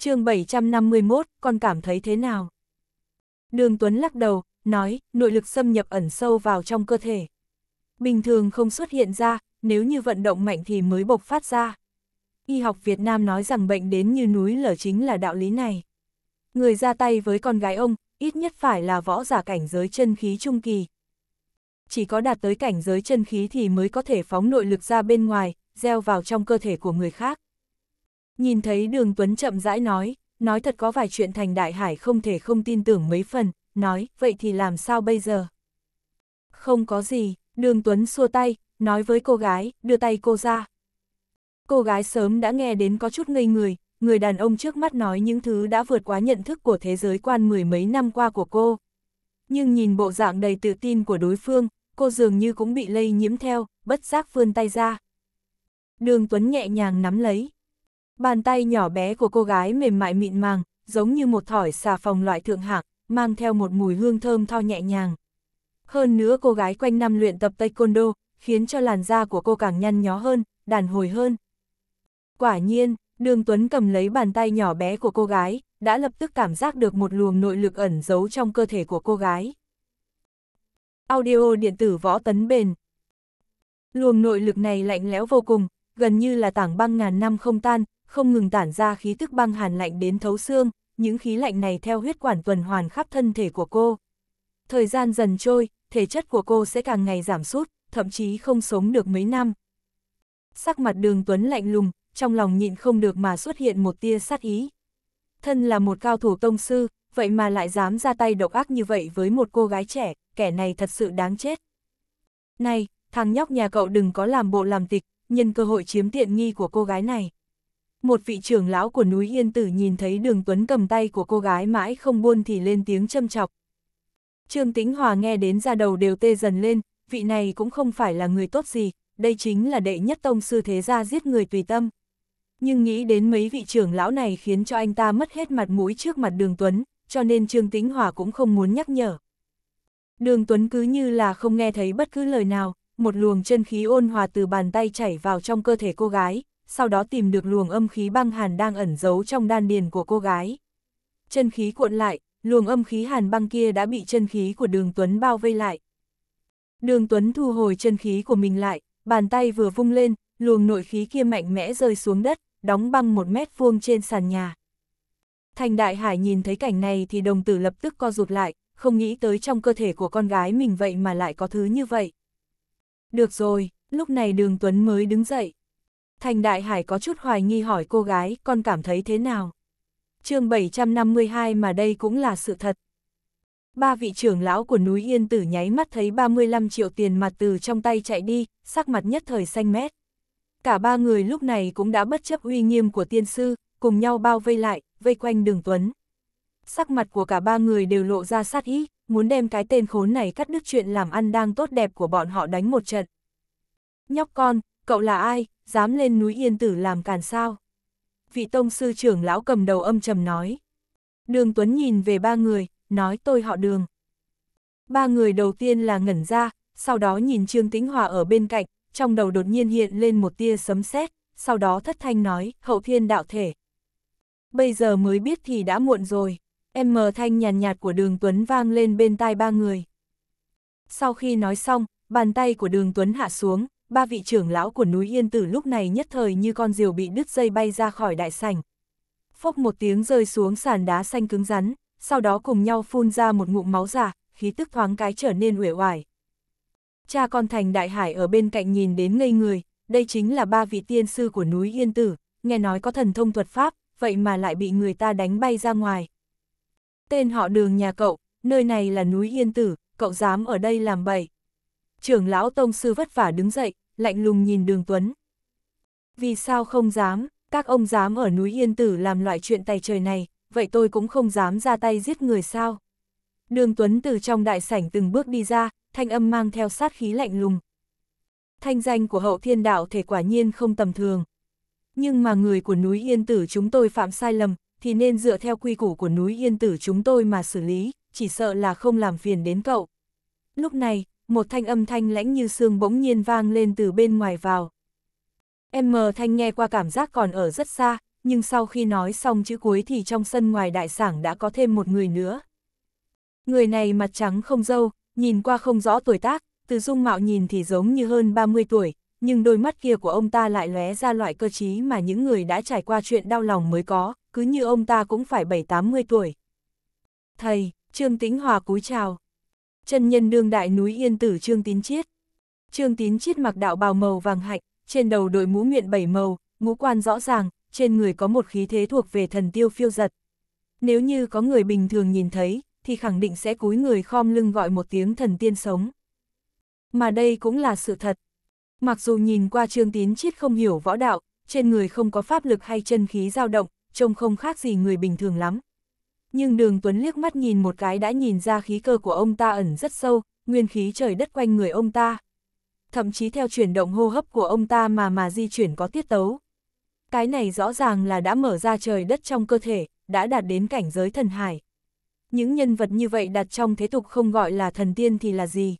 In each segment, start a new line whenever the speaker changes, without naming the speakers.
chương 751, con cảm thấy thế nào? Đường Tuấn lắc đầu, nói, nội lực xâm nhập ẩn sâu vào trong cơ thể. Bình thường không xuất hiện ra, nếu như vận động mạnh thì mới bộc phát ra. Y học Việt Nam nói rằng bệnh đến như núi lở chính là đạo lý này. Người ra tay với con gái ông, ít nhất phải là võ giả cảnh giới chân khí trung kỳ. Chỉ có đạt tới cảnh giới chân khí thì mới có thể phóng nội lực ra bên ngoài, gieo vào trong cơ thể của người khác. Nhìn thấy đường Tuấn chậm rãi nói, nói thật có vài chuyện thành đại hải không thể không tin tưởng mấy phần, nói, vậy thì làm sao bây giờ? Không có gì, đường Tuấn xua tay, nói với cô gái, đưa tay cô ra. Cô gái sớm đã nghe đến có chút ngây người, người đàn ông trước mắt nói những thứ đã vượt quá nhận thức của thế giới quan mười mấy năm qua của cô. Nhưng nhìn bộ dạng đầy tự tin của đối phương, cô dường như cũng bị lây nhiễm theo, bất giác vươn tay ra. Đường Tuấn nhẹ nhàng nắm lấy. Bàn tay nhỏ bé của cô gái mềm mại mịn màng, giống như một thỏi xà phòng loại thượng hạng, mang theo một mùi hương thơm tho nhẹ nhàng. Hơn nữa cô gái quanh năm luyện tập taekwondo, khiến cho làn da của cô càng nhăn nhó hơn, đàn hồi hơn. Quả nhiên, Đường Tuấn cầm lấy bàn tay nhỏ bé của cô gái, đã lập tức cảm giác được một luồng nội lực ẩn giấu trong cơ thể của cô gái. Audio điện tử võ tấn bền Luồng nội lực này lạnh lẽo vô cùng, gần như là tảng băng ngàn năm không tan, không ngừng tản ra khí tức băng hàn lạnh đến thấu xương, những khí lạnh này theo huyết quản tuần hoàn khắp thân thể của cô. Thời gian dần trôi, thể chất của cô sẽ càng ngày giảm sút, thậm chí không sống được mấy năm. Sắc mặt đường Tuấn lạnh lùng, trong lòng nhịn không được mà xuất hiện một tia sát ý. Thân là một cao thủ tông sư, vậy mà lại dám ra tay độc ác như vậy với một cô gái trẻ, kẻ này thật sự đáng chết. Này, thằng nhóc nhà cậu đừng có làm bộ làm tịch, nhân cơ hội chiếm tiện nghi của cô gái này. Một vị trưởng lão của núi Yên Tử nhìn thấy đường Tuấn cầm tay của cô gái mãi không buôn thì lên tiếng châm chọc. Trương Tĩnh Hòa nghe đến ra đầu đều tê dần lên, vị này cũng không phải là người tốt gì, đây chính là đệ nhất tông sư thế gia giết người tùy tâm. Nhưng nghĩ đến mấy vị trưởng lão này khiến cho anh ta mất hết mặt mũi trước mặt đường Tuấn, cho nên Trương Tĩnh Hòa cũng không muốn nhắc nhở. Đường Tuấn cứ như là không nghe thấy bất cứ lời nào, một luồng chân khí ôn hòa từ bàn tay chảy vào trong cơ thể cô gái, sau đó tìm được luồng âm khí băng hàn đang ẩn giấu trong đan điền của cô gái. Chân khí cuộn lại, luồng âm khí hàn băng kia đã bị chân khí của đường Tuấn bao vây lại. Đường Tuấn thu hồi chân khí của mình lại, bàn tay vừa vung lên, luồng nội khí kia mạnh mẽ rơi xuống đất, đóng băng một mét vuông trên sàn nhà. Thành Đại Hải nhìn thấy cảnh này thì đồng tử lập tức co rụt lại, không nghĩ tới trong cơ thể của con gái mình vậy mà lại có thứ như vậy. Được rồi, lúc này đường Tuấn mới đứng dậy. Thành Đại Hải có chút hoài nghi hỏi cô gái con cảm thấy thế nào. chương 752 mà đây cũng là sự thật. Ba vị trưởng lão của núi Yên Tử nháy mắt thấy 35 triệu tiền mặt từ trong tay chạy đi, sắc mặt nhất thời xanh mét. Cả ba người lúc này cũng đã bất chấp uy nghiêm của tiên sư, cùng nhau bao vây lại, vây quanh đường Tuấn. Sắc mặt của cả ba người đều lộ ra sát ý, muốn đem cái tên khốn này cắt đứt chuyện làm ăn đang tốt đẹp của bọn họ đánh một trận. Nhóc con, cậu là ai, dám lên núi Yên Tử làm càn sao? Vị tông sư trưởng lão cầm đầu âm trầm nói. Đường Tuấn nhìn về ba người, nói tôi họ đường. Ba người đầu tiên là ngẩn ra, sau đó nhìn Trương Tĩnh Hòa ở bên cạnh, trong đầu đột nhiên hiện lên một tia sấm sét, sau đó thất thanh nói, hậu thiên đạo thể. Bây giờ mới biết thì đã muộn rồi. Em thanh nhàn nhạt, nhạt của đường Tuấn vang lên bên tai ba người. Sau khi nói xong, bàn tay của đường Tuấn hạ xuống, ba vị trưởng lão của núi Yên Tử lúc này nhất thời như con diều bị đứt dây bay ra khỏi đại sảnh. Phốc một tiếng rơi xuống sàn đá xanh cứng rắn, sau đó cùng nhau phun ra một ngụm máu giả, khí tức thoáng cái trở nên uể oải. Cha con thành đại hải ở bên cạnh nhìn đến ngây người, đây chính là ba vị tiên sư của núi Yên Tử, nghe nói có thần thông thuật pháp, vậy mà lại bị người ta đánh bay ra ngoài, tên họ đường nhà cậu, nơi này là núi Yên Tử, cậu dám ở đây làm bậy. Trưởng lão tông sư vất vả đứng dậy, lạnh lùng nhìn đường Tuấn. Vì sao không dám, các ông dám ở núi Yên Tử làm loại chuyện tay trời này, vậy tôi cũng không dám ra tay giết người sao. Đường Tuấn từ trong đại sảnh từng bước đi ra, thanh âm mang theo sát khí lạnh lùng. Thanh danh của hậu thiên đạo thể quả nhiên không tầm thường. Nhưng mà người của núi Yên Tử chúng tôi phạm sai lầm, thì nên dựa theo quy củ của núi Yên Tử chúng tôi mà xử lý, chỉ sợ là không làm phiền đến cậu. Lúc này, một thanh âm thanh lãnh như xương bỗng nhiên vang lên từ bên ngoài vào. M Thanh nghe qua cảm giác còn ở rất xa, nhưng sau khi nói xong chữ cuối thì trong sân ngoài đại sảng đã có thêm một người nữa. Người này mặt trắng không dâu, nhìn qua không rõ tuổi tác, từ dung mạo nhìn thì giống như hơn 30 tuổi, nhưng đôi mắt kia của ông ta lại lóe ra loại cơ trí mà những người đã trải qua chuyện đau lòng mới có, cứ như ông ta cũng phải bảy tám mươi tuổi. Thầy, Trương Tĩnh Hòa cúi chào. Chân nhân đương đại núi Yên Tử Trương Tín Chiết. Trương Tín Chiết mặc đạo bào màu vàng hạnh, trên đầu đội mũ nguyện bảy màu, ngũ quan rõ ràng, trên người có một khí thế thuộc về thần tiêu phiêu giật. Nếu như có người bình thường nhìn thấy, thì khẳng định sẽ cúi người khom lưng gọi một tiếng thần tiên sống. Mà đây cũng là sự thật. Mặc dù nhìn qua Trương Tín Chiết không hiểu võ đạo, trên người không có pháp lực hay chân khí dao động, trông không khác gì người bình thường lắm. Nhưng đường Tuấn liếc mắt nhìn một cái đã nhìn ra khí cơ của ông ta ẩn rất sâu, nguyên khí trời đất quanh người ông ta. Thậm chí theo chuyển động hô hấp của ông ta mà mà di chuyển có tiết tấu. Cái này rõ ràng là đã mở ra trời đất trong cơ thể, đã đạt đến cảnh giới thần hải. Những nhân vật như vậy đặt trong thế tục không gọi là thần tiên thì là gì?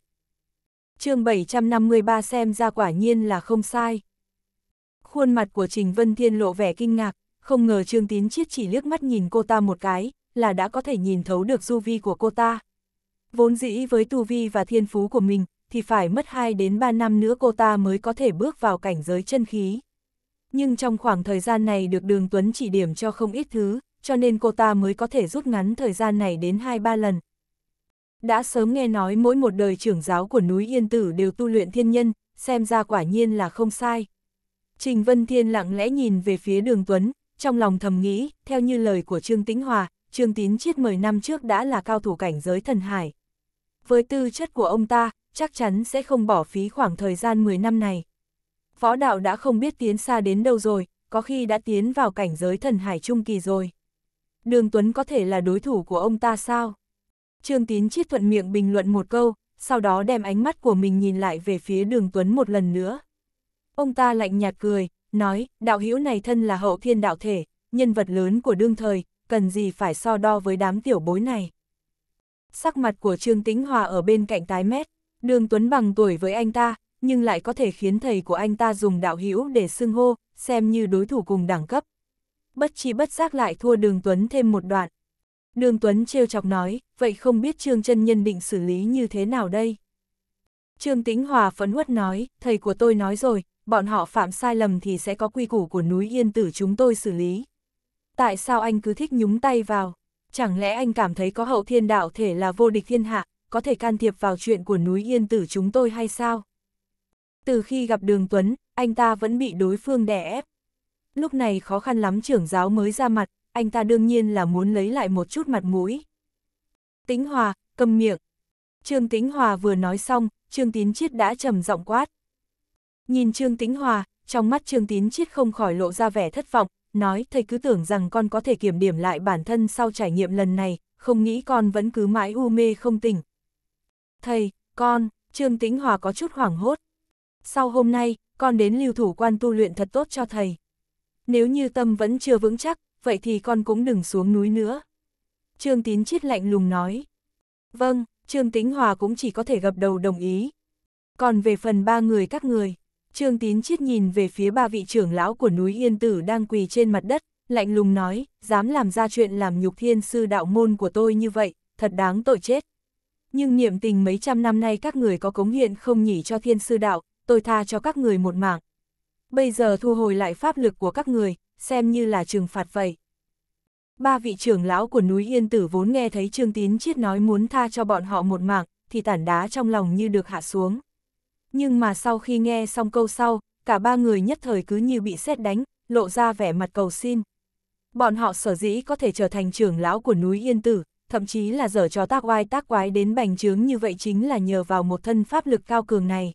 chương 753 xem ra quả nhiên là không sai. Khuôn mặt của Trình Vân Thiên lộ vẻ kinh ngạc, không ngờ Trương Tín Chiết chỉ liếc mắt nhìn cô ta một cái, là đã có thể nhìn thấu được du vi của cô ta. Vốn dĩ với tu vi và thiên phú của mình, thì phải mất 2 đến 3 năm nữa cô ta mới có thể bước vào cảnh giới chân khí. Nhưng trong khoảng thời gian này được Đường Tuấn chỉ điểm cho không ít thứ, cho nên cô ta mới có thể rút ngắn thời gian này đến 2-3 lần. Đã sớm nghe nói mỗi một đời trưởng giáo của núi Yên Tử đều tu luyện thiên nhân, xem ra quả nhiên là không sai. Trình Vân Thiên lặng lẽ nhìn về phía Đường Tuấn, trong lòng thầm nghĩ, theo như lời của Trương Tĩnh Hòa, Trương Tín Chiết 10 năm trước đã là cao thủ cảnh giới thần hải. Với tư chất của ông ta, chắc chắn sẽ không bỏ phí khoảng thời gian 10 năm này. Võ đạo đã không biết tiến xa đến đâu rồi, có khi đã tiến vào cảnh giới thần hải trung kỳ rồi. Đường Tuấn có thể là đối thủ của ông ta sao? Trương Tín Chiết thuận miệng bình luận một câu, sau đó đem ánh mắt của mình nhìn lại về phía đường Tuấn một lần nữa. Ông ta lạnh nhạt cười, nói, đạo hữu này thân là hậu thiên đạo thể, nhân vật lớn của đương thời, cần gì phải so đo với đám tiểu bối này. Sắc mặt của Trương Tĩnh Hòa ở bên cạnh tái mét, Đường Tuấn bằng tuổi với anh ta, nhưng lại có thể khiến thầy của anh ta dùng đạo hữu để xưng hô, xem như đối thủ cùng đẳng cấp. Bất chi bất giác lại thua Đường Tuấn thêm một đoạn. Đường Tuấn trêu chọc nói, vậy không biết Trương chân Nhân định xử lý như thế nào đây? Trương Tĩnh Hòa phấn huất nói, thầy của tôi nói rồi, bọn họ phạm sai lầm thì sẽ có quy củ của núi Yên Tử chúng tôi xử lý. Tại sao anh cứ thích nhúng tay vào? Chẳng lẽ anh cảm thấy có hậu thiên đạo thể là vô địch thiên hạ, có thể can thiệp vào chuyện của núi Yên Tử chúng tôi hay sao? Từ khi gặp Đường Tuấn, anh ta vẫn bị đối phương đè ép. Lúc này khó khăn lắm trưởng giáo mới ra mặt, anh ta đương nhiên là muốn lấy lại một chút mặt mũi. Tính Hòa, cầm miệng. Trương Tính Hòa vừa nói xong, Trương Tín Chiết đã trầm giọng quát. Nhìn Trương Tĩnh Hòa, trong mắt Trương Tín Chiết không khỏi lộ ra vẻ thất vọng, nói thầy cứ tưởng rằng con có thể kiểm điểm lại bản thân sau trải nghiệm lần này, không nghĩ con vẫn cứ mãi u mê không tỉnh. Thầy, con, Trương Tĩnh Hòa có chút hoảng hốt. Sau hôm nay, con đến lưu thủ quan tu luyện thật tốt cho thầy. Nếu như tâm vẫn chưa vững chắc, vậy thì con cũng đừng xuống núi nữa. Trương Tín Chiết lạnh lùng nói. Vâng, Trương Tĩnh Hòa cũng chỉ có thể gập đầu đồng ý. Còn về phần ba người các người, Trương Tín Chiết nhìn về phía ba vị trưởng lão của núi Yên Tử đang quỳ trên mặt đất, lạnh lùng nói, dám làm ra chuyện làm nhục thiên sư đạo môn của tôi như vậy, thật đáng tội chết. Nhưng niệm tình mấy trăm năm nay các người có cống hiến không nhỉ cho thiên sư đạo, tôi tha cho các người một mạng. Bây giờ thu hồi lại pháp lực của các người, xem như là trừng phạt vậy. Ba vị trưởng lão của núi Yên Tử vốn nghe thấy Trương Tín Chiết nói muốn tha cho bọn họ một mạng, thì tản đá trong lòng như được hạ xuống nhưng mà sau khi nghe xong câu sau, cả ba người nhất thời cứ như bị sét đánh, lộ ra vẻ mặt cầu xin. Bọn họ sở dĩ có thể trở thành trưởng lão của núi Yên Tử, thậm chí là dở cho tác oai tác quái đến bành trướng như vậy chính là nhờ vào một thân pháp lực cao cường này.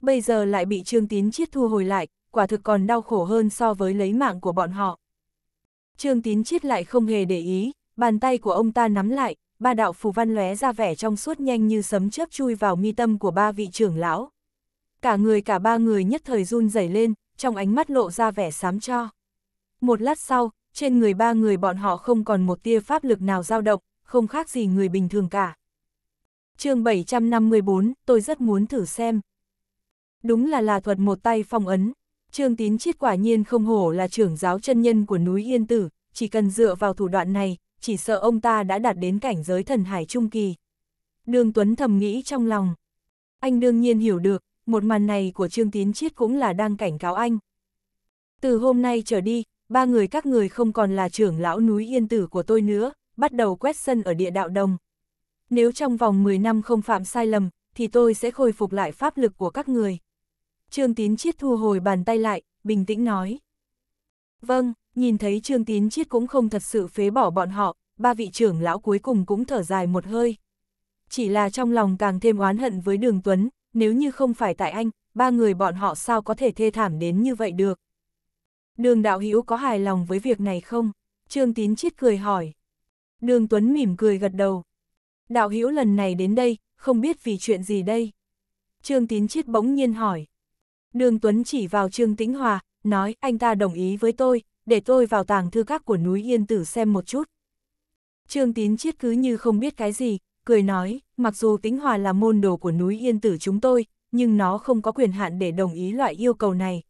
Bây giờ lại bị Trương Tín Chiết thu hồi lại, quả thực còn đau khổ hơn so với lấy mạng của bọn họ. Trương Tín Chiết lại không hề để ý, bàn tay của ông ta nắm lại, ba đạo phù văn lóe ra vẻ trong suốt nhanh như sấm chớp chui vào mi tâm của ba vị trưởng lão cả người cả ba người nhất thời run rẩy lên, trong ánh mắt lộ ra vẻ sám cho. Một lát sau, trên người ba người bọn họ không còn một tia pháp lực nào dao động, không khác gì người bình thường cả. chương 754, tôi rất muốn thử xem. Đúng là là thuật một tay phong ấn. Trương Tín Chiết quả nhiên không hổ là trưởng giáo chân nhân của núi Yên Tử, chỉ cần dựa vào thủ đoạn này, chỉ sợ ông ta đã đạt đến cảnh giới thần hải trung kỳ. Đường Tuấn thầm nghĩ trong lòng. Anh đương nhiên hiểu được, một màn này của Trương Tín Chiết cũng là đang cảnh cáo anh. Từ hôm nay trở đi, ba người các người không còn là trưởng lão núi yên tử của tôi nữa, bắt đầu quét sân ở địa đạo đồng. Nếu trong vòng 10 năm không phạm sai lầm, thì tôi sẽ khôi phục lại pháp lực của các người. Trương Tín Chiết thu hồi bàn tay lại, bình tĩnh nói. Vâng, nhìn thấy Trương Tín Chiết cũng không thật sự phế bỏ bọn họ, ba vị trưởng lão cuối cùng cũng thở dài một hơi. Chỉ là trong lòng càng thêm oán hận với Đường Tuấn, nếu như không phải tại anh, ba người bọn họ sao có thể thê thảm đến như vậy được. Đường đạo Hữu có hài lòng với việc này không? Trương Tín Chiết cười hỏi. Đường Tuấn mỉm cười gật đầu. Đạo Hữu lần này đến đây, không biết vì chuyện gì đây? Trương Tín Chiết bỗng nhiên hỏi. Đường Tuấn chỉ vào Trương Tĩnh Hòa, nói anh ta đồng ý với tôi, để tôi vào tàng thư các của núi Yên Tử xem một chút. Trương Tín Chiết cứ như không biết cái gì, cười nói mặc dù tính Hòa là môn đồ của núi Yên Tử chúng tôi, nhưng nó không có quyền hạn để đồng ý loại yêu cầu này.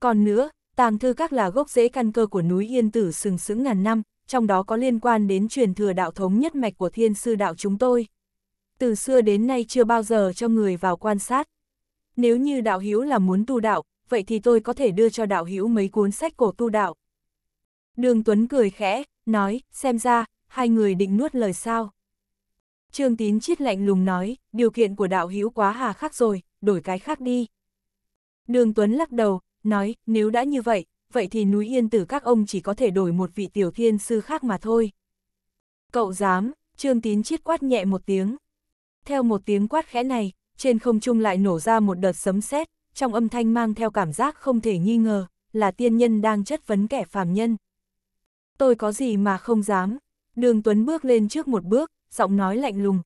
Còn nữa, tàng thư các là gốc rễ căn cơ của núi Yên Tử sừng sững ngàn năm, trong đó có liên quan đến truyền thừa đạo thống nhất mạch của thiên sư đạo chúng tôi. Từ xưa đến nay chưa bao giờ cho người vào quan sát. Nếu như đạo hữu là muốn tu đạo, vậy thì tôi có thể đưa cho đạo hữu mấy cuốn sách cổ tu đạo. Đường Tuấn cười khẽ, nói, xem ra, hai người định nuốt lời sao. Trương Tín Chiết lạnh lùng nói, điều kiện của đạo hữu quá hà khắc rồi, đổi cái khác đi. Đường Tuấn lắc đầu, nói, nếu đã như vậy, vậy thì núi yên tử các ông chỉ có thể đổi một vị tiểu thiên sư khác mà thôi. Cậu dám, Trương Tín Chiết quát nhẹ một tiếng. Theo một tiếng quát khẽ này, trên không trung lại nổ ra một đợt sấm sét, trong âm thanh mang theo cảm giác không thể nghi ngờ, là tiên nhân đang chất vấn kẻ phàm nhân. Tôi có gì mà không dám, Đường Tuấn bước lên trước một bước, giọng nói lạnh lùng.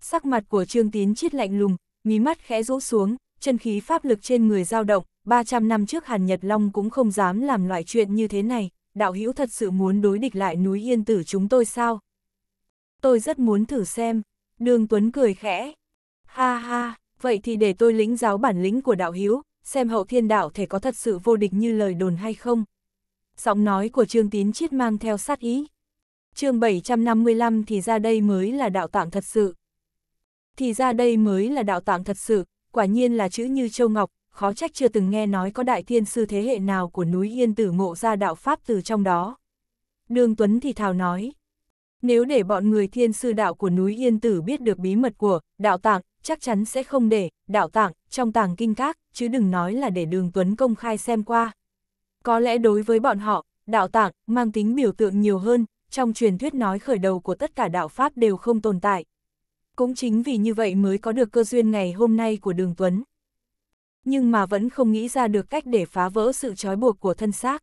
Sắc mặt của Trương Tín chít lạnh lùng, mí mắt khẽ rũ xuống, chân khí pháp lực trên người dao động, 300 năm trước Hàn Nhật Long cũng không dám làm loại chuyện như thế này, đạo hữu thật sự muốn đối địch lại núi yên tử chúng tôi sao? Tôi rất muốn thử xem, Đường Tuấn cười khẽ. Ha ha, vậy thì để tôi lĩnh giáo bản lĩnh của đạo hữu, xem hậu thiên đạo thể có thật sự vô địch như lời đồn hay không. Giọng nói của Trương Tín chít mang theo sát ý, chương 755 thì ra đây mới là đạo tạng thật sự. Thì ra đây mới là đạo tạng thật sự, quả nhiên là chữ như châu ngọc, khó trách chưa từng nghe nói có đại thiên sư thế hệ nào của núi Yên Tử ngộ ra đạo Pháp từ trong đó. Đường Tuấn thì thào nói, nếu để bọn người thiên sư đạo của núi Yên Tử biết được bí mật của đạo tạng, chắc chắn sẽ không để đạo tạng trong tàng kinh các, chứ đừng nói là để đường Tuấn công khai xem qua. Có lẽ đối với bọn họ, đạo tạng mang tính biểu tượng nhiều hơn, trong truyền thuyết nói khởi đầu của tất cả đạo Pháp đều không tồn tại. Cũng chính vì như vậy mới có được cơ duyên ngày hôm nay của Đường Tuấn. Nhưng mà vẫn không nghĩ ra được cách để phá vỡ sự trói buộc của thân xác.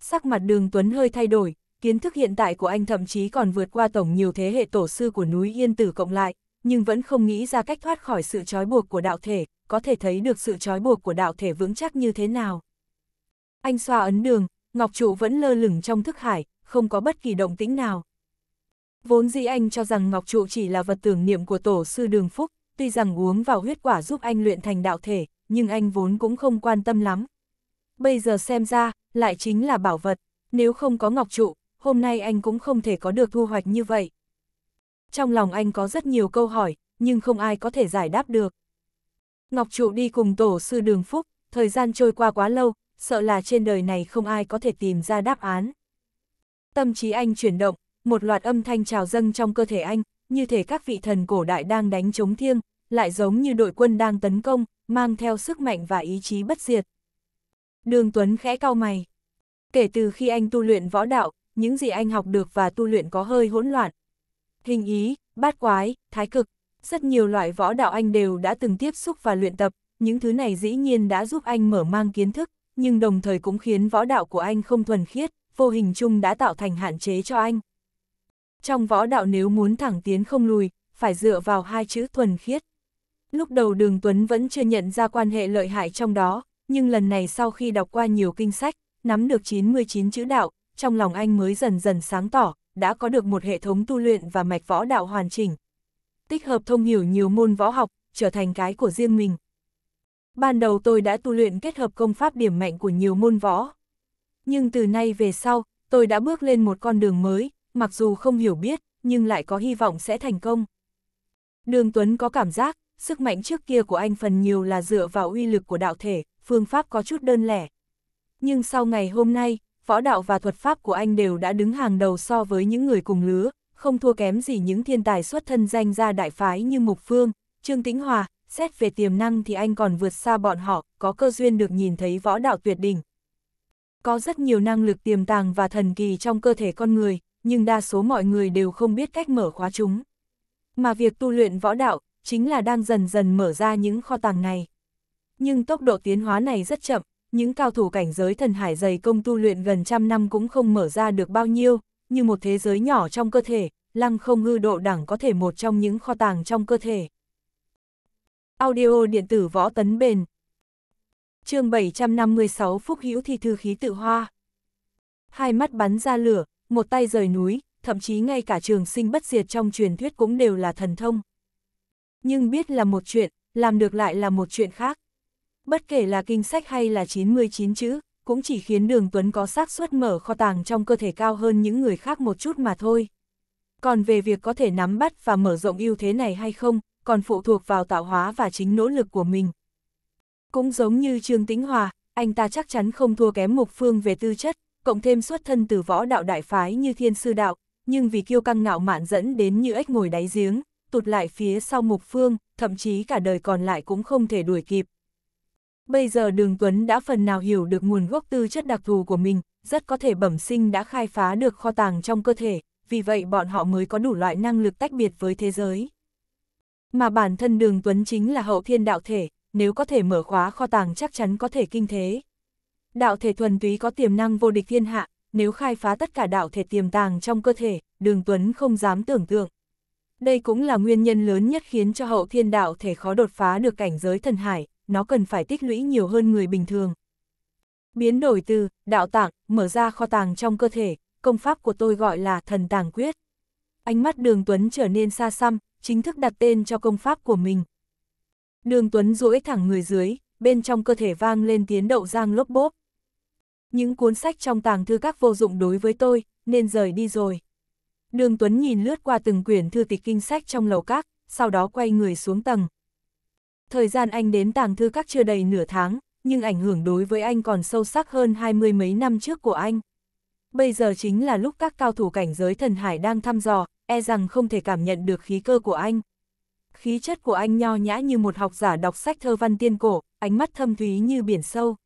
Sắc mặt Đường Tuấn hơi thay đổi, kiến thức hiện tại của anh thậm chí còn vượt qua tổng nhiều thế hệ tổ sư của núi Yên Tử cộng lại, nhưng vẫn không nghĩ ra cách thoát khỏi sự trói buộc của đạo thể, có thể thấy được sự trói buộc của đạo thể vững chắc như thế nào. Anh xoa ấn đường, ngọc trụ vẫn lơ lửng trong thức hải, không có bất kỳ động tĩnh nào. Vốn dĩ anh cho rằng Ngọc Trụ chỉ là vật tưởng niệm của tổ sư Đường Phúc, tuy rằng uống vào huyết quả giúp anh luyện thành đạo thể, nhưng anh vốn cũng không quan tâm lắm. Bây giờ xem ra, lại chính là bảo vật, nếu không có Ngọc Trụ, hôm nay anh cũng không thể có được thu hoạch như vậy. Trong lòng anh có rất nhiều câu hỏi, nhưng không ai có thể giải đáp được. Ngọc Trụ đi cùng tổ sư Đường Phúc, thời gian trôi qua quá lâu, sợ là trên đời này không ai có thể tìm ra đáp án. Tâm trí anh chuyển động, một loạt âm thanh trào dâng trong cơ thể anh, như thể các vị thần cổ đại đang đánh chống thiêng, lại giống như đội quân đang tấn công, mang theo sức mạnh và ý chí bất diệt. Đường Tuấn khẽ cau mày. Kể từ khi anh tu luyện võ đạo, những gì anh học được và tu luyện có hơi hỗn loạn. Hình ý, bát quái, thái cực, rất nhiều loại võ đạo anh đều đã từng tiếp xúc và luyện tập, những thứ này dĩ nhiên đã giúp anh mở mang kiến thức, nhưng đồng thời cũng khiến võ đạo của anh không thuần khiết vô hình chung đã tạo thành hạn chế cho anh. Trong võ đạo nếu muốn thẳng tiến không lùi, phải dựa vào hai chữ thuần khiết. Lúc đầu Đường Tuấn vẫn chưa nhận ra quan hệ lợi hại trong đó, nhưng lần này sau khi đọc qua nhiều kinh sách, nắm được 99 chữ đạo, trong lòng anh mới dần dần sáng tỏ, đã có được một hệ thống tu luyện và mạch võ đạo hoàn chỉnh. Tích hợp thông hiểu nhiều môn võ học, trở thành cái của riêng mình. Ban đầu tôi đã tu luyện kết hợp công pháp điểm mạnh của nhiều môn võ, nhưng từ nay về sau, tôi đã bước lên một con đường mới, mặc dù không hiểu biết, nhưng lại có hy vọng sẽ thành công. Đường Tuấn có cảm giác, sức mạnh trước kia của anh phần nhiều là dựa vào uy lực của đạo thể, phương pháp có chút đơn lẻ. Nhưng sau ngày hôm nay, võ đạo và thuật pháp của anh đều đã đứng hàng đầu so với những người cùng lứa, không thua kém gì những thiên tài xuất thân danh ra đại phái như Mục Phương, Trương Tĩnh Hòa, xét về tiềm năng thì anh còn vượt xa bọn họ, có cơ duyên được nhìn thấy võ đạo tuyệt đỉnh, có rất nhiều năng lực tiềm tàng và thần kỳ trong cơ thể con người, nhưng đa số mọi người đều không biết cách mở khóa chúng. Mà việc tu luyện võ đạo, chính là đang dần dần mở ra những kho tàng này. Nhưng tốc độ tiến hóa này rất chậm, những cao thủ cảnh giới thần hải dày công tu luyện gần trăm năm cũng không mở ra được bao nhiêu, như một thế giới nhỏ trong cơ thể, lăng không ngư độ đẳng có thể một trong những kho tàng trong cơ thể. Audio điện tử võ tấn bền, chương 756 Phúc Hữu Thi Thư Khí Tự Hoa. Hai mắt bắn ra lửa, một tay rời núi, thậm chí ngay cả trường sinh bất diệt trong truyền thuyết cũng đều là thần thông. Nhưng biết là một chuyện, làm được lại là một chuyện khác. Bất kể là kinh sách hay là 99 chữ, cũng chỉ khiến Đường Tuấn có xác suất mở kho tàng trong cơ thể cao hơn những người khác một chút mà thôi. Còn về việc có thể nắm bắt và mở rộng ưu thế này hay không, còn phụ thuộc vào tạo hóa và chính nỗ lực của mình. Cũng giống như Trương Tĩnh Hòa, anh ta chắc chắn không thua kém Mục Phương về tư chất, cộng thêm xuất thân từ võ đạo đại phái như thiên sư đạo, nhưng vì kiêu căng ngạo mạn dẫn đến như ếch ngồi đáy giếng, tụt lại phía sau Mục Phương, thậm chí cả đời còn lại cũng không thể đuổi kịp. Bây giờ Đường Tuấn đã phần nào hiểu được nguồn gốc tư chất đặc thù của mình, rất có thể bẩm sinh đã khai phá được kho tàng trong cơ thể, vì vậy bọn họ mới có đủ loại năng lực tách biệt với thế giới. Mà bản thân Đường Tuấn chính là hậu thiên đạo thể, nếu có thể mở khóa kho tàng chắc chắn có thể kinh thế. Đạo thể thuần túy có tiềm năng vô địch thiên hạ, nếu khai phá tất cả đạo thể tiềm tàng trong cơ thể, đường Tuấn không dám tưởng tượng. Đây cũng là nguyên nhân lớn nhất khiến cho hậu thiên đạo thể khó đột phá được cảnh giới thần hải, nó cần phải tích lũy nhiều hơn người bình thường. Biến đổi từ, đạo tạng, mở ra kho tàng trong cơ thể, công pháp của tôi gọi là thần tàng quyết. Ánh mắt đường Tuấn trở nên xa xăm, chính thức đặt tên cho công pháp của mình, Đường Tuấn duỗi thẳng người dưới, bên trong cơ thể vang lên tiếng đậu giang lốp bốp. Những cuốn sách trong tàng thư các vô dụng đối với tôi, nên rời đi rồi. Đường Tuấn nhìn lướt qua từng quyển thư tịch kinh sách trong lầu các, sau đó quay người xuống tầng. Thời gian anh đến tàng thư các chưa đầy nửa tháng, nhưng ảnh hưởng đối với anh còn sâu sắc hơn hai mươi mấy năm trước của anh. Bây giờ chính là lúc các cao thủ cảnh giới thần hải đang thăm dò, e rằng không thể cảm nhận được khí cơ của anh khí chất của anh nho nhã như một học giả đọc sách thơ văn tiên cổ, ánh mắt thâm thúy như biển sâu.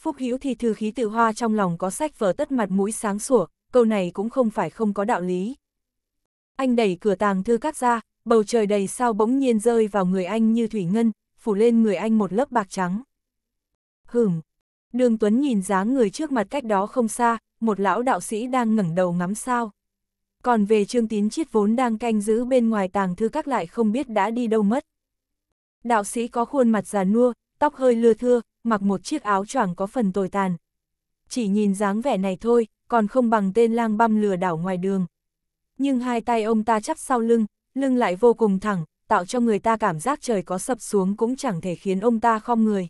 Phúc Hữu thì thư khí tự hoa trong lòng có sách vở tất mặt mũi sáng sủa, câu này cũng không phải không có đạo lý. Anh đẩy cửa tàng thư các ra, bầu trời đầy sao bỗng nhiên rơi vào người anh như thủy ngân, phủ lên người anh một lớp bạc trắng. Hửm, đường Tuấn nhìn dáng người trước mặt cách đó không xa, một lão đạo sĩ đang ngẩng đầu ngắm sao còn về Trương Tín Chiết vốn đang canh giữ bên ngoài tàng thư các lại không biết đã đi đâu mất. Đạo sĩ có khuôn mặt già nua, tóc hơi lưa thưa, mặc một chiếc áo choàng có phần tồi tàn. Chỉ nhìn dáng vẻ này thôi, còn không bằng tên lang băm lừa đảo ngoài đường. Nhưng hai tay ông ta chắp sau lưng, lưng lại vô cùng thẳng, tạo cho người ta cảm giác trời có sập xuống cũng chẳng thể khiến ông ta khom người.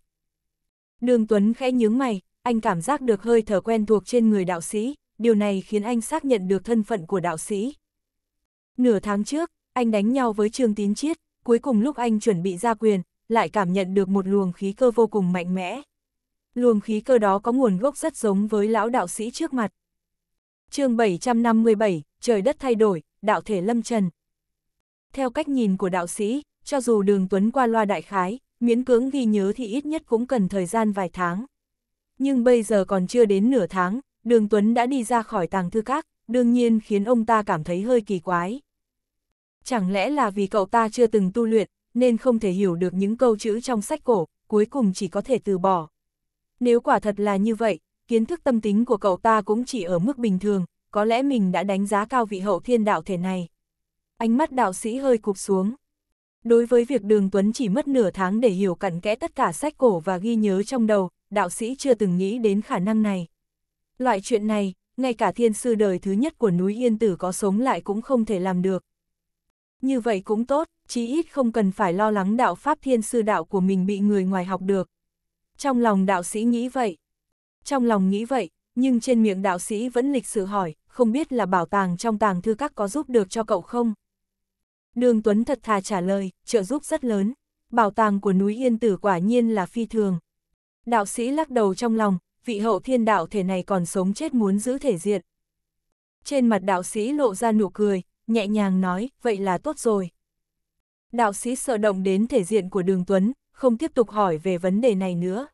Đường Tuấn khẽ nhướng mày, anh cảm giác được hơi thở quen thuộc trên người đạo sĩ, điều này khiến anh xác nhận được thân phận của đạo sĩ. Nửa tháng trước, anh đánh nhau với Trương Tín Chiết, cuối cùng lúc anh chuẩn bị ra quyền, lại cảm nhận được một luồng khí cơ vô cùng mạnh mẽ. Luồng khí cơ đó có nguồn gốc rất giống với lão đạo sĩ trước mặt. chương 757, trời đất thay đổi, đạo thể lâm trần. Theo cách nhìn của đạo sĩ, cho dù đường tuấn qua loa đại khái, miễn cưỡng ghi nhớ thì ít nhất cũng cần thời gian vài tháng. Nhưng bây giờ còn chưa đến nửa tháng, đường Tuấn đã đi ra khỏi tàng thư các, đương nhiên khiến ông ta cảm thấy hơi kỳ quái. Chẳng lẽ là vì cậu ta chưa từng tu luyện, nên không thể hiểu được những câu chữ trong sách cổ, cuối cùng chỉ có thể từ bỏ. Nếu quả thật là như vậy, kiến thức tâm tính của cậu ta cũng chỉ ở mức bình thường, có lẽ mình đã đánh giá cao vị hậu thiên đạo thể này. Ánh mắt đạo sĩ hơi cụp xuống. Đối với việc Đường Tuấn chỉ mất nửa tháng để hiểu cặn kẽ tất cả sách cổ và ghi nhớ trong đầu, đạo sĩ chưa từng nghĩ đến khả năng này. Loại chuyện này, ngay cả thiên sư đời thứ nhất của núi Yên Tử có sống lại cũng không thể làm được. Như vậy cũng tốt, chí ít không cần phải lo lắng đạo Pháp thiên sư đạo của mình bị người ngoài học được. Trong lòng đạo sĩ nghĩ vậy. Trong lòng nghĩ vậy, nhưng trên miệng đạo sĩ vẫn lịch sự hỏi, không biết là bảo tàng trong tàng thư các có giúp được cho cậu không? Đường Tuấn thật thà trả lời, trợ giúp rất lớn. Bảo tàng của núi Yên Tử quả nhiên là phi thường. Đạo sĩ lắc đầu trong lòng, vị hậu thiên đạo thể này còn sống chết muốn giữ thể diện. Trên mặt đạo sĩ lộ ra nụ cười, nhẹ nhàng nói, vậy là tốt rồi. Đạo sĩ sợ động đến thể diện của Đường Tuấn, không tiếp tục hỏi về vấn đề này nữa.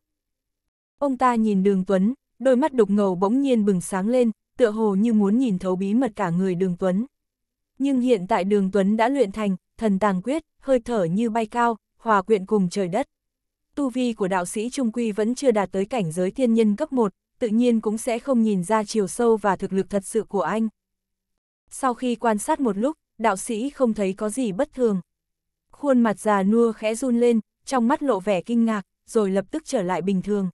Ông ta nhìn Đường Tuấn, đôi mắt đục ngầu bỗng nhiên bừng sáng lên, tựa hồ như muốn nhìn thấu bí mật cả người Đường Tuấn. Nhưng hiện tại Đường Tuấn đã luyện thành, thần tàng quyết, hơi thở như bay cao, hòa quyện cùng trời đất tu vi của đạo sĩ Trung Quy vẫn chưa đạt tới cảnh giới thiên nhân cấp 1, tự nhiên cũng sẽ không nhìn ra chiều sâu và thực lực thật sự của anh. Sau khi quan sát một lúc, đạo sĩ không thấy có gì bất thường. Khuôn mặt già nua khẽ run lên, trong mắt lộ vẻ kinh ngạc, rồi lập tức trở lại bình thường.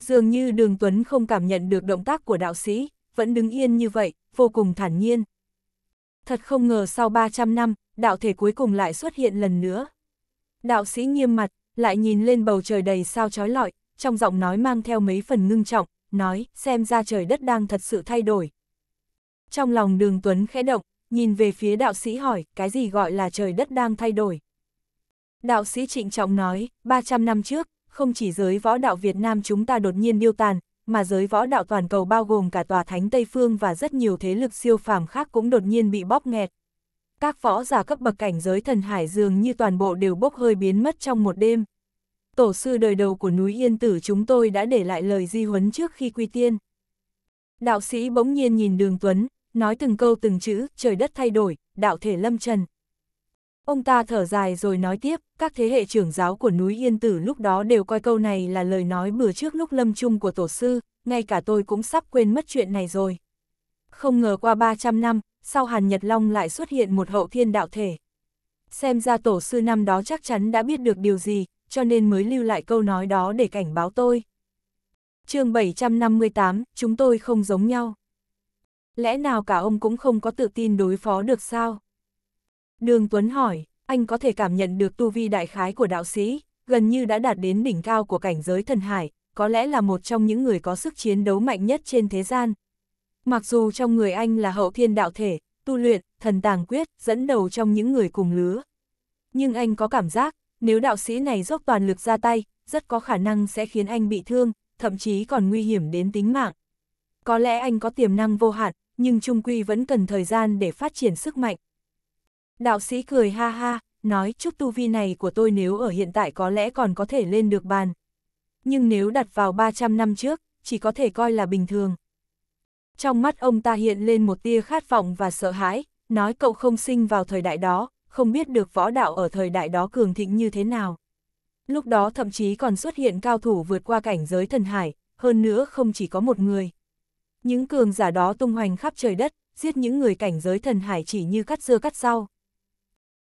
Dường như đường Tuấn không cảm nhận được động tác của đạo sĩ, vẫn đứng yên như vậy, vô cùng thản nhiên. Thật không ngờ sau 300 năm, đạo thể cuối cùng lại xuất hiện lần nữa. Đạo sĩ nghiêm mặt, lại nhìn lên bầu trời đầy sao chói lọi, trong giọng nói mang theo mấy phần ngưng trọng, nói, xem ra trời đất đang thật sự thay đổi. Trong lòng đường Tuấn khẽ động, nhìn về phía đạo sĩ hỏi, cái gì gọi là trời đất đang thay đổi? Đạo sĩ trịnh trọng nói, 300 năm trước, không chỉ giới võ đạo Việt Nam chúng ta đột nhiên điêu tàn, mà giới võ đạo toàn cầu bao gồm cả tòa thánh Tây Phương và rất nhiều thế lực siêu phàm khác cũng đột nhiên bị bóp nghẹt. Các võ giả cấp bậc cảnh giới thần hải dường như toàn bộ đều bốc hơi biến mất trong một đêm tổ sư đời đầu của núi Yên Tử chúng tôi đã để lại lời di huấn trước khi quy tiên. Đạo sĩ bỗng nhiên nhìn đường Tuấn, nói từng câu từng chữ, trời đất thay đổi, đạo thể lâm trần. Ông ta thở dài rồi nói tiếp, các thế hệ trưởng giáo của núi Yên Tử lúc đó đều coi câu này là lời nói bừa trước lúc lâm chung của tổ sư, ngay cả tôi cũng sắp quên mất chuyện này rồi. Không ngờ qua 300 năm, sau Hàn Nhật Long lại xuất hiện một hậu thiên đạo thể. Xem ra tổ sư năm đó chắc chắn đã biết được điều gì, cho nên mới lưu lại câu nói đó để cảnh báo tôi. chương 758, chúng tôi không giống nhau. Lẽ nào cả ông cũng không có tự tin đối phó được sao? Đường Tuấn hỏi, anh có thể cảm nhận được tu vi đại khái của đạo sĩ, gần như đã đạt đến đỉnh cao của cảnh giới thần hải, có lẽ là một trong những người có sức chiến đấu mạnh nhất trên thế gian. Mặc dù trong người anh là hậu thiên đạo thể, tu luyện, thần tàng quyết, dẫn đầu trong những người cùng lứa. Nhưng anh có cảm giác, nếu đạo sĩ này dốc toàn lực ra tay, rất có khả năng sẽ khiến anh bị thương, thậm chí còn nguy hiểm đến tính mạng. Có lẽ anh có tiềm năng vô hạn, nhưng trung quy vẫn cần thời gian để phát triển sức mạnh. Đạo sĩ cười ha ha, nói chút tu vi này của tôi nếu ở hiện tại có lẽ còn có thể lên được bàn. Nhưng nếu đặt vào 300 năm trước, chỉ có thể coi là bình thường. Trong mắt ông ta hiện lên một tia khát vọng và sợ hãi, nói cậu không sinh vào thời đại đó, không biết được võ đạo ở thời đại đó cường thịnh như thế nào. Lúc đó thậm chí còn xuất hiện cao thủ vượt qua cảnh giới thần hải, hơn nữa không chỉ có một người. Những cường giả đó tung hoành khắp trời đất, giết những người cảnh giới thần hải chỉ như cắt dưa cắt sau.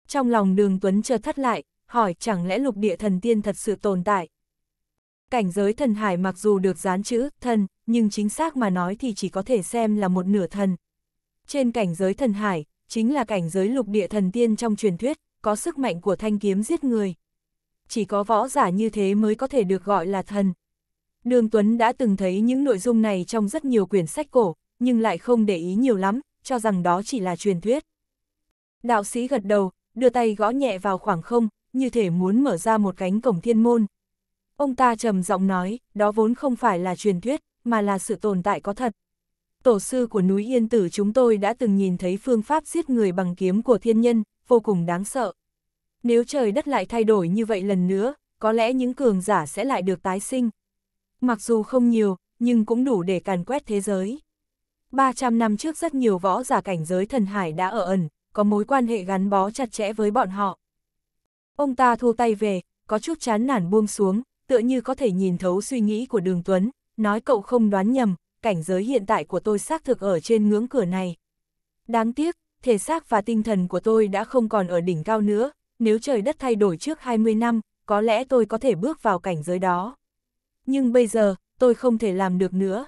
Trong lòng đường Tuấn chợt thắt lại, hỏi chẳng lẽ lục địa thần tiên thật sự tồn tại. Cảnh giới thần hải mặc dù được dán chữ thần, nhưng chính xác mà nói thì chỉ có thể xem là một nửa thần. Trên cảnh giới thần hải, chính là cảnh giới lục địa thần tiên trong truyền thuyết, có sức mạnh của thanh kiếm giết người. Chỉ có võ giả như thế mới có thể được gọi là thần. Đường Tuấn đã từng thấy những nội dung này trong rất nhiều quyển sách cổ, nhưng lại không để ý nhiều lắm, cho rằng đó chỉ là truyền thuyết. Đạo sĩ gật đầu, đưa tay gõ nhẹ vào khoảng không, như thể muốn mở ra một cánh cổng thiên môn. Ông ta trầm giọng nói, đó vốn không phải là truyền thuyết, mà là sự tồn tại có thật tổ sư của núi Yên Tử chúng tôi đã từng nhìn thấy phương pháp giết người bằng kiếm của thiên nhân, vô cùng đáng sợ. Nếu trời đất lại thay đổi như vậy lần nữa, có lẽ những cường giả sẽ lại được tái sinh. Mặc dù không nhiều, nhưng cũng đủ để càn quét thế giới. 300 năm trước rất nhiều võ giả cảnh giới thần hải đã ở ẩn, có mối quan hệ gắn bó chặt chẽ với bọn họ. Ông ta thu tay về, có chút chán nản buông xuống, tựa như có thể nhìn thấu suy nghĩ của đường Tuấn, nói cậu không đoán nhầm, cảnh giới hiện tại của tôi xác thực ở trên ngưỡng cửa này. Đáng tiếc, thể xác và tinh thần của tôi đã không còn ở đỉnh cao nữa, nếu trời đất thay đổi trước 20 năm, có lẽ tôi có thể bước vào cảnh giới đó. Nhưng bây giờ, tôi không thể làm được nữa.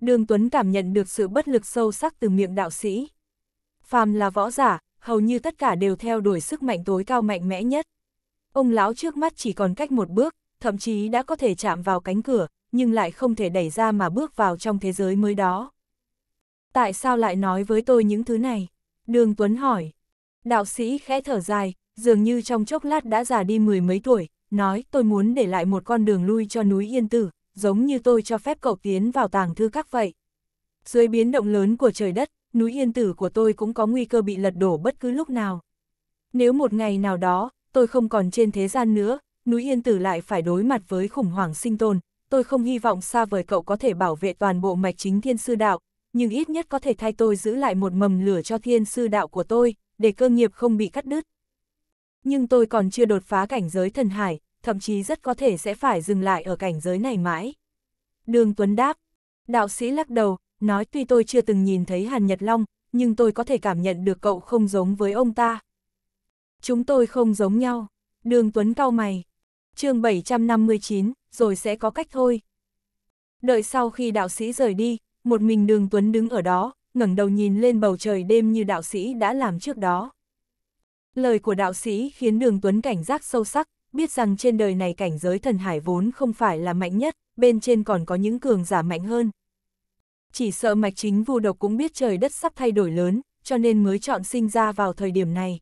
Đường Tuấn cảm nhận được sự bất lực sâu sắc từ miệng đạo sĩ. Phàm là võ giả, hầu như tất cả đều theo đuổi sức mạnh tối cao mạnh mẽ nhất. Ông lão trước mắt chỉ còn cách một bước, thậm chí đã có thể chạm vào cánh cửa, nhưng lại không thể đẩy ra mà bước vào trong thế giới mới đó. Tại sao lại nói với tôi những thứ này? Đường Tuấn hỏi. Đạo sĩ khẽ thở dài, dường như trong chốc lát đã già đi mười mấy tuổi, nói tôi muốn để lại một con đường lui cho núi Yên Tử, giống như tôi cho phép cậu tiến vào tàng thư các vậy. Dưới biến động lớn của trời đất, núi Yên Tử của tôi cũng có nguy cơ bị lật đổ bất cứ lúc nào. Nếu một ngày nào đó, tôi không còn trên thế gian nữa, núi Yên Tử lại phải đối mặt với khủng hoảng sinh tồn, tôi không hy vọng xa vời cậu có thể bảo vệ toàn bộ mạch chính thiên sư đạo, nhưng ít nhất có thể thay tôi giữ lại một mầm lửa cho thiên sư đạo của tôi, để cơ nghiệp không bị cắt đứt. Nhưng tôi còn chưa đột phá cảnh giới thần hải, thậm chí rất có thể sẽ phải dừng lại ở cảnh giới này mãi. Đường Tuấn đáp, đạo sĩ lắc đầu, nói tuy tôi chưa từng nhìn thấy Hàn Nhật Long, nhưng tôi có thể cảm nhận được cậu không giống với ông ta. Chúng tôi không giống nhau, đường Tuấn cau mày. chương 759, rồi sẽ có cách thôi. Đợi sau khi đạo sĩ rời đi, một mình đường Tuấn đứng ở đó, ngẩng đầu nhìn lên bầu trời đêm như đạo sĩ đã làm trước đó. Lời của đạo sĩ khiến đường Tuấn cảnh giác sâu sắc, biết rằng trên đời này cảnh giới thần hải vốn không phải là mạnh nhất, bên trên còn có những cường giả mạnh hơn. Chỉ sợ mạch chính vu độc cũng biết trời đất sắp thay đổi lớn, cho nên mới chọn sinh ra vào thời điểm này.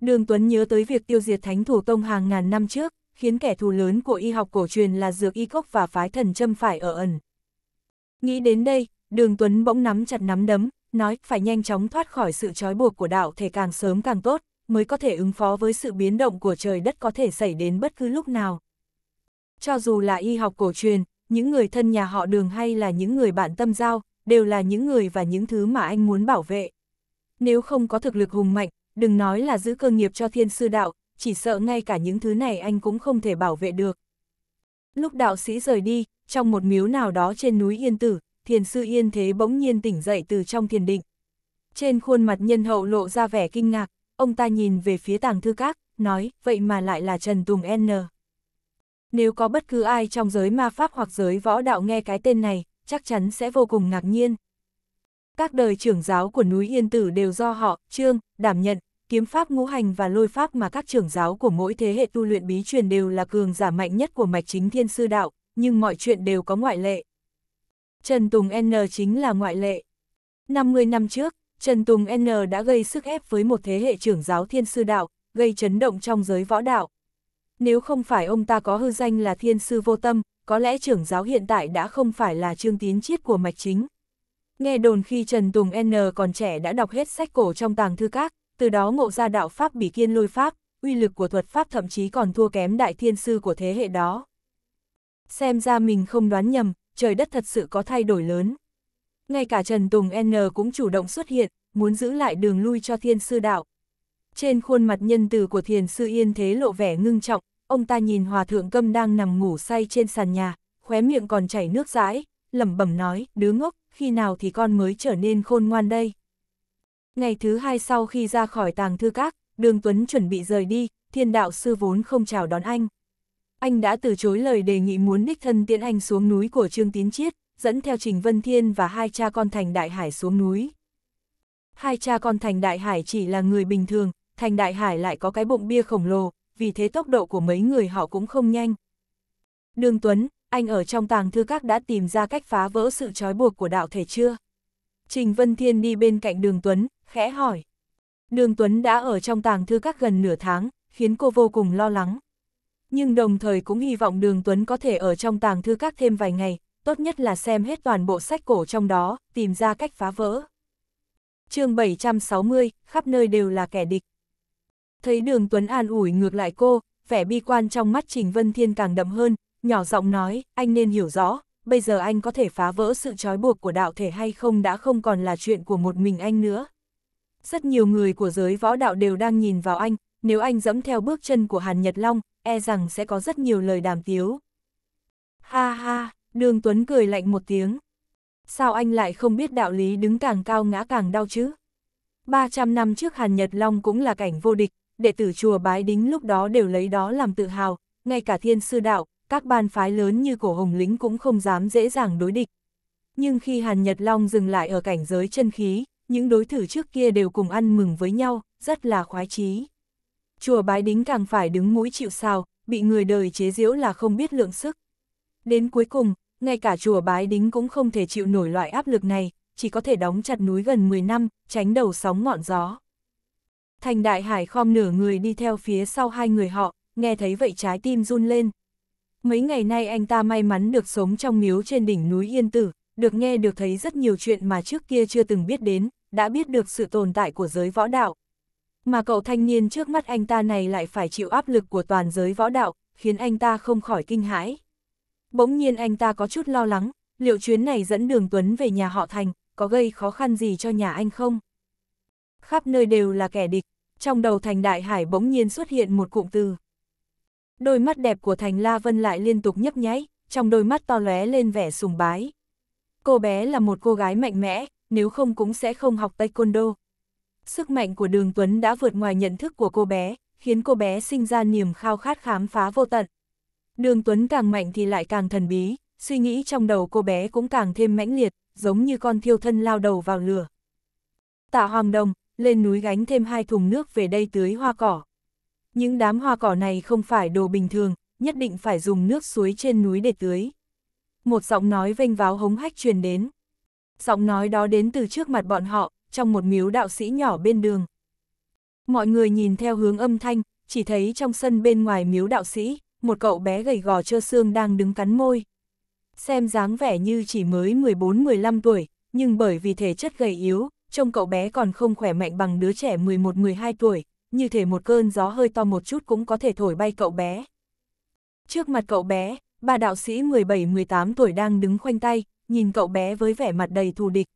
Đường Tuấn nhớ tới việc tiêu diệt thánh thủ tông hàng ngàn năm trước, khiến kẻ thù lớn của y học cổ truyền là dược y cốc và phái thần châm phải ở ẩn. Nghĩ đến đây, đường Tuấn bỗng nắm chặt nắm đấm, nói phải nhanh chóng thoát khỏi sự trói buộc của đạo thể càng sớm càng tốt, mới có thể ứng phó với sự biến động của trời đất có thể xảy đến bất cứ lúc nào. Cho dù là y học cổ truyền, những người thân nhà họ đường hay là những người bạn tâm giao, đều là những người và những thứ mà anh muốn bảo vệ. Nếu không có thực lực hùng mạnh, đừng nói là giữ cơ nghiệp cho thiên sư đạo, chỉ sợ ngay cả những thứ này anh cũng không thể bảo vệ được. Lúc đạo sĩ rời đi, trong một miếu nào đó trên núi Yên Tử, thiền sư Yên Thế bỗng nhiên tỉnh dậy từ trong thiền định. Trên khuôn mặt nhân hậu lộ ra vẻ kinh ngạc, ông ta nhìn về phía tàng thư các, nói, vậy mà lại là Trần Tùng N. Nếu có bất cứ ai trong giới ma pháp hoặc giới võ đạo nghe cái tên này, chắc chắn sẽ vô cùng ngạc nhiên. Các đời trưởng giáo của núi Yên Tử đều do họ, Trương, đảm nhận, kiếm pháp ngũ hành và lôi pháp mà các trưởng giáo của mỗi thế hệ tu luyện bí truyền đều là cường giả mạnh nhất của mạch chính thiên sư đạo, nhưng mọi chuyện đều có ngoại lệ. Trần Tùng N chính là ngoại lệ. 50 năm trước, Trần Tùng N đã gây sức ép với một thế hệ trưởng giáo thiên sư đạo, gây chấn động trong giới võ đạo. Nếu không phải ông ta có hư danh là thiên sư vô tâm, có lẽ trưởng giáo hiện tại đã không phải là trương tiến chiết của mạch chính. Nghe đồn khi Trần Tùng N còn trẻ đã đọc hết sách cổ trong tàng thư các, từ đó ngộ ra đạo pháp bỉ kiên lôi pháp, uy lực của thuật pháp thậm chí còn thua kém đại thiên sư của thế hệ đó. Xem ra mình không đoán nhầm, trời đất thật sự có thay đổi lớn. Ngay cả Trần Tùng N cũng chủ động xuất hiện, muốn giữ lại đường lui cho thiên sư đạo. Trên khuôn mặt nhân từ của thiền sư Yên Thế lộ vẻ ngưng trọng, ông ta nhìn hòa thượng câm đang nằm ngủ say trên sàn nhà, khóe miệng còn chảy nước rãi, lẩm bẩm nói, đứa ngốc, khi nào thì con mới trở nên khôn ngoan đây. Ngày thứ hai sau khi ra khỏi tàng thư các, đường Tuấn chuẩn bị rời đi, thiên đạo sư vốn không chào đón anh. Anh đã từ chối lời đề nghị muốn đích thân tiễn anh xuống núi của Trương Tín Chiết, dẫn theo Trình Vân Thiên và hai cha con Thành Đại Hải xuống núi. Hai cha con Thành Đại Hải chỉ là người bình thường, Thành Đại Hải lại có cái bụng bia khổng lồ, vì thế tốc độ của mấy người họ cũng không nhanh. Đường Tuấn, anh ở trong tàng thư các đã tìm ra cách phá vỡ sự trói buộc của đạo thể chưa? Trình Vân Thiên đi bên cạnh đường Tuấn, khẽ hỏi. Đường Tuấn đã ở trong tàng thư các gần nửa tháng, khiến cô vô cùng lo lắng. Nhưng đồng thời cũng hy vọng Đường Tuấn có thể ở trong tàng thư các thêm vài ngày, tốt nhất là xem hết toàn bộ sách cổ trong đó, tìm ra cách phá vỡ. chương 760, khắp nơi đều là kẻ địch. Thấy Đường Tuấn an ủi ngược lại cô, vẻ bi quan trong mắt Trình Vân Thiên càng đậm hơn, nhỏ giọng nói, anh nên hiểu rõ, bây giờ anh có thể phá vỡ sự trói buộc của đạo thể hay không đã không còn là chuyện của một mình anh nữa. Rất nhiều người của giới võ đạo đều đang nhìn vào anh, nếu anh dẫm theo bước chân của Hàn Nhật Long, e rằng sẽ có rất nhiều lời đàm tiếu. Ha ha, Đường Tuấn cười lạnh một tiếng. Sao anh lại không biết đạo lý đứng càng cao ngã càng đau chứ? 300 năm trước Hàn Nhật Long cũng là cảnh vô địch, đệ tử chùa Bái Đính lúc đó đều lấy đó làm tự hào, ngay cả thiên sư đạo, các ban phái lớn như cổ hồng lính cũng không dám dễ dàng đối địch. Nhưng khi Hàn Nhật Long dừng lại ở cảnh giới chân khí, những đối thủ trước kia đều cùng ăn mừng với nhau, rất là khoái chí. Chùa bái đính càng phải đứng mũi chịu sào bị người đời chế giễu là không biết lượng sức. Đến cuối cùng, ngay cả chùa bái đính cũng không thể chịu nổi loại áp lực này, chỉ có thể đóng chặt núi gần 10 năm, tránh đầu sóng ngọn gió. Thành đại hải khom nửa người đi theo phía sau hai người họ, nghe thấy vậy trái tim run lên. Mấy ngày nay anh ta may mắn được sống trong miếu trên đỉnh núi Yên Tử, được nghe được thấy rất nhiều chuyện mà trước kia chưa từng biết đến, đã biết được sự tồn tại của giới võ đạo. Mà cậu thanh niên trước mắt anh ta này lại phải chịu áp lực của toàn giới võ đạo, khiến anh ta không khỏi kinh hãi. Bỗng nhiên anh ta có chút lo lắng, liệu chuyến này dẫn đường Tuấn về nhà họ Thành, có gây khó khăn gì cho nhà anh không? Khắp nơi đều là kẻ địch, trong đầu Thành Đại Hải bỗng nhiên xuất hiện một cụm từ. Đôi mắt đẹp của Thành La Vân lại liên tục nhấp nháy, trong đôi mắt to lóe lên vẻ sùng bái. Cô bé là một cô gái mạnh mẽ, nếu không cũng sẽ không học taekwondo. Sức mạnh của Đường Tuấn đã vượt ngoài nhận thức của cô bé, khiến cô bé sinh ra niềm khao khát khám phá vô tận. Đường Tuấn càng mạnh thì lại càng thần bí, suy nghĩ trong đầu cô bé cũng càng thêm mãnh liệt, giống như con thiêu thân lao đầu vào lửa. Tạ Hoàng Đồng, lên núi gánh thêm hai thùng nước về đây tưới hoa cỏ. Những đám hoa cỏ này không phải đồ bình thường, nhất định phải dùng nước suối trên núi để tưới. Một giọng nói vênh váo hống hách truyền đến giọng nói đó đến từ trước mặt bọn họ, trong một miếu đạo sĩ nhỏ bên đường. Mọi người nhìn theo hướng âm thanh, chỉ thấy trong sân bên ngoài miếu đạo sĩ, một cậu bé gầy gò trơ xương đang đứng cắn môi. Xem dáng vẻ như chỉ mới 14-15 tuổi, nhưng bởi vì thể chất gầy yếu, trông cậu bé còn không khỏe mạnh bằng đứa trẻ 11-12 tuổi, như thể một cơn gió hơi to một chút cũng có thể thổi bay cậu bé. Trước mặt cậu bé, ba đạo sĩ 17-18 tuổi đang đứng khoanh tay, nhìn cậu bé với vẻ mặt đầy thù địch.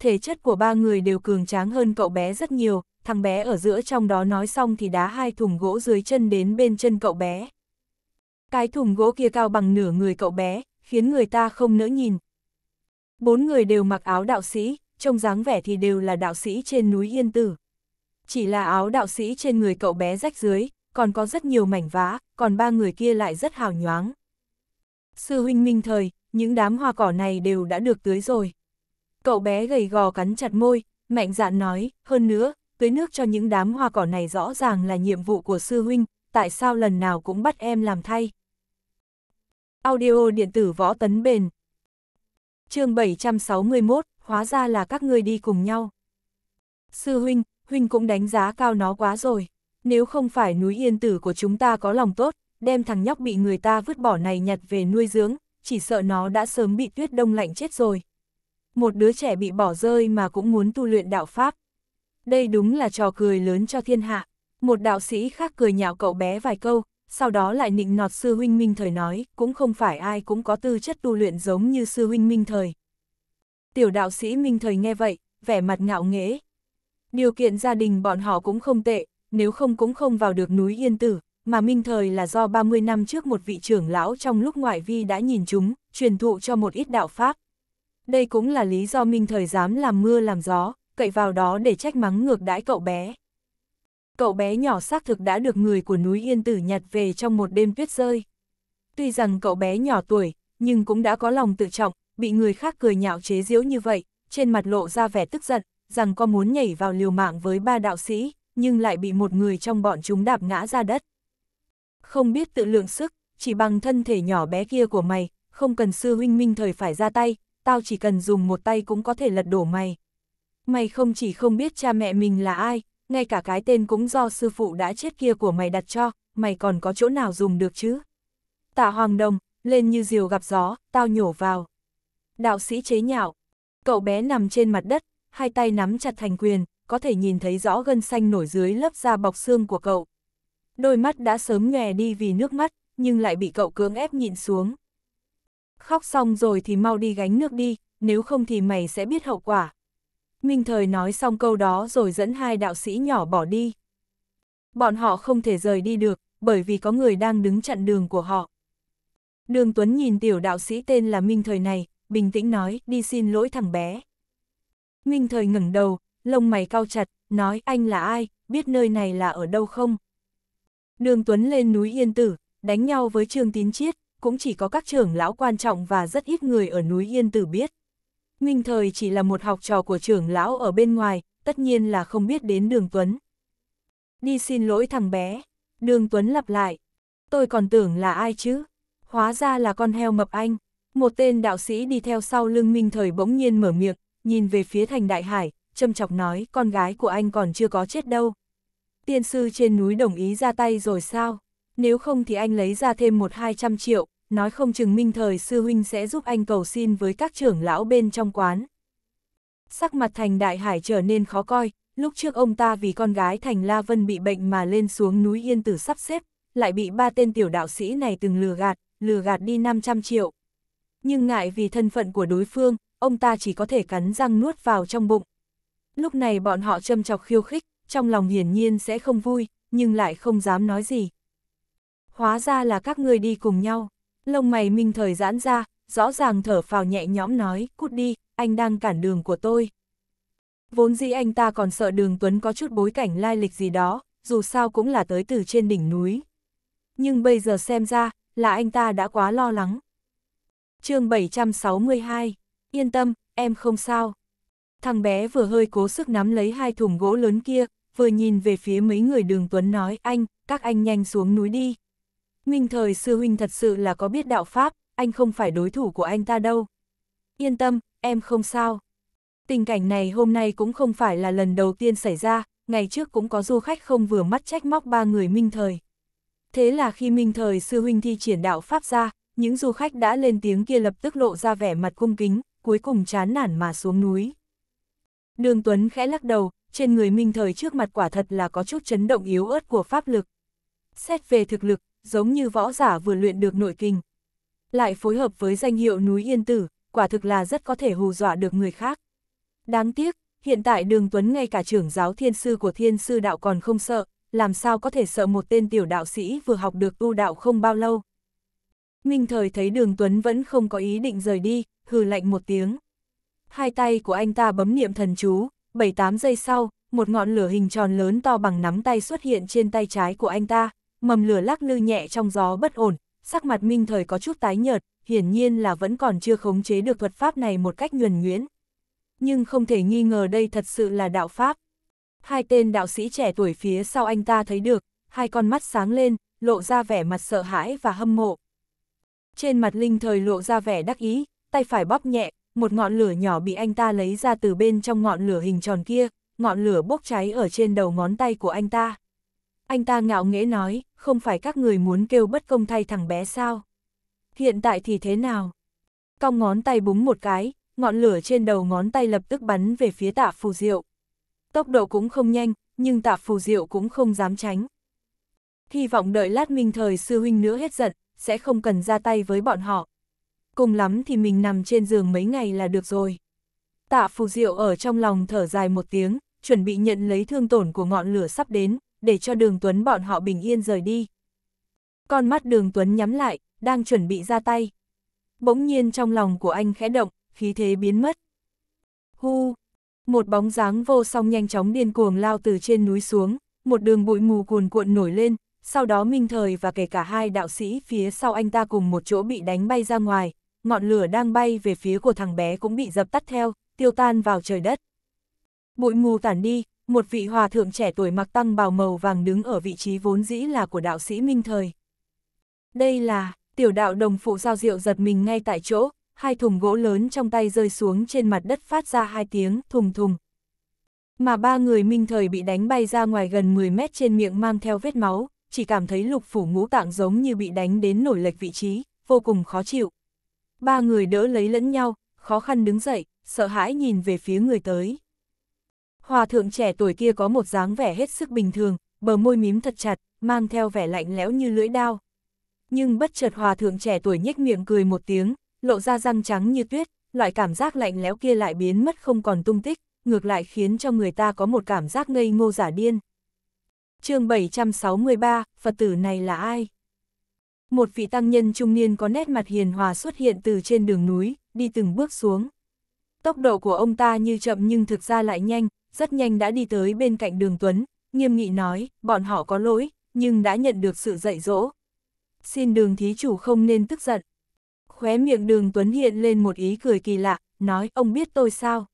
Thể chất của ba người đều cường tráng hơn cậu bé rất nhiều, thằng bé ở giữa trong đó nói xong thì đá hai thùng gỗ dưới chân đến bên chân cậu bé. Cái thùng gỗ kia cao bằng nửa người cậu bé, khiến người ta không nỡ nhìn. Bốn người đều mặc áo đạo sĩ, trông dáng vẻ thì đều là đạo sĩ trên núi Yên Tử. Chỉ là áo đạo sĩ trên người cậu bé rách dưới, còn có rất nhiều mảnh vá, còn ba người kia lại rất hào nhoáng. Sư huynh minh thời, những đám hoa cỏ này đều đã được tưới rồi. Cậu bé gầy gò cắn chặt môi, mạnh dạn nói, hơn nữa, tưới nước cho những đám hoa cỏ này rõ ràng là nhiệm vụ của sư huynh, tại sao lần nào cũng bắt em làm thay. Audio điện tử võ tấn bền chương 761, hóa ra là các người đi cùng nhau. Sư huynh, huynh cũng đánh giá cao nó quá rồi. Nếu không phải núi yên tử của chúng ta có lòng tốt, đem thằng nhóc bị người ta vứt bỏ này nhặt về nuôi dưỡng, chỉ sợ nó đã sớm bị tuyết đông lạnh chết rồi. Một đứa trẻ bị bỏ rơi mà cũng muốn tu luyện đạo Pháp. Đây đúng là trò cười lớn cho thiên hạ. Một đạo sĩ khác cười nhạo cậu bé vài câu, sau đó lại nịnh nọt sư huynh minh thời nói, cũng không phải ai cũng có tư chất tu luyện giống như sư huynh minh thời. Tiểu đạo sĩ minh thời nghe vậy, vẻ mặt ngạo nghễ. Điều kiện gia đình bọn họ cũng không tệ, nếu không cũng không vào được núi Yên Tử, mà minh thời là do 30 năm trước một vị trưởng lão trong lúc ngoại vi đã nhìn chúng, truyền thụ cho một ít đạo pháp. Đây cũng là lý do minh thời dám làm mưa làm gió, cậy vào đó để trách mắng ngược đãi cậu bé. Cậu bé nhỏ xác thực đã được người của núi Yên Tử nhặt về trong một đêm tuyết rơi. Tuy rằng cậu bé nhỏ tuổi, nhưng cũng đã có lòng tự trọng, bị người khác cười nhạo chế giễu như vậy, trên mặt lộ ra vẻ tức giận, rằng có muốn nhảy vào liều mạng với ba đạo sĩ, nhưng lại bị một người trong bọn chúng đạp ngã ra đất không biết tự lượng sức, chỉ bằng thân thể nhỏ bé kia của mày, không cần sư huynh minh thời phải ra tay, tao chỉ cần dùng một tay cũng có thể lật đổ mày. Mày không chỉ không biết cha mẹ mình là ai, ngay cả cái tên cũng do sư phụ đã chết kia của mày đặt cho, mày còn có chỗ nào dùng được chứ? Tạ Hoàng Đồng, lên như diều gặp gió, tao nhổ vào. Đạo sĩ chế nhạo, cậu bé nằm trên mặt đất, hai tay nắm chặt thành quyền, có thể nhìn thấy rõ gân xanh nổi dưới lớp da bọc xương của cậu, đôi mắt đã sớm nhòe đi vì nước mắt, nhưng lại bị cậu cưỡng ép nhịn xuống. Khóc xong rồi thì mau đi gánh nước đi, nếu không thì mày sẽ biết hậu quả. Minh Thời nói xong câu đó rồi dẫn hai đạo sĩ nhỏ bỏ đi. Bọn họ không thể rời đi được, bởi vì có người đang đứng chặn đường của họ. Đường Tuấn nhìn tiểu đạo sĩ tên là Minh Thời này, bình tĩnh nói, đi xin lỗi thằng bé. Minh Thời ngẩng đầu, lông mày cao chặt, nói anh là ai, biết nơi này là ở đâu không? Đường Tuấn lên núi Yên Tử, đánh nhau với Trương Tín Chiết, cũng chỉ có các trưởng lão quan trọng và rất ít người ở núi Yên Tử biết. Nghinh thời chỉ là một học trò của trưởng lão ở bên ngoài, tất nhiên là không biết đến Đường Tuấn. Đi xin lỗi thằng bé. Đường Tuấn lặp lại. Tôi còn tưởng là ai chứ? Hóa ra là con heo mập anh. Một tên đạo sĩ đi theo sau lưng Minh Thời bỗng nhiên mở miệng, nhìn về phía thành đại hải, châm chọc nói con gái của anh còn chưa có chết đâu tiên sư trên núi đồng ý ra tay rồi sao? Nếu không thì anh lấy ra thêm một hai trăm triệu, nói không chừng minh thời sư huynh sẽ giúp anh cầu xin với các trưởng lão bên trong quán. Sắc mặt thành đại hải trở nên khó coi, lúc trước ông ta vì con gái thành La Vân bị bệnh mà lên xuống núi Yên Tử sắp xếp, lại bị ba tên tiểu đạo sĩ này từng lừa gạt, lừa gạt đi 500 triệu. Nhưng ngại vì thân phận của đối phương, ông ta chỉ có thể cắn răng nuốt vào trong bụng. Lúc này bọn họ châm chọc khiêu khích, trong lòng hiển nhiên sẽ không vui, nhưng lại không dám nói gì. Hóa ra là các người đi cùng nhau, lông mày minh thời giãn ra, rõ ràng thở phào nhẹ nhõm nói, cút đi, anh đang cản đường của tôi. Vốn dĩ anh ta còn sợ đường Tuấn có chút bối cảnh lai lịch gì đó, dù sao cũng là tới từ trên đỉnh núi. Nhưng bây giờ xem ra, là anh ta đã quá lo lắng. chương 762, yên tâm, em không sao. Thằng bé vừa hơi cố sức nắm lấy hai thùng gỗ lớn kia, vừa nhìn về phía mấy người đường Tuấn nói anh, các anh nhanh xuống núi đi. Minh thời sư huynh thật sự là có biết đạo Pháp, anh không phải đối thủ của anh ta đâu. Yên tâm, em không sao. Tình cảnh này hôm nay cũng không phải là lần đầu tiên xảy ra, ngày trước cũng có du khách không vừa mắt trách móc ba người Minh thời. Thế là khi Minh thời sư huynh thi triển đạo Pháp ra, những du khách đã lên tiếng kia lập tức lộ ra vẻ mặt cung kính, cuối cùng chán nản mà xuống núi. Đường Tuấn khẽ lắc đầu, trên người minh thời trước mặt quả thật là có chút chấn động yếu ớt của pháp lực. Xét về thực lực, giống như võ giả vừa luyện được nội kinh. Lại phối hợp với danh hiệu núi Yên Tử, quả thực là rất có thể hù dọa được người khác. Đáng tiếc, hiện tại đường Tuấn ngay cả trưởng giáo thiên sư của thiên sư đạo còn không sợ, làm sao có thể sợ một tên tiểu đạo sĩ vừa học được tu đạo không bao lâu. Minh thời thấy đường Tuấn vẫn không có ý định rời đi, hừ lạnh một tiếng. Hai tay của anh ta bấm niệm thần chú, bảy tám giây sau, một ngọn lửa hình tròn lớn to bằng nắm tay xuất hiện trên tay trái của anh ta, mầm lửa lắc lư nhẹ trong gió bất ổn, sắc mặt Minh Thời có chút tái nhợt, hiển nhiên là vẫn còn chưa khống chế được thuật pháp này một cách nhuần nhuyễn. Nhưng không thể nghi ngờ đây thật sự là đạo pháp. Hai tên đạo sĩ trẻ tuổi phía sau anh ta thấy được, hai con mắt sáng lên, lộ ra vẻ mặt sợ hãi và hâm mộ. Trên mặt Linh Thời lộ ra vẻ đắc ý, tay phải bóp nhẹ, một ngọn lửa nhỏ bị anh ta lấy ra từ bên trong ngọn lửa hình tròn kia, ngọn lửa bốc cháy ở trên đầu ngón tay của anh ta. Anh ta ngạo nghễ nói, không phải các người muốn kêu bất công thay thằng bé sao? Hiện tại thì thế nào? Cong ngón tay búng một cái, ngọn lửa trên đầu ngón tay lập tức bắn về phía tạ phù diệu. Tốc độ cũng không nhanh, nhưng tạ phù diệu cũng không dám tránh. Hy vọng đợi lát minh thời sư huynh nữa hết giận, sẽ không cần ra tay với bọn họ, cùng lắm thì mình nằm trên giường mấy ngày là được rồi. Tạ Phù Diệu ở trong lòng thở dài một tiếng, chuẩn bị nhận lấy thương tổn của ngọn lửa sắp đến, để cho đường Tuấn bọn họ bình yên rời đi. Con mắt đường Tuấn nhắm lại, đang chuẩn bị ra tay. Bỗng nhiên trong lòng của anh khẽ động, khí thế biến mất. Hu! Một bóng dáng vô song nhanh chóng điên cuồng lao từ trên núi xuống, một đường bụi mù cuồn cuộn nổi lên, sau đó Minh Thời và kể cả hai đạo sĩ phía sau anh ta cùng một chỗ bị đánh bay ra ngoài, ngọn lửa đang bay về phía của thằng bé cũng bị dập tắt theo, tiêu tan vào trời đất. Bụi mù tản đi, một vị hòa thượng trẻ tuổi mặc tăng bào màu vàng đứng ở vị trí vốn dĩ là của đạo sĩ Minh Thời. Đây là, tiểu đạo đồng phụ giao diệu giật mình ngay tại chỗ, hai thùng gỗ lớn trong tay rơi xuống trên mặt đất phát ra hai tiếng thùng thùng. Mà ba người Minh Thời bị đánh bay ra ngoài gần 10 mét trên miệng mang theo vết máu, chỉ cảm thấy lục phủ ngũ tạng giống như bị đánh đến nổi lệch vị trí, vô cùng khó chịu. Ba người đỡ lấy lẫn nhau, khó khăn đứng dậy, sợ hãi nhìn về phía người tới. Hòa thượng trẻ tuổi kia có một dáng vẻ hết sức bình thường, bờ môi mím thật chặt, mang theo vẻ lạnh lẽo như lưỡi đao. Nhưng bất chợt hòa thượng trẻ tuổi nhếch miệng cười một tiếng, lộ ra răng trắng như tuyết, loại cảm giác lạnh lẽo kia lại biến mất không còn tung tích, ngược lại khiến cho người ta có một cảm giác ngây ngô giả điên. chương 763, Phật tử này là ai? Một vị tăng nhân trung niên có nét mặt hiền hòa xuất hiện từ trên đường núi, đi từng bước xuống. Tốc độ của ông ta như chậm nhưng thực ra lại nhanh, rất nhanh đã đi tới bên cạnh đường Tuấn, nghiêm nghị nói, bọn họ có lỗi, nhưng đã nhận được sự dạy dỗ. Xin đường thí chủ không nên tức giận. Khóe miệng đường Tuấn hiện lên một ý cười kỳ lạ, nói, ông biết tôi sao?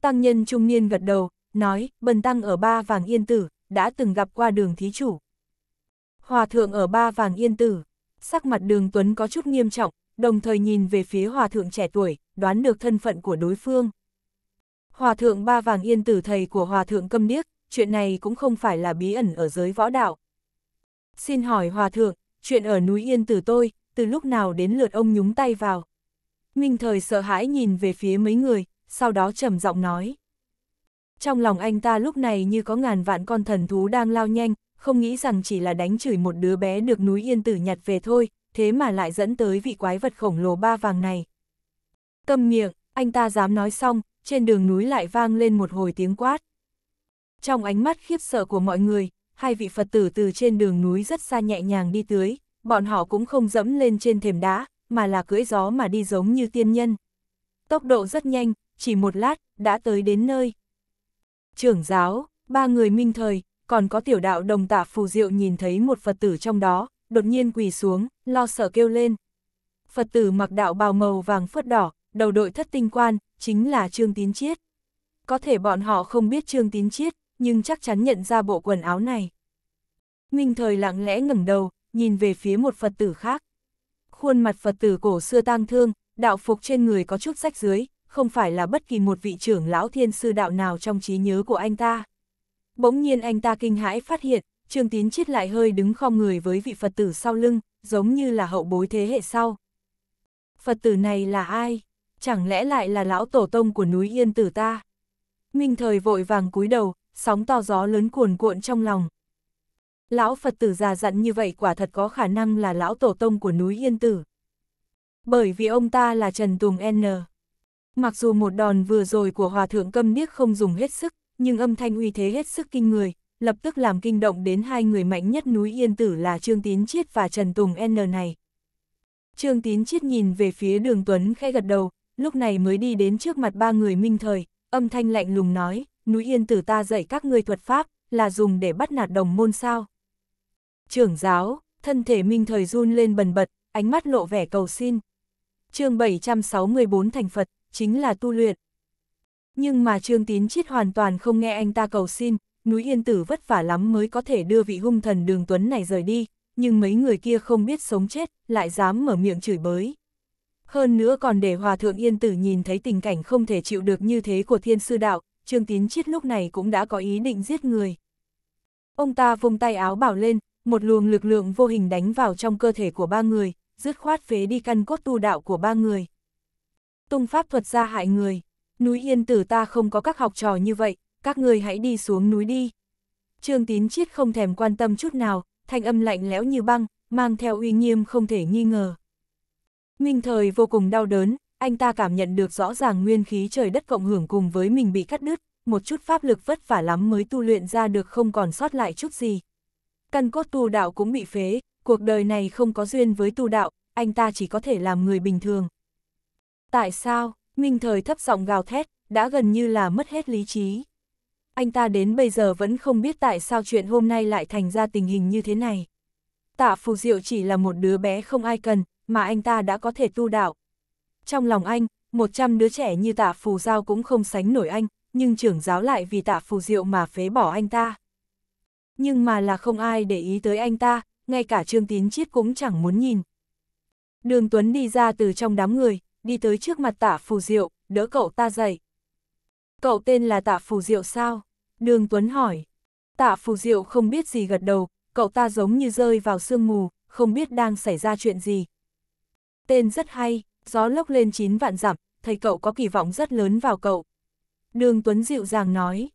Tăng nhân trung niên gật đầu, nói, bần tăng ở ba vàng yên tử, đã từng gặp qua đường thí chủ. Hòa thượng ở ba vàng yên tử, sắc mặt đường Tuấn có chút nghiêm trọng, đồng thời nhìn về phía hòa thượng trẻ tuổi, đoán được thân phận của đối phương. Hòa thượng ba vàng yên tử thầy của hòa thượng câm điếc, chuyện này cũng không phải là bí ẩn ở giới võ đạo. Xin hỏi hòa thượng, chuyện ở núi yên tử tôi, từ lúc nào đến lượt ông nhúng tay vào. Minh thời sợ hãi nhìn về phía mấy người, sau đó trầm giọng nói. Trong lòng anh ta lúc này như có ngàn vạn con thần thú đang lao nhanh, không nghĩ rằng chỉ là đánh chửi một đứa bé được núi yên tử nhặt về thôi, thế mà lại dẫn tới vị quái vật khổng lồ ba vàng này. Câm miệng, anh ta dám nói xong, trên đường núi lại vang lên một hồi tiếng quát. Trong ánh mắt khiếp sợ của mọi người, hai vị Phật tử từ trên đường núi rất xa nhẹ nhàng đi tưới, bọn họ cũng không dẫm lên trên thềm đá, mà là cưỡi gió mà đi giống như tiên nhân. Tốc độ rất nhanh, chỉ một lát, đã tới đến nơi. Trưởng giáo, ba người minh thời, còn có tiểu đạo đồng tả phù diệu nhìn thấy một Phật tử trong đó, đột nhiên quỳ xuống, lo sợ kêu lên. Phật tử mặc đạo bào màu vàng phớt đỏ, đầu đội thất tinh quan, chính là Trương Tín Chiết. Có thể bọn họ không biết Trương Tín Chiết, nhưng chắc chắn nhận ra bộ quần áo này. Minh thời lặng lẽ ngẩng đầu, nhìn về phía một Phật tử khác. Khuôn mặt Phật tử cổ xưa tang thương, đạo phục trên người có chút rách dưới, không phải là bất kỳ một vị trưởng lão thiên sư đạo nào trong trí nhớ của anh ta. Bỗng nhiên anh ta kinh hãi phát hiện, Trương Tín chết lại hơi đứng khom người với vị Phật tử sau lưng, giống như là hậu bối thế hệ sau. Phật tử này là ai? Chẳng lẽ lại là lão tổ tông của núi Yên Tử ta? Minh thời vội vàng cúi đầu, sóng to gió lớn cuồn cuộn trong lòng. Lão Phật tử già dặn như vậy quả thật có khả năng là lão tổ tông của núi Yên Tử. Bởi vì ông ta là Trần Tùng N. Mặc dù một đòn vừa rồi của Hòa Thượng Câm Niếc không dùng hết sức, nhưng âm thanh uy thế hết sức kinh người, lập tức làm kinh động đến hai người mạnh nhất núi Yên Tử là Trương Tín Chiết và Trần Tùng N này. Trương Tín Chiết nhìn về phía đường Tuấn khẽ gật đầu, lúc này mới đi đến trước mặt ba người minh thời, âm thanh lạnh lùng nói, núi Yên Tử ta dạy các ngươi thuật pháp, là dùng để bắt nạt đồng môn sao. Trưởng giáo, thân thể minh thời run lên bần bật, ánh mắt lộ vẻ cầu xin. chương 764 thành Phật, chính là tu luyện. Nhưng mà Trương Tín Chiết hoàn toàn không nghe anh ta cầu xin, núi Yên Tử vất vả lắm mới có thể đưa vị hung thần đường Tuấn này rời đi, nhưng mấy người kia không biết sống chết, lại dám mở miệng chửi bới. Hơn nữa còn để Hòa Thượng Yên Tử nhìn thấy tình cảnh không thể chịu được như thế của thiên sư đạo, Trương Tín Chiết lúc này cũng đã có ý định giết người. Ông ta vung tay áo bảo lên, một luồng lực lượng vô hình đánh vào trong cơ thể của ba người, dứt khoát phế đi căn cốt tu đạo của ba người. Tung pháp thuật ra hại người núi yên tử ta không có các học trò như vậy, các người hãy đi xuống núi đi. Trương tín chiết không thèm quan tâm chút nào, thanh âm lạnh lẽo như băng, mang theo uy nghiêm không thể nghi ngờ. Minh thời vô cùng đau đớn, anh ta cảm nhận được rõ ràng nguyên khí trời đất cộng hưởng cùng với mình bị cắt đứt, một chút pháp lực vất vả lắm mới tu luyện ra được không còn sót lại chút gì. Căn cốt tu đạo cũng bị phế, cuộc đời này không có duyên với tu đạo, anh ta chỉ có thể làm người bình thường. Tại sao? Minh thời thấp giọng gào thét, đã gần như là mất hết lý trí. Anh ta đến bây giờ vẫn không biết tại sao chuyện hôm nay lại thành ra tình hình như thế này. Tạ Phù Diệu chỉ là một đứa bé không ai cần, mà anh ta đã có thể tu đạo. Trong lòng anh, 100 đứa trẻ như Tạ Phù Giao cũng không sánh nổi anh, nhưng trưởng giáo lại vì Tạ Phù Diệu mà phế bỏ anh ta. Nhưng mà là không ai để ý tới anh ta, ngay cả Trương Tín Chiết cũng chẳng muốn nhìn. Đường Tuấn đi ra từ trong đám người, đi tới trước mặt tả phù diệu, đỡ cậu ta dậy. Cậu tên là Tả phù diệu sao? Đường Tuấn hỏi. Tạ phù diệu không biết gì gật đầu, cậu ta giống như rơi vào sương mù, không biết đang xảy ra chuyện gì. Tên rất hay, gió lốc lên chín vạn dặm, thầy cậu có kỳ vọng rất lớn vào cậu. Đường Tuấn dịu dàng nói.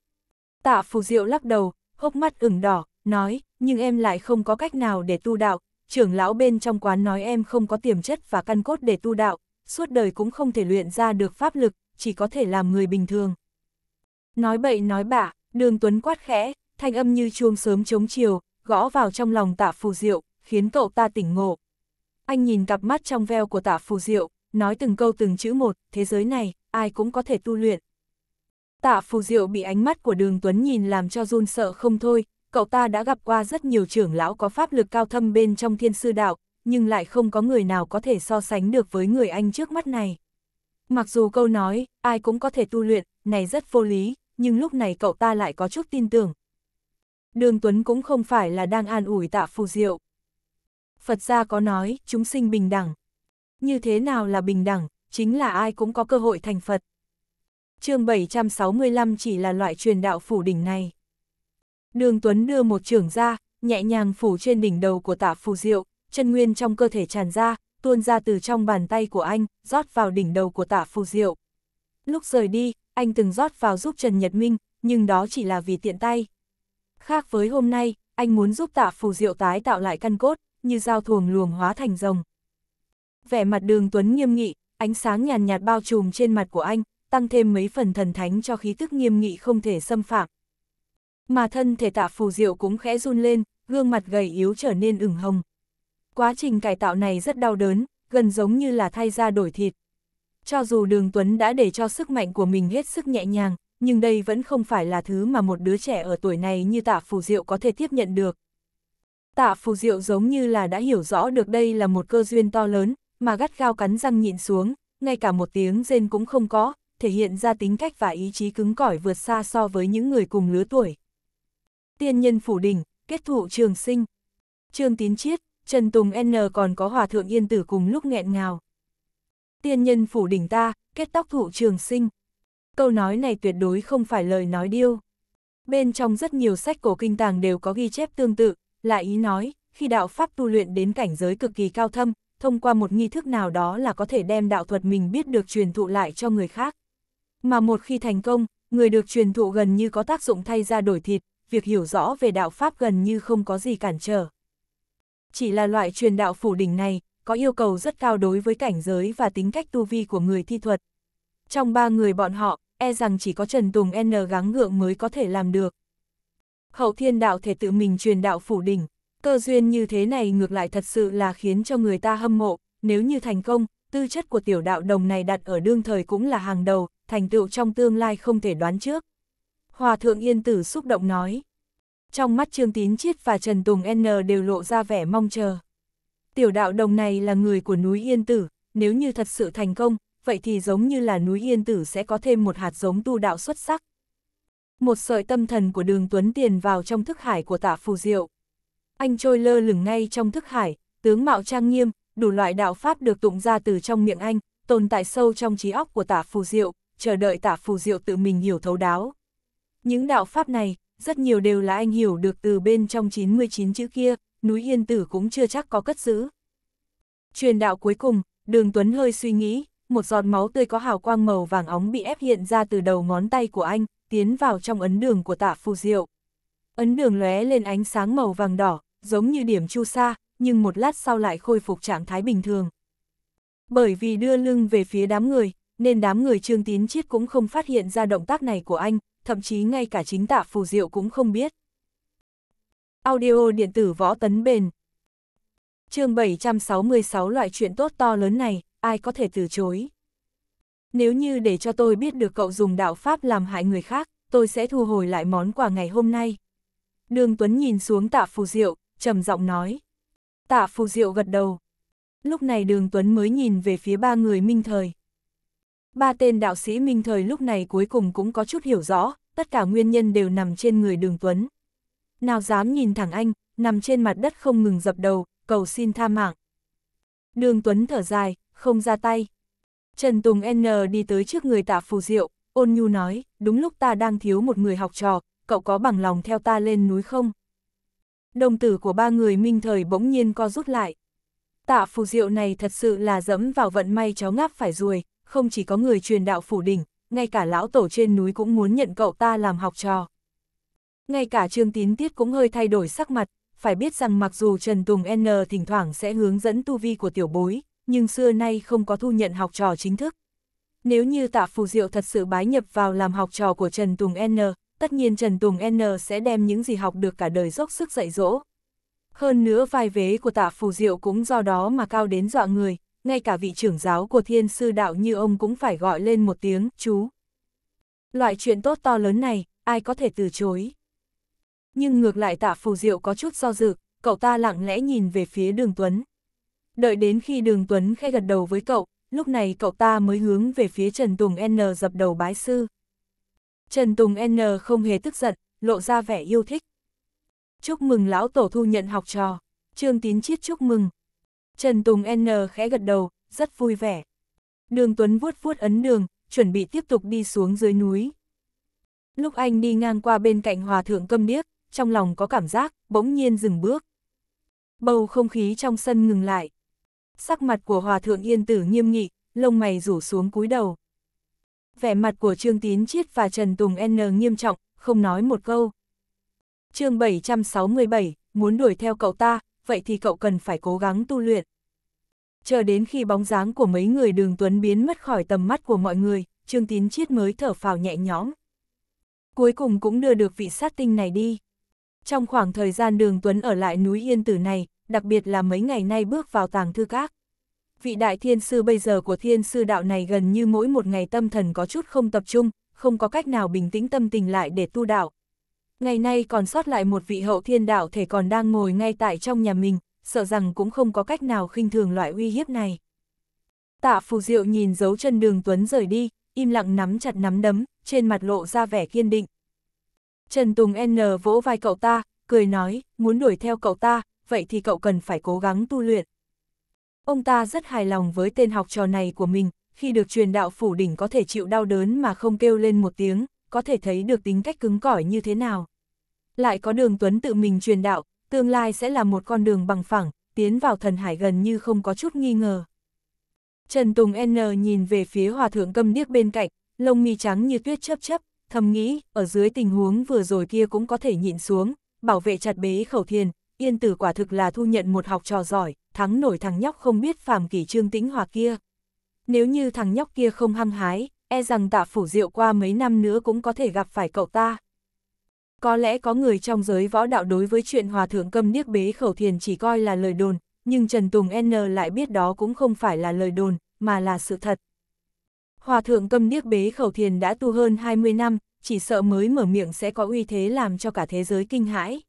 Tạ phù diệu lắc đầu, hốc mắt ửng đỏ, nói, nhưng em lại không có cách nào để tu đạo, trưởng lão bên trong quán nói em không có tiềm chất và căn cốt để tu đạo, suốt đời cũng không thể luyện ra được pháp lực, chỉ có thể làm người bình thường. Nói bậy nói bạ, đường Tuấn quát khẽ, thanh âm như chuông sớm chống chiều, gõ vào trong lòng tạ phù diệu, khiến cậu ta tỉnh ngộ. Anh nhìn cặp mắt trong veo của tạ phù diệu, nói từng câu từng chữ một, thế giới này, ai cũng có thể tu luyện. Tạ phù diệu bị ánh mắt của đường Tuấn nhìn làm cho run sợ không thôi, cậu ta đã gặp qua rất nhiều trưởng lão có pháp lực cao thâm bên trong thiên sư đạo, nhưng lại không có người nào có thể so sánh được với người anh trước mắt này. Mặc dù câu nói, ai cũng có thể tu luyện, này rất vô lý, nhưng lúc này cậu ta lại có chút tin tưởng. Đường Tuấn cũng không phải là đang an ủi tạ phù diệu. Phật gia có nói, chúng sinh bình đẳng. Như thế nào là bình đẳng, chính là ai cũng có cơ hội thành Phật. chương 765 chỉ là loại truyền đạo phủ đỉnh này. Đường Tuấn đưa một trưởng ra, nhẹ nhàng phủ trên đỉnh đầu của tạ phù diệu, chân nguyên trong cơ thể tràn ra, tuôn ra từ trong bàn tay của anh, rót vào đỉnh đầu của tả phù diệu. Lúc rời đi, anh từng rót vào giúp Trần Nhật Minh, nhưng đó chỉ là vì tiện tay. Khác với hôm nay, anh muốn giúp tạ phù diệu tái tạo lại căn cốt, như dao thuồng luồng hóa thành rồng. Vẻ mặt đường Tuấn nghiêm nghị, ánh sáng nhàn nhạt bao trùm trên mặt của anh, tăng thêm mấy phần thần thánh cho khí tức nghiêm nghị không thể xâm phạm. Mà thân thể tạ phù diệu cũng khẽ run lên, gương mặt gầy yếu trở nên ửng hồng. Quá trình cải tạo này rất đau đớn, gần giống như là thay da đổi thịt. Cho dù Đường Tuấn đã để cho sức mạnh của mình hết sức nhẹ nhàng, nhưng đây vẫn không phải là thứ mà một đứa trẻ ở tuổi này như Tạ Phù Diệu có thể tiếp nhận được. Tạ Phù Diệu giống như là đã hiểu rõ được đây là một cơ duyên to lớn, mà gắt gao cắn răng nhịn xuống, ngay cả một tiếng rên cũng không có, thể hiện ra tính cách và ý chí cứng cỏi vượt xa so với những người cùng lứa tuổi. Tiên nhân phủ đỉnh, kết thụ trường sinh. Trương Tín Chiết, Trần Tùng N còn có hòa thượng yên tử cùng lúc nghẹn ngào. Tiên nhân phủ đỉnh ta, kết tóc thụ trường sinh. Câu nói này tuyệt đối không phải lời nói điêu. Bên trong rất nhiều sách cổ kinh tàng đều có ghi chép tương tự, là ý nói, khi đạo Pháp tu luyện đến cảnh giới cực kỳ cao thâm, thông qua một nghi thức nào đó là có thể đem đạo thuật mình biết được truyền thụ lại cho người khác. Mà một khi thành công, người được truyền thụ gần như có tác dụng thay ra đổi thịt, việc hiểu rõ về đạo Pháp gần như không có gì cản trở chỉ là loại truyền đạo phủ đỉnh này, có yêu cầu rất cao đối với cảnh giới và tính cách tu vi của người thi thuật. Trong ba người bọn họ, e rằng chỉ có Trần Tùng N gắng ngượng mới có thể làm được. Hậu thiên đạo thể tự mình truyền đạo phủ đỉnh, cơ duyên như thế này ngược lại thật sự là khiến cho người ta hâm mộ, nếu như thành công, tư chất của tiểu đạo đồng này đặt ở đương thời cũng là hàng đầu, thành tựu trong tương lai không thể đoán trước. Hòa thượng Yên Tử xúc động nói trong mắt Trương Tín Chiết và Trần Tùng N đều lộ ra vẻ mong chờ. Tiểu đạo đồng này là người của núi Yên Tử, nếu như thật sự thành công, vậy thì giống như là núi Yên Tử sẽ có thêm một hạt giống tu đạo xuất sắc. Một sợi tâm thần của đường Tuấn Tiền vào trong thức hải của tạ Phù Diệu. Anh trôi lơ lửng ngay trong thức hải, tướng mạo trang nghiêm, đủ loại đạo pháp được tụng ra từ trong miệng anh, tồn tại sâu trong trí óc của tạ phù diệu, chờ đợi tạ phù diệu tự mình hiểu thấu đáo. Những đạo pháp này, rất nhiều đều là anh hiểu được từ bên trong 99 chữ kia, núi Yên Tử cũng chưa chắc có cất giữ. Truyền đạo cuối cùng, Đường Tuấn hơi suy nghĩ, một giọt máu tươi có hào quang màu vàng óng bị ép hiện ra từ đầu ngón tay của anh, tiến vào trong ấn đường của tạ phù diệu. Ấn đường lóe lên ánh sáng màu vàng đỏ, giống như điểm chu sa, nhưng một lát sau lại khôi phục trạng thái bình thường. Bởi vì đưa lưng về phía đám người, nên đám người trương tín chiết cũng không phát hiện ra động tác này của anh, thậm chí ngay cả chính tạ phù diệu cũng không biết. Audio điện tử võ tấn bền chương 766 loại chuyện tốt to lớn này, ai có thể từ chối. Nếu như để cho tôi biết được cậu dùng đạo Pháp làm hại người khác, tôi sẽ thu hồi lại món quà ngày hôm nay. Đường Tuấn nhìn xuống tạ phù diệu, trầm giọng nói. Tạ phù diệu gật đầu. Lúc này đường Tuấn mới nhìn về phía ba người minh thời. Ba tên đạo sĩ Minh Thời lúc này cuối cùng cũng có chút hiểu rõ, tất cả nguyên nhân đều nằm trên người đường Tuấn. Nào dám nhìn thẳng anh, nằm trên mặt đất không ngừng dập đầu, cầu xin tha mạng. Đường Tuấn thở dài, không ra tay. Trần Tùng N đi tới trước người tạ phù diệu, ôn nhu nói, đúng lúc ta đang thiếu một người học trò, cậu có bằng lòng theo ta lên núi không? Đồng tử của ba người minh thời bỗng nhiên co rút lại. Tạ phù diệu này thật sự là dẫm vào vận may chó ngáp phải ruồi, không chỉ có người truyền đạo phủ đỉnh, ngay cả lão tổ trên núi cũng muốn nhận cậu ta làm học trò. Ngay cả Trương Tín Tiết cũng hơi thay đổi sắc mặt, phải biết rằng mặc dù Trần Tùng N thỉnh thoảng sẽ hướng dẫn tu vi của tiểu bối, nhưng xưa nay không có thu nhận học trò chính thức. Nếu như tạ phù diệu thật sự bái nhập vào làm học trò của Trần Tùng N, tất nhiên Trần Tùng N sẽ đem những gì học được cả đời dốc sức dạy dỗ. Hơn nữa vai vế của tạ phù diệu cũng do đó mà cao đến dọa người, ngay cả vị trưởng giáo của thiên sư đạo như ông cũng phải gọi lên một tiếng, chú. Loại chuyện tốt to lớn này, ai có thể từ chối. Nhưng ngược lại tạ phù diệu có chút do dự, cậu ta lặng lẽ nhìn về phía đường Tuấn. Đợi đến khi đường Tuấn khẽ gật đầu với cậu, lúc này cậu ta mới hướng về phía Trần Tùng N dập đầu bái sư. Trần Tùng N không hề tức giận, lộ ra vẻ yêu thích. Chúc mừng lão tổ thu nhận học trò, Trương Tín Chiết chúc mừng, Trần Tùng N khẽ gật đầu, rất vui vẻ. Đường Tuấn vuốt vuốt ấn đường, chuẩn bị tiếp tục đi xuống dưới núi. Lúc anh đi ngang qua bên cạnh hòa thượng câm điếc, trong lòng có cảm giác, bỗng nhiên dừng bước. Bầu không khí trong sân ngừng lại. Sắc mặt của hòa thượng yên tử nghiêm nghị, lông mày rủ xuống cúi đầu. Vẻ mặt của Trương Tín Chiết và Trần Tùng N nghiêm trọng, không nói một câu. chương 767, muốn đuổi theo cậu ta, vậy thì cậu cần phải cố gắng tu luyện. Chờ đến khi bóng dáng của mấy người đường Tuấn biến mất khỏi tầm mắt của mọi người, Trương Tín Chiết mới thở phào nhẹ nhõm. Cuối cùng cũng đưa được vị sát tinh này đi. Trong khoảng thời gian đường Tuấn ở lại núi Yên Tử này, đặc biệt là mấy ngày nay bước vào tàng thư các. Vị đại thiên sư bây giờ của thiên sư đạo này gần như mỗi một ngày tâm thần có chút không tập trung, không có cách nào bình tĩnh tâm tình lại để tu đạo, Ngày nay còn sót lại một vị hậu thiên đạo thể còn đang ngồi ngay tại trong nhà mình, sợ rằng cũng không có cách nào khinh thường loại uy hiếp này. Tạ Phù Diệu nhìn dấu chân đường Tuấn rời đi, im lặng nắm chặt nắm đấm, trên mặt lộ ra vẻ kiên định. Trần Tùng N vỗ vai cậu ta, cười nói, muốn đuổi theo cậu ta, vậy thì cậu cần phải cố gắng tu luyện. Ông ta rất hài lòng với tên học trò này của mình, khi được truyền đạo phủ đỉnh có thể chịu đau đớn mà không kêu lên một tiếng, có thể thấy được tính cách cứng cỏi như thế nào. Lại có đường Tuấn tự mình truyền đạo, tương lai sẽ là một con đường bằng phẳng, tiến vào thần hải gần như không có chút nghi ngờ. Trần Tùng N nhìn về phía hòa thượng câm điếc bên cạnh, lông mi trắng như tuyết chấp chấp, thầm nghĩ, ở dưới tình huống vừa rồi kia cũng có thể nhịn xuống, bảo vệ chặt bế khẩu thiền, yên tử quả thực là thu nhận một học trò giỏi, thắng nổi thằng nhóc không biết phàm kỷ trương tĩnh hòa kia. Nếu như thằng nhóc kia không hăng hái, e rằng tạ phủ diệu qua mấy năm nữa cũng có thể gặp phải cậu ta. Có lẽ có người trong giới võ đạo đối với chuyện hòa thượng câm niếc bế khẩu thiền chỉ coi là lời đồn, nhưng Trần Tùng N lại biết đó cũng không phải là lời đồn, mà là sự thật. Hòa thượng câm niếc bế khẩu thiền đã tu hơn 20 năm, chỉ sợ mới mở miệng sẽ có uy thế làm cho cả thế giới kinh hãi.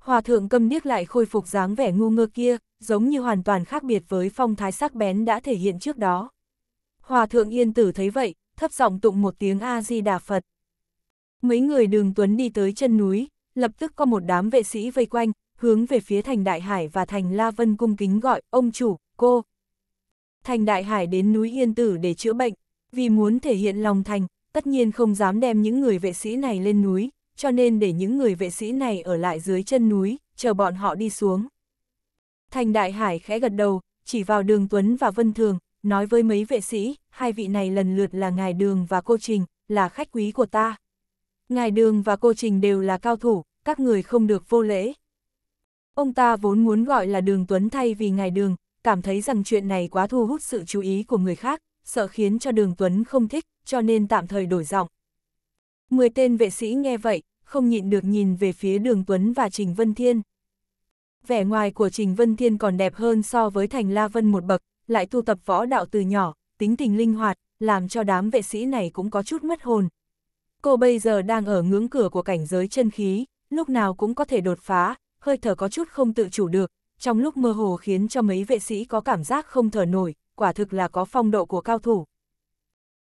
Hòa thượng câm niếc lại khôi phục dáng vẻ ngu ngơ kia, giống như hoàn toàn khác biệt với phong thái sắc bén đã thể hiện trước đó. Hòa thượng Yên Tử thấy vậy, thấp giọng tụng một tiếng A-di-đà Phật. Mấy người đường tuấn đi tới chân núi, lập tức có một đám vệ sĩ vây quanh, hướng về phía thành Đại Hải và thành La Vân cung kính gọi, ông chủ, cô. Thành Đại Hải đến núi Yên Tử để chữa bệnh, vì muốn thể hiện lòng thành, tất nhiên không dám đem những người vệ sĩ này lên núi, cho nên để những người vệ sĩ này ở lại dưới chân núi, chờ bọn họ đi xuống. Thành Đại Hải khẽ gật đầu, chỉ vào đường Tuấn và Vân Thường, nói với mấy vệ sĩ, hai vị này lần lượt là Ngài Đường và cô Trình, là khách quý của ta. Ngài Đường và cô Trình đều là cao thủ, các người không được vô lễ. Ông ta vốn muốn gọi là Đường Tuấn thay vì Ngài Đường, cảm thấy rằng chuyện này quá thu hút sự chú ý của người khác, sợ khiến cho Đường Tuấn không thích, cho nên tạm thời đổi giọng. Mười tên vệ sĩ nghe vậy, không nhịn được nhìn về phía Đường Tuấn và Trình Vân Thiên. Vẻ ngoài của Trình Vân Thiên còn đẹp hơn so với Thành La Vân một bậc, lại tu tập võ đạo từ nhỏ, tính tình linh hoạt, làm cho đám vệ sĩ này cũng có chút mất hồn. Cô bây giờ đang ở ngưỡng cửa của cảnh giới chân khí, lúc nào cũng có thể đột phá, hơi thở có chút không tự chủ được, trong lúc mơ hồ khiến cho mấy vệ sĩ có cảm giác không thở nổi, quả thực là có phong độ của cao thủ.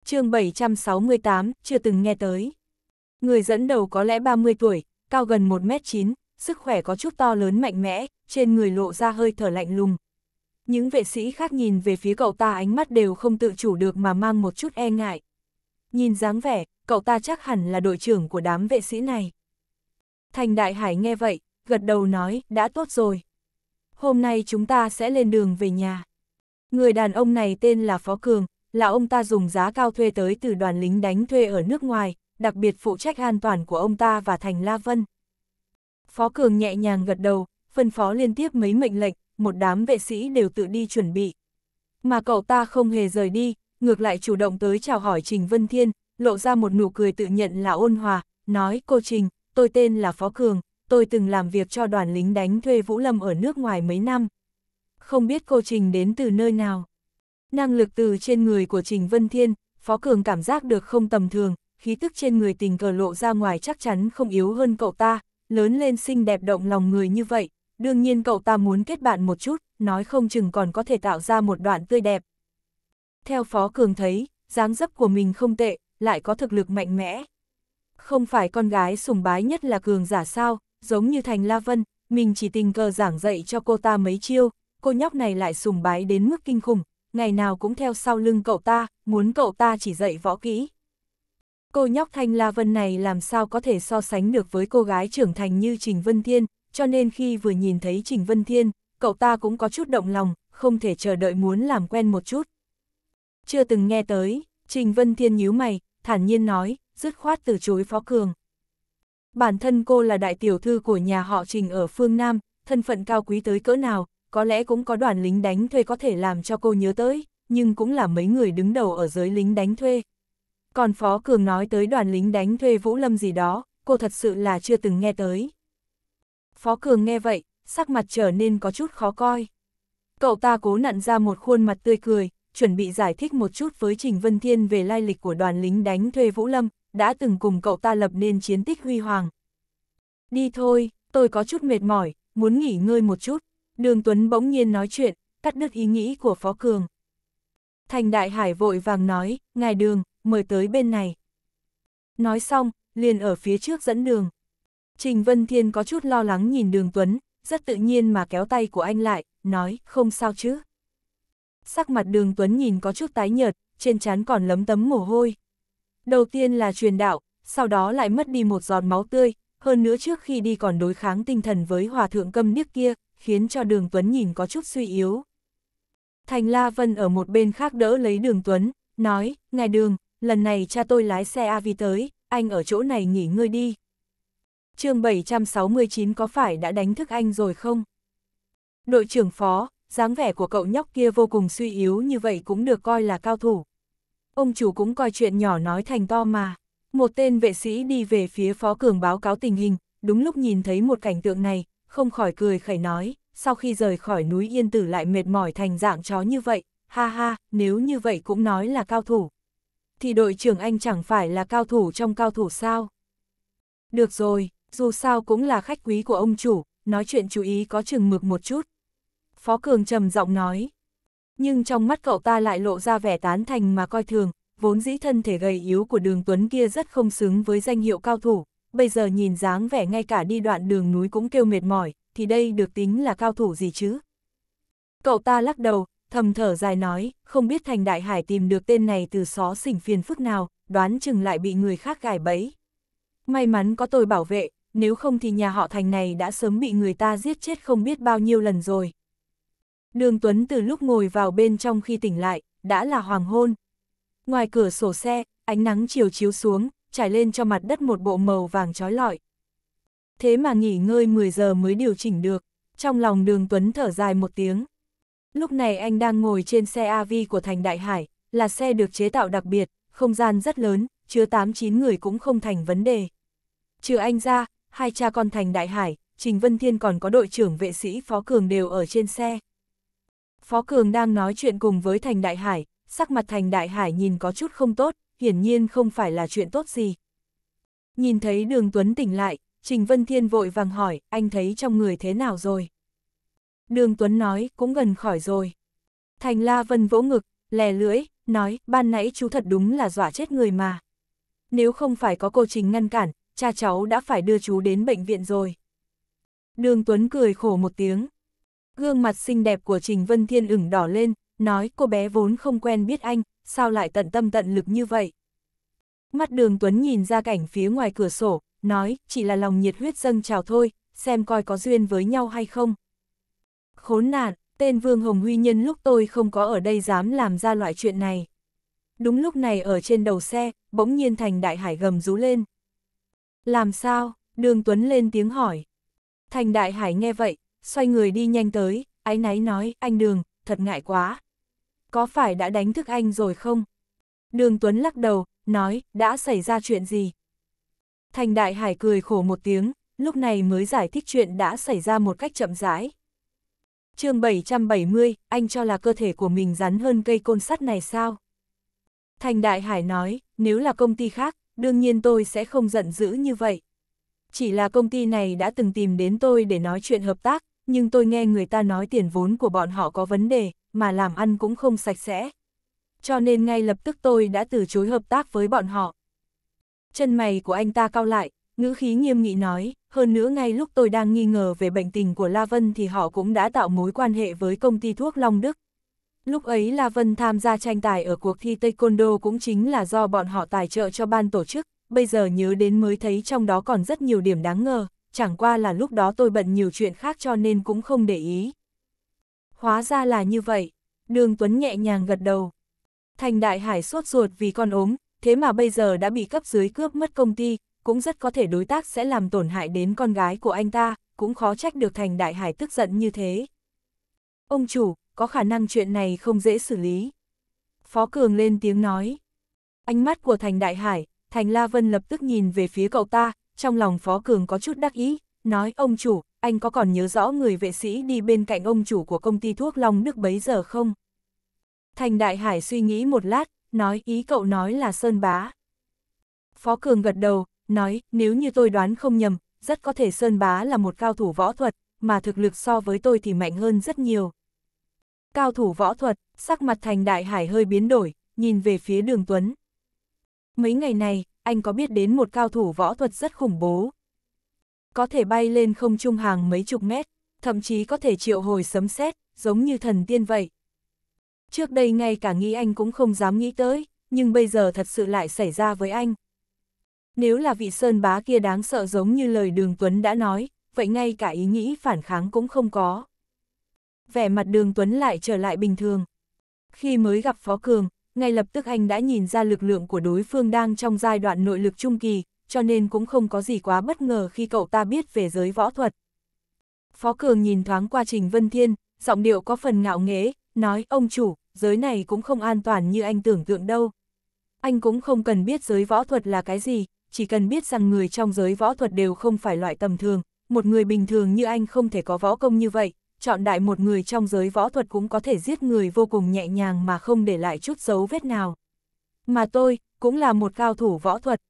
chương 768, chưa từng nghe tới. Người dẫn đầu có lẽ 30 tuổi, cao gần 1m9, sức khỏe có chút to lớn mạnh mẽ, trên người lộ ra hơi thở lạnh lùng, những vệ sĩ khác nhìn về phía cậu ta ánh mắt đều không tự chủ được mà mang một chút e ngại. Nhìn dáng vẻ, cậu ta chắc hẳn là đội trưởng của đám vệ sĩ này. Thành Đại Hải nghe vậy, gật đầu nói, đã tốt rồi. Hôm nay chúng ta sẽ lên đường về nhà. Người đàn ông này tên là Phó Cường, là ông ta dùng giá cao thuê tới từ đoàn lính đánh thuê ở nước ngoài, đặc biệt phụ trách an toàn của ông ta và Thành La Vân. Phó Cường nhẹ nhàng gật đầu, phân phó liên tiếp mấy mệnh lệnh, một đám vệ sĩ đều tự đi chuẩn bị. Mà cậu ta không hề rời đi, ngược lại chủ động tới chào hỏi Trình Vân Thiên, lộ ra một nụ cười tự nhận là ôn hòa, nói cô Trình, tôi tên là Phó Cường, tôi từng làm việc cho đoàn lính đánh thuê Vũ Lâm ở nước ngoài mấy năm. Không biết cô Trình đến từ nơi nào. Năng lực từ trên người của Trình Vân Thiên, Phó Cường cảm giác được không tầm thường, khí tức trên người tình cờ lộ ra ngoài chắc chắn không yếu hơn cậu ta, lớn lên xinh đẹp động lòng người như vậy, đương nhiên cậu ta muốn kết bạn một chút, nói không chừng còn có thể tạo ra một đoạn tươi đẹp. Theo Phó Cường thấy, dáng dấp của mình không tệ, lại có thực lực mạnh mẽ. Không phải con gái sùng bái nhất là Cường giả sao, giống như Thành La Vân, mình chỉ tình cờ giảng dạy cho cô ta mấy chiêu, cô nhóc này lại sùng bái đến mức kinh khủng, ngày nào cũng theo sau lưng cậu ta, muốn cậu ta chỉ dạy võ kỹ. Cô nhóc Thanh La Vân này làm sao có thể so sánh được với cô gái trưởng thành như Trình Vân Thiên, cho nên khi vừa nhìn thấy Trình Vân Thiên, cậu ta cũng có chút động lòng, không thể chờ đợi muốn làm quen một chút. Chưa từng nghe tới, Trình Vân Thiên nhíu mày, thản nhiên nói, dứt khoát từ chối Phó Cường. Bản thân cô là đại tiểu thư của nhà họ Trình ở phương Nam, thân phận cao quý tới cỡ nào, có lẽ cũng có đoàn lính đánh thuê có thể làm cho cô nhớ tới, nhưng cũng là mấy người đứng đầu ở giới lính đánh thuê. Còn Phó Cường nói tới đoàn lính đánh thuê Vũ Lâm gì đó, cô thật sự là chưa từng nghe tới. Phó Cường nghe vậy, sắc mặt trở nên có chút khó coi. Cậu ta cố nặn ra một khuôn mặt tươi cười, chuẩn bị giải thích một chút với Trình Vân Thiên về lai lịch của đoàn lính đánh thuê Vũ Lâm, đã từng cùng cậu ta lập nên chiến tích huy hoàng. Đi thôi, tôi có chút mệt mỏi, muốn nghỉ ngơi một chút. Đường Tuấn bỗng nhiên nói chuyện, cắt đứt ý nghĩ của Phó Cường. Thành Đại Hải vội vàng nói, ngài đường, mời tới bên này. Nói xong, liền ở phía trước dẫn đường. Trình Vân Thiên có chút lo lắng nhìn đường Tuấn, rất tự nhiên mà kéo tay của anh lại, nói, không sao chứ. Sắc mặt đường Tuấn nhìn có chút tái nhợt, trên trán còn lấm tấm mồ hôi. Đầu tiên là truyền đạo, sau đó lại mất đi một giọt máu tươi, hơn nữa trước khi đi còn đối kháng tinh thần với hòa thượng câm niếc kia, khiến cho đường Tuấn nhìn có chút suy yếu. Thành La Vân ở một bên khác đỡ lấy đường Tuấn, nói, ngài đường, lần này cha tôi lái xe AV tới, anh ở chỗ này nghỉ ngơi đi chương 769 có phải đã đánh thức anh rồi không? Đội trưởng phó, dáng vẻ của cậu nhóc kia vô cùng suy yếu như vậy cũng được coi là cao thủ. Ông chủ cũng coi chuyện nhỏ nói thành to mà. Một tên vệ sĩ đi về phía phó cường báo cáo tình hình, đúng lúc nhìn thấy một cảnh tượng này, không khỏi cười khẩy nói, sau khi rời khỏi núi Yên Tử lại mệt mỏi thành dạng chó như vậy, ha ha, nếu như vậy cũng nói là cao thủ. Thì đội trưởng anh chẳng phải là cao thủ trong cao thủ sao? Được rồi, dù sao cũng là khách quý của ông chủ, nói chuyện chú ý có chừng mực một chút. Phó Cường trầm giọng nói. Nhưng trong mắt cậu ta lại lộ ra vẻ tán thành mà coi thường, vốn dĩ thân thể gầy yếu của đường Tuấn kia rất không xứng với danh hiệu cao thủ, bây giờ nhìn dáng vẻ ngay cả đi đoạn đường núi cũng kêu mệt mỏi, thì đây được tính là cao thủ gì chứ? Cậu ta lắc đầu, thầm thở dài nói, không biết thành đại hải tìm được tên này từ xó xỉnh phiền phức nào, đoán chừng lại bị người khác gài bẫy. May mắn có tôi bảo vệ, nếu không thì nhà họ thành này đã sớm bị người ta giết chết không biết bao nhiêu lần rồi. Đường Tuấn từ lúc ngồi vào bên trong khi tỉnh lại, đã là hoàng hôn. Ngoài cửa sổ xe, ánh nắng chiều chiếu xuống, trải lên cho mặt đất một bộ màu vàng trói lọi. Thế mà nghỉ ngơi 10 giờ mới điều chỉnh được, trong lòng đường Tuấn thở dài một tiếng. Lúc này anh đang ngồi trên xe AV của thành Đại Hải, là xe được chế tạo đặc biệt, không gian rất lớn, chứa 8-9 người cũng không thành vấn đề. Trừ anh ra, hai cha con Thành Đại Hải, Trình Vân Thiên còn có đội trưởng vệ sĩ Phó Cường đều ở trên xe. Phó Cường đang nói chuyện cùng với Thành Đại Hải, sắc mặt Thành Đại Hải nhìn có chút không tốt, hiển nhiên không phải là chuyện tốt gì. Nhìn thấy đường Tuấn tỉnh lại, Trình Vân Thiên vội vàng hỏi, anh thấy trong người thế nào rồi? Đường Tuấn nói, cũng gần khỏi rồi. Thành La Vân vỗ ngực, lè lưỡi, nói, ban nãy chú thật đúng là dọa chết người mà. Nếu không phải có cô Trình ngăn cản, cha cháu đã phải đưa chú đến bệnh viện rồi. Đường Tuấn cười khổ một tiếng. Gương mặt xinh đẹp của Trình Vân Thiên ửng đỏ lên, nói cô bé vốn không quen biết anh, sao lại tận tâm tận lực như vậy. Mắt đường Tuấn nhìn ra cảnh phía ngoài cửa sổ, nói chỉ là lòng nhiệt huyết dâng trào thôi, xem coi có duyên với nhau hay không. Khốn nạn, tên Vương Hồng Huy Nhân lúc tôi không có ở đây dám làm ra loại chuyện này. Đúng lúc này ở trên đầu xe, bỗng nhiên thành đại hải gầm rú lên. Làm sao? Đường Tuấn lên tiếng hỏi. Thành Đại Hải nghe vậy, xoay người đi nhanh tới, ái náy nói, anh Đường, thật ngại quá. Có phải đã đánh thức anh rồi không? Đường Tuấn lắc đầu, nói, đã xảy ra chuyện gì? Thành Đại Hải cười khổ một tiếng, lúc này mới giải thích chuyện đã xảy ra một cách chậm rãi. chương 770, anh cho là cơ thể của mình rắn hơn cây côn sắt này sao? Thành Đại Hải nói, nếu là công ty khác, đương nhiên tôi sẽ không giận dữ như vậy. Chỉ là công ty này đã từng tìm đến tôi để nói chuyện hợp tác, nhưng tôi nghe người ta nói tiền vốn của bọn họ có vấn đề, mà làm ăn cũng không sạch sẽ. Cho nên ngay lập tức tôi đã từ chối hợp tác với bọn họ. Chân mày của anh ta cao lại, ngữ khí nghiêm nghị nói, hơn nữa ngay lúc tôi đang nghi ngờ về bệnh tình của La Vân thì họ cũng đã tạo mối quan hệ với công ty thuốc Long Đức. Lúc ấy La Vân tham gia tranh tài ở cuộc thi Taekwondo cũng chính là do bọn họ tài trợ cho ban tổ chức, bây giờ nhớ đến mới thấy trong đó còn rất nhiều điểm đáng ngờ, chẳng qua là lúc đó tôi bận nhiều chuyện khác cho nên cũng không để ý. Hóa ra là như vậy, Đường Tuấn nhẹ nhàng gật đầu. Thành Đại Hải sốt ruột vì con ốm, thế mà bây giờ đã bị cấp dưới cướp mất công ty, cũng rất có thể đối tác sẽ làm tổn hại đến con gái của anh ta, cũng khó trách được Thành Đại Hải tức giận như thế. Ông chủ, có khả năng chuyện này không dễ xử lý. Phó Cường lên tiếng nói. Ánh mắt của Thành Đại Hải, Thành La Vân lập tức nhìn về phía cậu ta, trong lòng Phó Cường có chút đắc ý, nói ông chủ, anh có còn nhớ rõ người vệ sĩ đi bên cạnh ông chủ của công ty thuốc Long Đức bấy giờ không? Thành Đại Hải suy nghĩ một lát, nói ý cậu nói là Sơn Bá. Phó Cường gật đầu, nói nếu như tôi đoán không nhầm, rất có thể Sơn Bá là một cao thủ võ thuật, mà thực lực so với tôi thì mạnh hơn rất nhiều cao thủ võ thuật, sắc mặt thành đại hải hơi biến đổi, nhìn về phía đường Tuấn. Mấy ngày này, anh có biết đến một cao thủ võ thuật rất khủng bố. Có thể bay lên không trung hàng mấy chục mét, thậm chí có thể triệu hồi sấm sét, giống như thần tiên vậy. Trước đây ngay cả nghĩ anh cũng không dám nghĩ tới, nhưng bây giờ thật sự lại xảy ra với anh. Nếu là vị sơn bá kia đáng sợ giống như lời đường Tuấn đã nói, vậy ngay cả ý nghĩ phản kháng cũng không có vẻ mặt đường Tuấn lại trở lại bình thường. Khi mới gặp Phó Cường, ngay lập tức anh đã nhìn ra lực lượng của đối phương đang trong giai đoạn nội lực trung kỳ, cho nên cũng không có gì quá bất ngờ khi cậu ta biết về giới võ thuật. Phó Cường nhìn thoáng qua Trình Vân Thiên, giọng điệu có phần ngạo nghễ, nói ông chủ, giới này cũng không an toàn như anh tưởng tượng đâu. Anh cũng không cần biết giới võ thuật là cái gì, chỉ cần biết rằng người trong giới võ thuật đều không phải loại tầm thường, một người bình thường như anh không thể có võ công như vậy, chọn đại một người trong giới võ thuật cũng có thể giết người vô cùng nhẹ nhàng mà không để lại chút dấu vết nào. Mà tôi, cũng là một cao thủ võ thuật.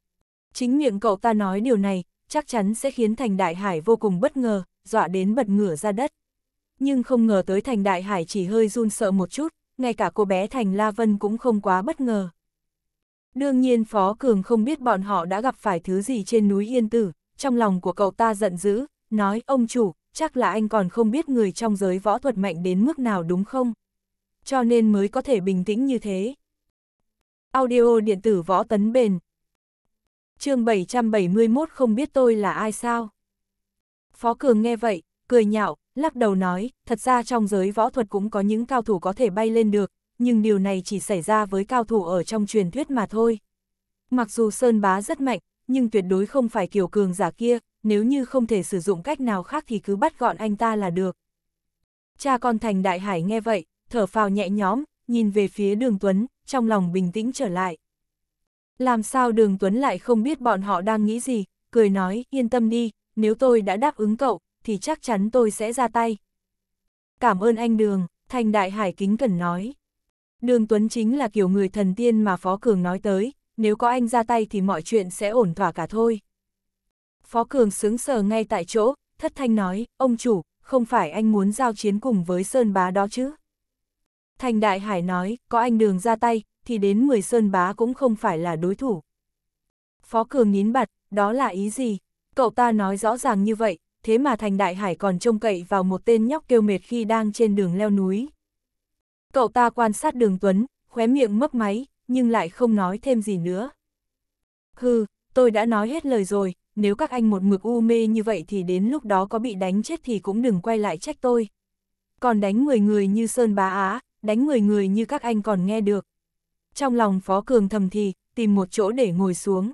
Chính miệng cậu ta nói điều này, chắc chắn sẽ khiến Thành Đại Hải vô cùng bất ngờ, dọa đến bật ngửa ra đất. Nhưng không ngờ tới Thành Đại Hải chỉ hơi run sợ một chút, ngay cả cô bé Thành La Vân cũng không quá bất ngờ. Đương nhiên Phó Cường không biết bọn họ đã gặp phải thứ gì trên núi Yên Tử, trong lòng của cậu ta giận dữ, nói ông chủ, chắc là anh còn không biết người trong giới võ thuật mạnh đến mức nào đúng không? Cho nên mới có thể bình tĩnh như thế. Audio điện tử võ tấn bền chương 771 không biết tôi là ai sao? Phó Cường nghe vậy, cười nhạo, lắc đầu nói, thật ra trong giới võ thuật cũng có những cao thủ có thể bay lên được, nhưng điều này chỉ xảy ra với cao thủ ở trong truyền thuyết mà thôi. Mặc dù Sơn Bá rất mạnh, nhưng tuyệt đối không phải kiểu cường giả kia, nếu như không thể sử dụng cách nào khác thì cứ bắt gọn anh ta là được. Cha con Thành Đại Hải nghe vậy, thở phào nhẹ nhõm, nhìn về phía Đường Tuấn, trong lòng bình tĩnh trở lại. Làm sao Đường Tuấn lại không biết bọn họ đang nghĩ gì, cười nói, yên tâm đi, nếu tôi đã đáp ứng cậu, thì chắc chắn tôi sẽ ra tay. Cảm ơn anh Đường, Thành Đại Hải kính cẩn nói. Đường Tuấn chính là kiểu người thần tiên mà Phó Cường nói tới, nếu có anh ra tay thì mọi chuyện sẽ ổn thỏa cả thôi. Phó Cường sướng sờ ngay tại chỗ, thất thanh nói, ông chủ, không phải anh muốn giao chiến cùng với Sơn Bá đó chứ? Thành Đại Hải nói, có anh đường ra tay, thì đến 10 Sơn Bá cũng không phải là đối thủ. Phó Cường nín bặt, đó là ý gì? Cậu ta nói rõ ràng như vậy, thế mà Thành Đại Hải còn trông cậy vào một tên nhóc kêu mệt khi đang trên đường leo núi. Cậu ta quan sát đường Tuấn, khóe miệng mấp máy, nhưng lại không nói thêm gì nữa. Hừ, tôi đã nói hết lời rồi, nếu các anh một mực u mê như vậy thì đến lúc đó có bị đánh chết thì cũng đừng quay lại trách tôi. Còn đánh 10 người như Sơn Bá Á, đánh 10 người như các anh còn nghe được. Trong lòng Phó Cường thầm thì, tìm một chỗ để ngồi xuống.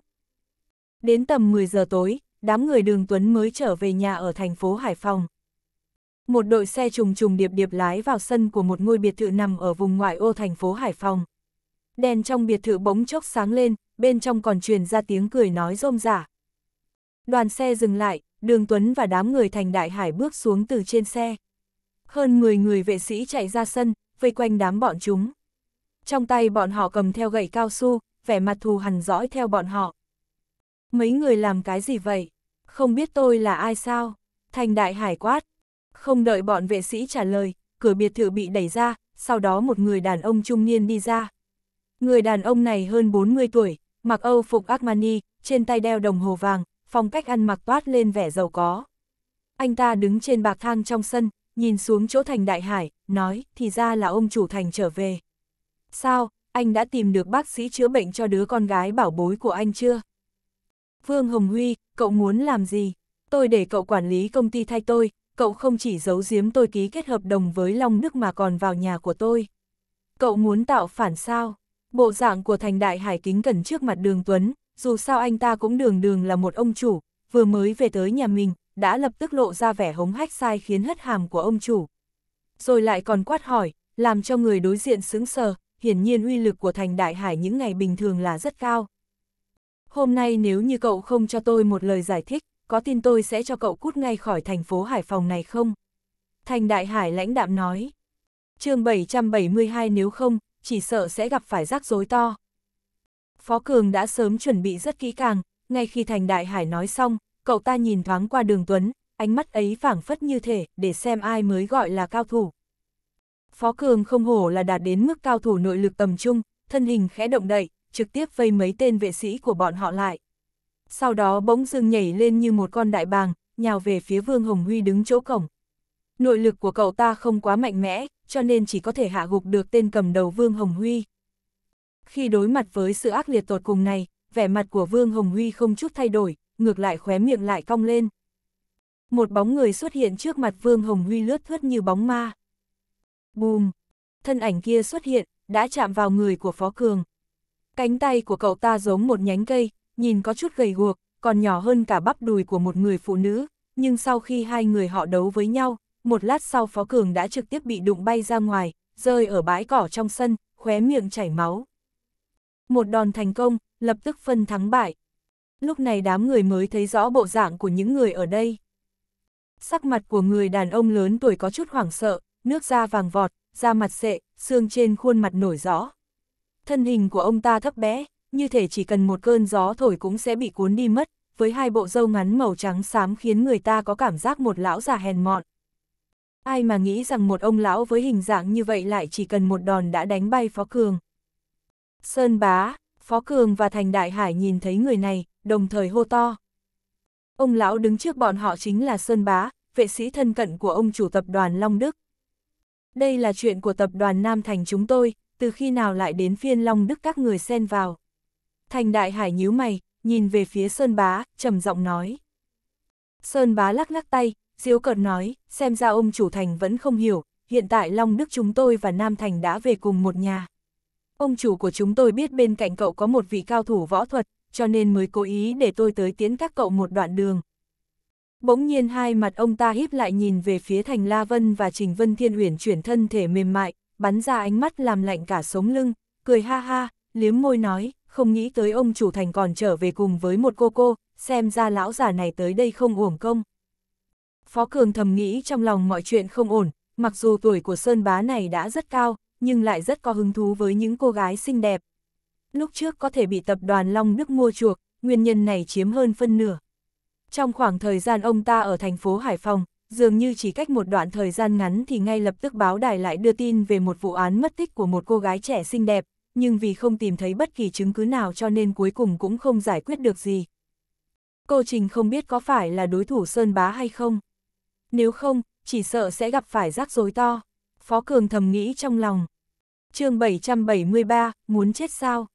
Đến tầm 10 giờ tối, đám người đường Tuấn mới trở về nhà ở thành phố Hải Phòng. Một đội xe trùng trùng điệp điệp lái vào sân của một ngôi biệt thự nằm ở vùng ngoại ô thành phố Hải Phòng. Đèn trong biệt thự bỗng chốc sáng lên, bên trong còn truyền ra tiếng cười nói rôm rả. Đoàn xe dừng lại, Đường Tuấn và đám người thành đại hải bước xuống từ trên xe. Hơn 10 người vệ sĩ chạy ra sân, vây quanh đám bọn chúng. Trong tay bọn họ cầm theo gậy cao su, vẻ mặt thù hằn dõi theo bọn họ. Mấy người làm cái gì vậy? Không biết tôi là ai sao? Thành đại hải quát. Không đợi bọn vệ sĩ trả lời, cửa biệt thự bị đẩy ra, sau đó một người đàn ông trung niên đi ra. Người đàn ông này hơn 40 tuổi, mặc âu phục Armani, trên tay đeo đồng hồ vàng, phong cách ăn mặc toát lên vẻ giàu có. Anh ta đứng trên bạc thang trong sân, nhìn xuống chỗ thành đại hải, nói, thì ra là ông chủ thành trở về. Sao, anh đã tìm được bác sĩ chữa bệnh cho đứa con gái bảo bối của anh chưa? Vương Hồng Huy, cậu muốn làm gì? Tôi để cậu quản lý công ty thay tôi, cậu không chỉ giấu giếm tôi ký kết hợp đồng với Long Đức mà còn vào nhà của tôi. Cậu muốn tạo phản sao? Bộ dạng của thành đại hải kính cẩn trước mặt đường Tuấn, dù sao anh ta cũng đường đường là một ông chủ, vừa mới về tới nhà mình, đã lập tức lộ ra vẻ hống hách sai khiến hất hàm của ông chủ. Rồi lại còn quát hỏi, làm cho người đối diện sững sờ, hiển nhiên uy lực của thành đại hải những ngày bình thường là rất cao. Hôm nay nếu như cậu không cho tôi một lời giải thích, có tin tôi sẽ cho cậu cút ngay khỏi thành phố Hải Phòng này không? Thành đại hải lãnh đạm nói. chương 772 nếu không, chỉ sợ sẽ gặp phải rắc rối to. Phó Cường đã sớm chuẩn bị rất kỹ càng, ngay khi Thành Đại Hải nói xong, cậu ta nhìn thoáng qua đường Tuấn, ánh mắt ấy phảng phất như thể để xem ai mới gọi là cao thủ. Phó Cường không hổ là đạt đến mức cao thủ nội lực tầm trung, thân hình khẽ động đậy, trực tiếp vây mấy tên vệ sĩ của bọn họ lại. Sau đó bỗng dưng nhảy lên như một con đại bàng, nhào về phía Vương Hồng Huy đứng chỗ cổng. Nội lực của cậu ta không quá mạnh mẽ, cho nên chỉ có thể hạ gục được tên cầm đầu Vương Hồng Huy. Khi đối mặt với sự ác liệt tột cùng này, vẻ mặt của Vương Hồng Huy không chút thay đổi, ngược lại khóe miệng lại cong lên. Một bóng người xuất hiện trước mặt Vương Hồng Huy lướt thướt như bóng ma. Bùm! Thân ảnh kia xuất hiện, đã chạm vào người của Phó Cường. Cánh tay của cậu ta giống một nhánh cây, nhìn có chút gầy guộc, còn nhỏ hơn cả bắp đùi của một người phụ nữ, nhưng sau khi hai người họ đấu với nhau, một lát sau Phó Cường đã trực tiếp bị đụng bay ra ngoài, rơi ở bãi cỏ trong sân, khóe miệng chảy máu một đòn thành công, lập tức phân thắng bại. Lúc này đám người mới thấy rõ bộ dạng của những người ở đây. Sắc mặt của người đàn ông lớn tuổi có chút hoảng sợ, nước da vàng vọt, da mặt sệ, xương trên khuôn mặt nổi rõ. Thân hình của ông ta thấp bé, như thể chỉ cần một cơn gió thổi cũng sẽ bị cuốn đi mất, với hai bộ râu ngắn màu trắng xám khiến người ta có cảm giác một lão già hèn mọn. Ai mà nghĩ rằng một ông lão với hình dạng như vậy lại chỉ cần một đòn đã đánh bay Phó Cường. Sơn bá, Phó Cường và Thành Đại Hải nhìn thấy người này, đồng thời hô to. Ông lão đứng trước bọn họ chính là Sơn bá, vệ sĩ thân cận của ông chủ tập đoàn Long Đức. Đây là chuyện của tập đoàn Nam Thành chúng tôi, từ khi nào lại đến phiên Long Đức các người xen vào. Thành Đại Hải nhíu mày, nhìn về phía Sơn Bá, trầm giọng nói. Sơn Bá lắc lắc tay, diếu cợt nói, xem ra ông chủ thành vẫn không hiểu, hiện tại Long Đức chúng tôi và Nam Thành đã về cùng một nhà ông chủ của chúng tôi biết bên cạnh cậu có một vị cao thủ võ thuật, cho nên mới cố ý để tôi tới tiến các cậu một đoạn đường. Bỗng nhiên hai mặt ông ta híp lại nhìn về phía Thành La Vân và Trình Vân Thiên Uyển chuyển thân thể mềm mại, bắn ra ánh mắt làm lạnh cả sống lưng, cười ha ha, liếm môi nói, không nghĩ tới ông chủ Thành còn trở về cùng với một cô cô, xem ra lão già này tới đây không uổng công. Phó Cường thầm nghĩ trong lòng mọi chuyện không ổn, mặc dù tuổi của Sơn Bá này đã rất cao, nhưng lại rất có hứng thú với những cô gái xinh đẹp. Lúc trước có thể bị tập đoàn Long Đức mua chuộc, nguyên nhân này chiếm hơn phân nửa. Trong khoảng thời gian ông ta ở thành phố Hải Phòng, dường như chỉ cách một đoạn thời gian ngắn thì ngay lập tức báo đài lại đưa tin về một vụ án mất tích của một cô gái trẻ xinh đẹp, nhưng vì không tìm thấy bất kỳ chứng cứ nào cho nên cuối cùng cũng không giải quyết được gì. Cô Trình không biết có phải là đối thủ Sơn Bá hay không. Nếu không, chỉ sợ sẽ gặp phải rắc rối to. Phó Cường thầm nghĩ trong lòng chương 773, muốn chết sao?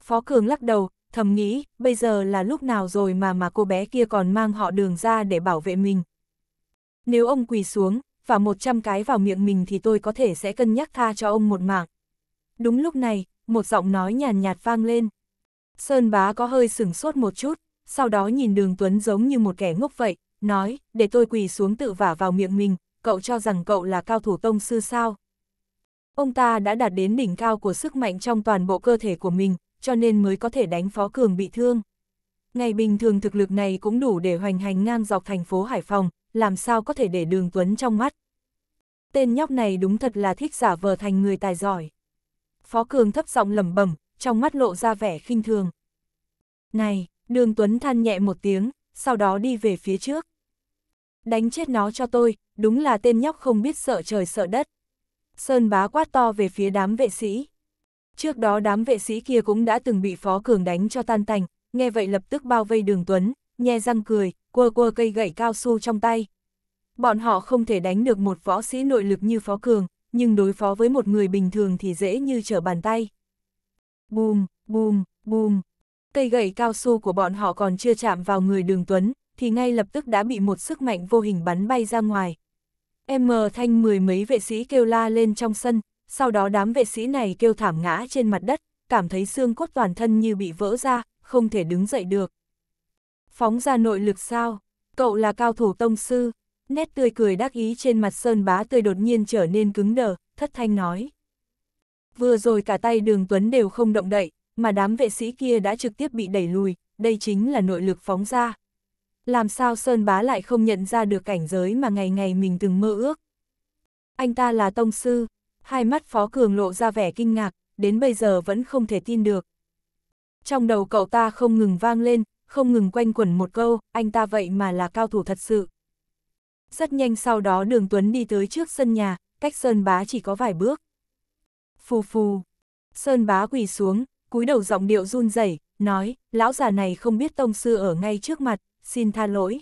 Phó Cường lắc đầu, thầm nghĩ, bây giờ là lúc nào rồi mà mà cô bé kia còn mang họ đường ra để bảo vệ mình. Nếu ông quỳ xuống, và 100 cái vào miệng mình thì tôi có thể sẽ cân nhắc tha cho ông một mạng. Đúng lúc này, một giọng nói nhàn nhạt, nhạt vang lên. Sơn bá có hơi sửng sốt một chút, sau đó nhìn đường Tuấn giống như một kẻ ngốc vậy, nói, để tôi quỳ xuống tự vả vào miệng mình, cậu cho rằng cậu là cao thủ tông sư sao. Ông ta đã đạt đến đỉnh cao của sức mạnh trong toàn bộ cơ thể của mình, cho nên mới có thể đánh phó cường bị thương. Ngày bình thường thực lực này cũng đủ để hoành hành ngang dọc thành phố Hải Phòng, làm sao có thể để đường Tuấn trong mắt. Tên nhóc này đúng thật là thích giả vờ thành người tài giỏi. Phó Cường thấp giọng lẩm bẩm, trong mắt lộ ra vẻ khinh thường. Này, đường Tuấn than nhẹ một tiếng, sau đó đi về phía trước. Đánh chết nó cho tôi, đúng là tên nhóc không biết sợ trời sợ đất. Sơn bá quát to về phía đám vệ sĩ. Trước đó đám vệ sĩ kia cũng đã từng bị phó cường đánh cho tan tành, nghe vậy lập tức bao vây đường Tuấn, nhe răng cười, quơ quơ cây gậy cao su trong tay. Bọn họ không thể đánh được một võ sĩ nội lực như phó cường, nhưng đối phó với một người bình thường thì dễ như trở bàn tay. Bùm, bùm, bùm. Cây gậy cao su của bọn họ còn chưa chạm vào người đường Tuấn, thì ngay lập tức đã bị một sức mạnh vô hình bắn bay ra ngoài, M thanh mười mấy vệ sĩ kêu la lên trong sân, sau đó đám vệ sĩ này kêu thảm ngã trên mặt đất, cảm thấy xương cốt toàn thân như bị vỡ ra, không thể đứng dậy được. Phóng ra nội lực sao? Cậu là cao thủ tông sư. Nét tươi cười đắc ý trên mặt Sơn Bá Tươi đột nhiên trở nên cứng đờ, thất thanh nói. Vừa rồi cả tay đường Tuấn đều không động đậy, mà đám vệ sĩ kia đã trực tiếp bị đẩy lùi, đây chính là nội lực phóng ra làm sao Sơn Bá lại không nhận ra được cảnh giới mà ngày ngày mình từng mơ ước. Anh ta là tông sư, hai mắt Phó Cường lộ ra vẻ kinh ngạc, đến bây giờ vẫn không thể tin được. Trong đầu cậu ta không ngừng vang lên, không ngừng quanh quẩn một câu, anh ta vậy mà là cao thủ thật sự. Rất nhanh sau đó đường Tuấn đi tới trước sân nhà, cách Sơn Bá chỉ có vài bước. Phù phù, Sơn Bá quỳ xuống, cúi đầu giọng điệu run rẩy nói, lão già này không biết tông sư ở ngay trước mặt, xin tha lỗi.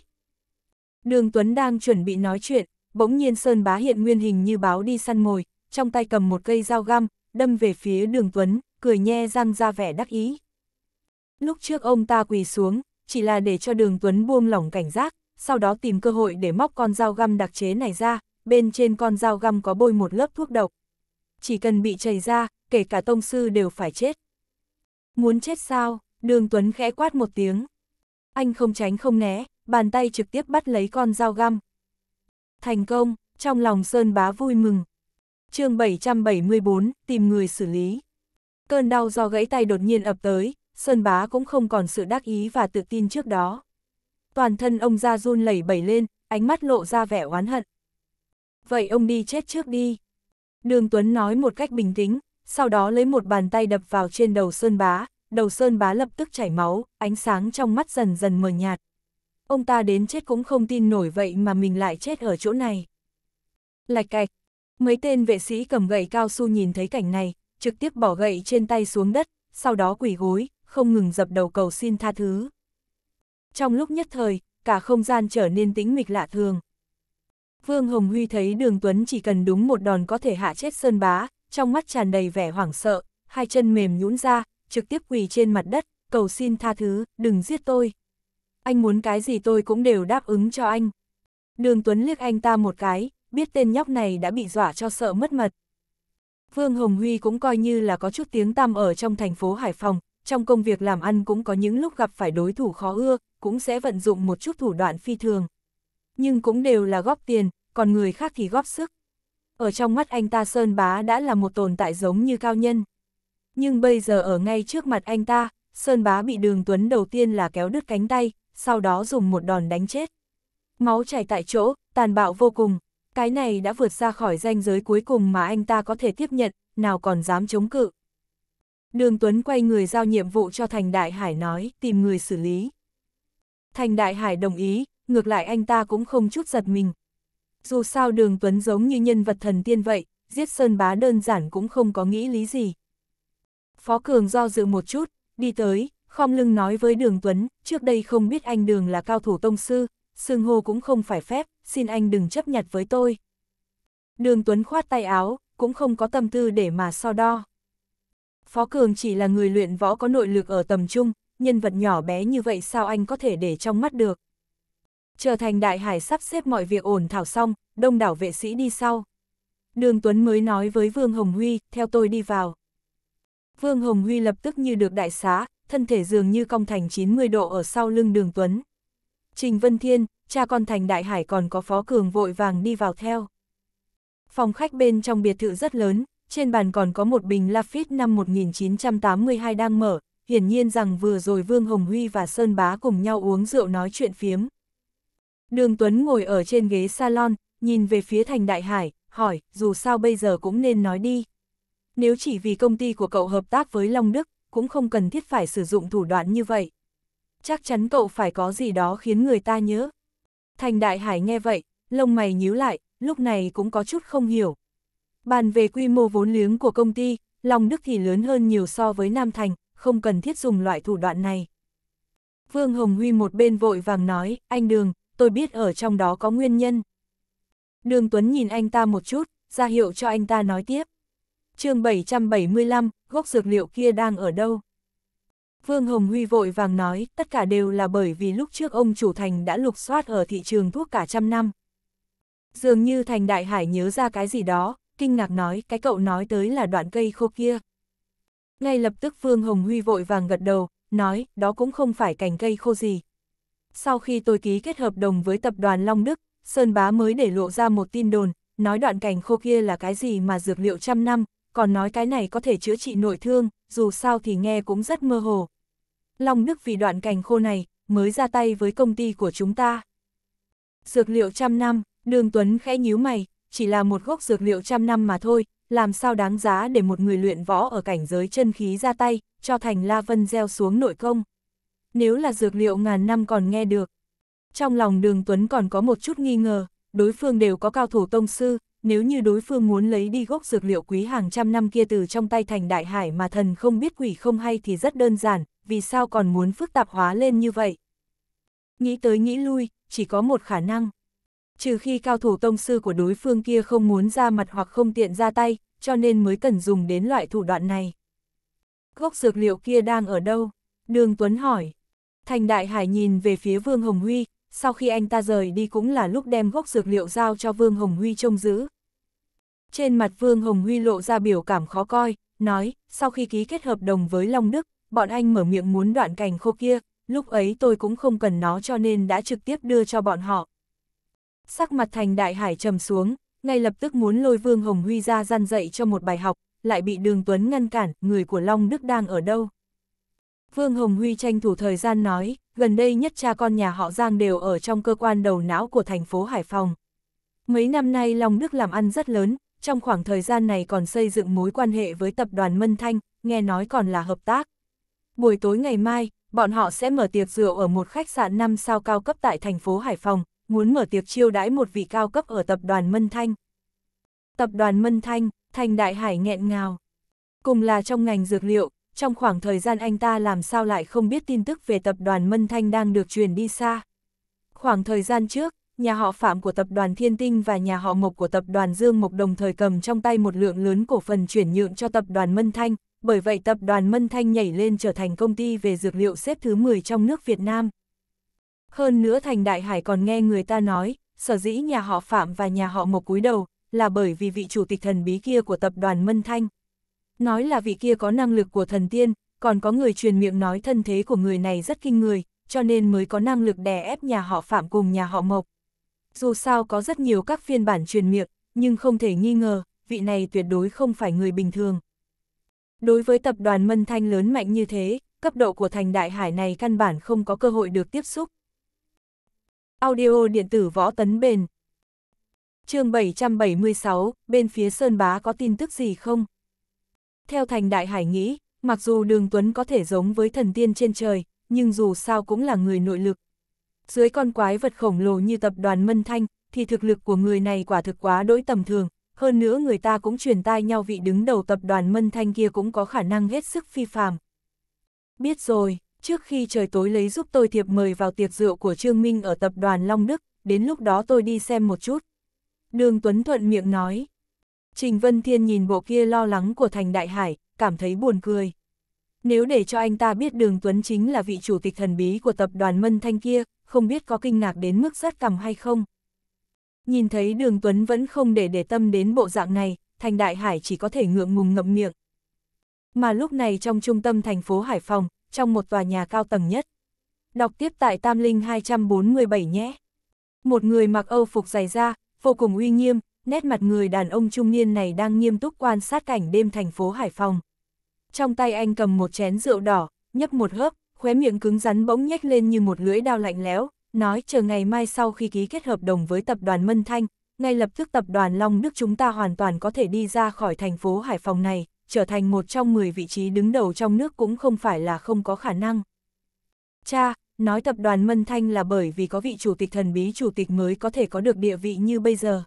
Đường Tuấn đang chuẩn bị nói chuyện, bỗng nhiên Sơn Bá hiện nguyên hình như báo đi săn mồi, trong tay cầm một cây dao găm, đâm về phía đường Tuấn, cười nhe răng ra vẻ đắc ý. Lúc trước ông ta quỳ xuống, chỉ là để cho đường Tuấn buông lỏng cảnh giác, sau đó tìm cơ hội để móc con dao găm đặc chế này ra, bên trên con dao găm có bôi một lớp thuốc độc. Chỉ cần bị chảy ra, kể cả tông sư đều phải chết. Muốn chết sao? Đường Tuấn khẽ quát một tiếng anh không tránh không né, bàn tay trực tiếp bắt lấy con dao găm. Thành công, trong lòng Sơn Bá vui mừng. chương 774, tìm người xử lý. Cơn đau do gãy tay đột nhiên ập tới, Sơn Bá cũng không còn sự đắc ý và tự tin trước đó. Toàn thân ông ra run lẩy bẩy lên, ánh mắt lộ ra vẻ oán hận. Vậy ông đi chết trước đi. Đường Tuấn nói một cách bình tĩnh, sau đó lấy một bàn tay đập vào trên đầu Sơn Bá, đầu Sơn Bá lập tức chảy máu, ánh sáng trong mắt dần dần mờ nhạt. Ông ta đến chết cũng không tin nổi vậy mà mình lại chết ở chỗ này. Lạch cạch, mấy tên vệ sĩ cầm gậy cao su nhìn thấy cảnh này, trực tiếp bỏ gậy trên tay xuống đất, sau đó quỳ gối, không ngừng dập đầu cầu xin tha thứ. Trong lúc nhất thời, cả không gian trở nên tĩnh mịch lạ thường. Vương Hồng Huy thấy đường Tuấn chỉ cần đúng một đòn có thể hạ chết Sơn Bá, trong mắt tràn đầy vẻ hoảng sợ, hai chân mềm nhũn ra, trực tiếp quỳ trên mặt đất, cầu xin tha thứ, đừng giết tôi. Anh muốn cái gì tôi cũng đều đáp ứng cho anh. Đường Tuấn liếc anh ta một cái, biết tên nhóc này đã bị dọa cho sợ mất mật. Vương Hồng Huy cũng coi như là có chút tiếng tăm ở trong thành phố Hải Phòng, trong công việc làm ăn cũng có những lúc gặp phải đối thủ khó ưa, cũng sẽ vận dụng một chút thủ đoạn phi thường. Nhưng cũng đều là góp tiền, còn người khác thì góp sức. Ở trong mắt anh ta Sơn Bá đã là một tồn tại giống như cao nhân nhưng bây giờ ở ngay trước mặt anh ta, Sơn Bá bị đường Tuấn đầu tiên là kéo đứt cánh tay, sau đó dùng một đòn đánh chết. Máu chảy tại chỗ, tàn bạo vô cùng, cái này đã vượt ra khỏi ranh giới cuối cùng mà anh ta có thể tiếp nhận, nào còn dám chống cự. Đường Tuấn quay người giao nhiệm vụ cho Thành Đại Hải nói, tìm người xử lý. Thành Đại Hải đồng ý, ngược lại anh ta cũng không chút giật mình. Dù sao đường Tuấn giống như nhân vật thần tiên vậy, giết Sơn Bá đơn giản cũng không có nghĩ lý gì. Phó Cường do dự một chút, đi tới, khom lưng nói với Đường Tuấn, trước đây không biết anh Đường là cao thủ tông sư, xương hô cũng không phải phép, xin anh đừng chấp nhặt với tôi. Đường Tuấn khoát tay áo, cũng không có tâm tư để mà so đo. Phó Cường chỉ là người luyện võ có nội lực ở tầm trung, nhân vật nhỏ bé như vậy sao anh có thể để trong mắt được. Trở thành đại hải sắp xếp mọi việc ổn thảo xong, đông đảo vệ sĩ đi sau. Đường Tuấn mới nói với Vương Hồng Huy, theo tôi đi vào. Vương Hồng Huy lập tức như được đại xá, thân thể dường như cong thành 90 độ ở sau lưng đường Tuấn. Trình Vân Thiên, cha con thành đại hải còn có phó cường vội vàng đi vào theo. Phòng khách bên trong biệt thự rất lớn, trên bàn còn có một bình Lafite năm 1982 đang mở, hiển nhiên rằng vừa rồi Vương Hồng Huy và Sơn Bá cùng nhau uống rượu nói chuyện phiếm. Đường Tuấn ngồi ở trên ghế salon, nhìn về phía thành đại hải, hỏi, dù sao bây giờ cũng nên nói đi nếu chỉ vì công ty của cậu hợp tác với Long Đức, cũng không cần thiết phải sử dụng thủ đoạn như vậy. Chắc chắn cậu phải có gì đó khiến người ta nhớ. Thành Đại Hải nghe vậy, lông mày nhíu lại, lúc này cũng có chút không hiểu. Bàn về quy mô vốn liếng của công ty, Long Đức thì lớn hơn nhiều so với Nam Thành, không cần thiết dùng loại thủ đoạn này. Vương Hồng Huy một bên vội vàng nói, anh Đường, tôi biết ở trong đó có nguyên nhân. Đường Tuấn nhìn anh ta một chút, ra hiệu cho anh ta nói tiếp chương 775, gốc dược liệu kia đang ở đâu? Vương Hồng Huy vội vàng nói, tất cả đều là bởi vì lúc trước ông chủ thành đã lục soát ở thị trường thuốc cả trăm năm. Dường như thành đại hải nhớ ra cái gì đó, kinh ngạc nói, cái cậu nói tới là đoạn cây khô kia. Ngay lập tức Vương Hồng Huy vội vàng gật đầu, nói, đó cũng không phải cành cây khô gì. Sau khi tôi ký kết hợp đồng với tập đoàn Long Đức, Sơn Bá mới để lộ ra một tin đồn, nói đoạn cành khô kia là cái gì mà dược liệu trăm năm, còn nói cái này có thể chữa trị nội thương, dù sao thì nghe cũng rất mơ hồ. Long Đức vì đoạn cành khô này, mới ra tay với công ty của chúng ta. Dược liệu trăm năm, đường Tuấn khẽ nhíu mày, chỉ là một gốc dược liệu trăm năm mà thôi, làm sao đáng giá để một người luyện võ ở cảnh giới chân khí ra tay, cho thành La Vân gieo xuống nội công. Nếu là dược liệu ngàn năm còn nghe được. Trong lòng đường Tuấn còn có một chút nghi ngờ, đối phương đều có cao thủ tông sư, nếu như đối phương muốn lấy đi gốc dược liệu quý hàng trăm năm kia từ trong tay thành đại hải mà thần không biết quỷ không hay thì rất đơn giản, vì sao còn muốn phức tạp hóa lên như vậy? Nghĩ tới nghĩ lui, chỉ có một khả năng. Trừ khi cao thủ tông sư của đối phương kia không muốn ra mặt hoặc không tiện ra tay, cho nên mới cần dùng đến loại thủ đoạn này. Gốc dược liệu kia đang ở đâu? Đường Tuấn hỏi. Thành Đại Hải nhìn về phía Vương Hồng Huy, sau khi anh ta rời đi cũng là lúc đem gốc dược liệu giao cho Vương Hồng Huy trông giữ. Trên mặt Vương Hồng Huy lộ ra biểu cảm khó coi, nói, sau khi ký kết hợp đồng với Long Đức, bọn anh mở miệng muốn đoạn cành khô kia, lúc ấy tôi cũng không cần nó cho nên đã trực tiếp đưa cho bọn họ. Sắc mặt thành đại hải trầm xuống, ngay lập tức muốn lôi Vương Hồng Huy ra gian dạy cho một bài học, lại bị Đường Tuấn ngăn cản, người của Long Đức đang ở đâu. Vương Hồng Huy tranh thủ thời gian nói, gần đây nhất cha con nhà họ Giang đều ở trong cơ quan đầu não của thành phố Hải Phòng. Mấy năm nay Long Đức làm ăn rất lớn, trong khoảng thời gian này còn xây dựng mối quan hệ với tập đoàn Mân Thanh, nghe nói còn là hợp tác. Buổi tối ngày mai, bọn họ sẽ mở tiệc rượu ở một khách sạn 5 sao cao cấp tại thành phố Hải Phòng, muốn mở tiệc chiêu đãi một vị cao cấp ở tập đoàn Mân Thanh. Tập đoàn Mân Thanh, Thành Đại Hải nghẹn ngào. Cùng là trong ngành dược liệu, trong khoảng thời gian anh ta làm sao lại không biết tin tức về tập đoàn Mân Thanh đang được truyền đi xa. Khoảng thời gian trước, nhà họ Phạm của tập đoàn Thiên Tinh và nhà họ Mộc của tập đoàn Dương Mộc đồng thời cầm trong tay một lượng lớn cổ phần chuyển nhượng cho tập đoàn Mân Thanh, bởi vậy tập đoàn Mân Thanh nhảy lên trở thành công ty về dược liệu xếp thứ 10 trong nước Việt Nam. Hơn nữa Thành Đại Hải còn nghe người ta nói, sở dĩ nhà họ Phạm và nhà họ Mộc cúi đầu là bởi vì vị chủ tịch thần bí kia của tập đoàn Mân Thanh. Nói là vị kia có năng lực của thần tiên, còn có người truyền miệng nói thân thế của người này rất kinh người, cho nên mới có năng lực đè ép nhà họ Phạm cùng nhà họ Mộc dù sao có rất nhiều các phiên bản truyền miệng, nhưng không thể nghi ngờ, vị này tuyệt đối không phải người bình thường. Đối với tập đoàn Mân Thanh lớn mạnh như thế, cấp độ của thành đại hải này căn bản không có cơ hội được tiếp xúc. Audio điện tử võ tấn bền chương 776, bên phía Sơn Bá có tin tức gì không? Theo thành đại hải nghĩ, mặc dù đường Tuấn có thể giống với thần tiên trên trời, nhưng dù sao cũng là người nội lực, dưới con quái vật khổng lồ như tập đoàn Mân Thanh, thì thực lực của người này quả thực quá đỗi tầm thường, hơn nữa người ta cũng truyền tai nhau vị đứng đầu tập đoàn Mân Thanh kia cũng có khả năng hết sức phi phàm. Biết rồi, trước khi trời tối lấy giúp tôi thiệp mời vào tiệc rượu của Trương Minh ở tập đoàn Long Đức, đến lúc đó tôi đi xem một chút. Đường Tuấn Thuận miệng nói. Trình Vân Thiên nhìn bộ kia lo lắng của Thành Đại Hải, cảm thấy buồn cười. Nếu để cho anh ta biết Đường Tuấn chính là vị chủ tịch thần bí của tập đoàn Mân Thanh kia, không biết có kinh ngạc đến mức rất cầm hay không. Nhìn thấy đường Tuấn vẫn không để để tâm đến bộ dạng này, thành đại hải chỉ có thể ngượng ngùng ngậm miệng. Mà lúc này trong trung tâm thành phố Hải Phòng, trong một tòa nhà cao tầng nhất. Đọc tiếp tại Tam Linh 247 nhé. Một người mặc âu phục dày da, vô cùng uy nghiêm, nét mặt người đàn ông trung niên này đang nghiêm túc quan sát cảnh đêm thành phố Hải Phòng. Trong tay anh cầm một chén rượu đỏ, nhấp một hớp, khóe miệng cứng rắn bỗng nhếch lên như một lưỡi đao lạnh lẽo, nói chờ ngày mai sau khi ký kết hợp đồng với tập đoàn Mân Thanh, ngay lập tức tập đoàn Long Đức chúng ta hoàn toàn có thể đi ra khỏi thành phố Hải Phòng này, trở thành một trong 10 vị trí đứng đầu trong nước cũng không phải là không có khả năng. Cha, nói tập đoàn Mân Thanh là bởi vì có vị chủ tịch thần bí chủ tịch mới có thể có được địa vị như bây giờ.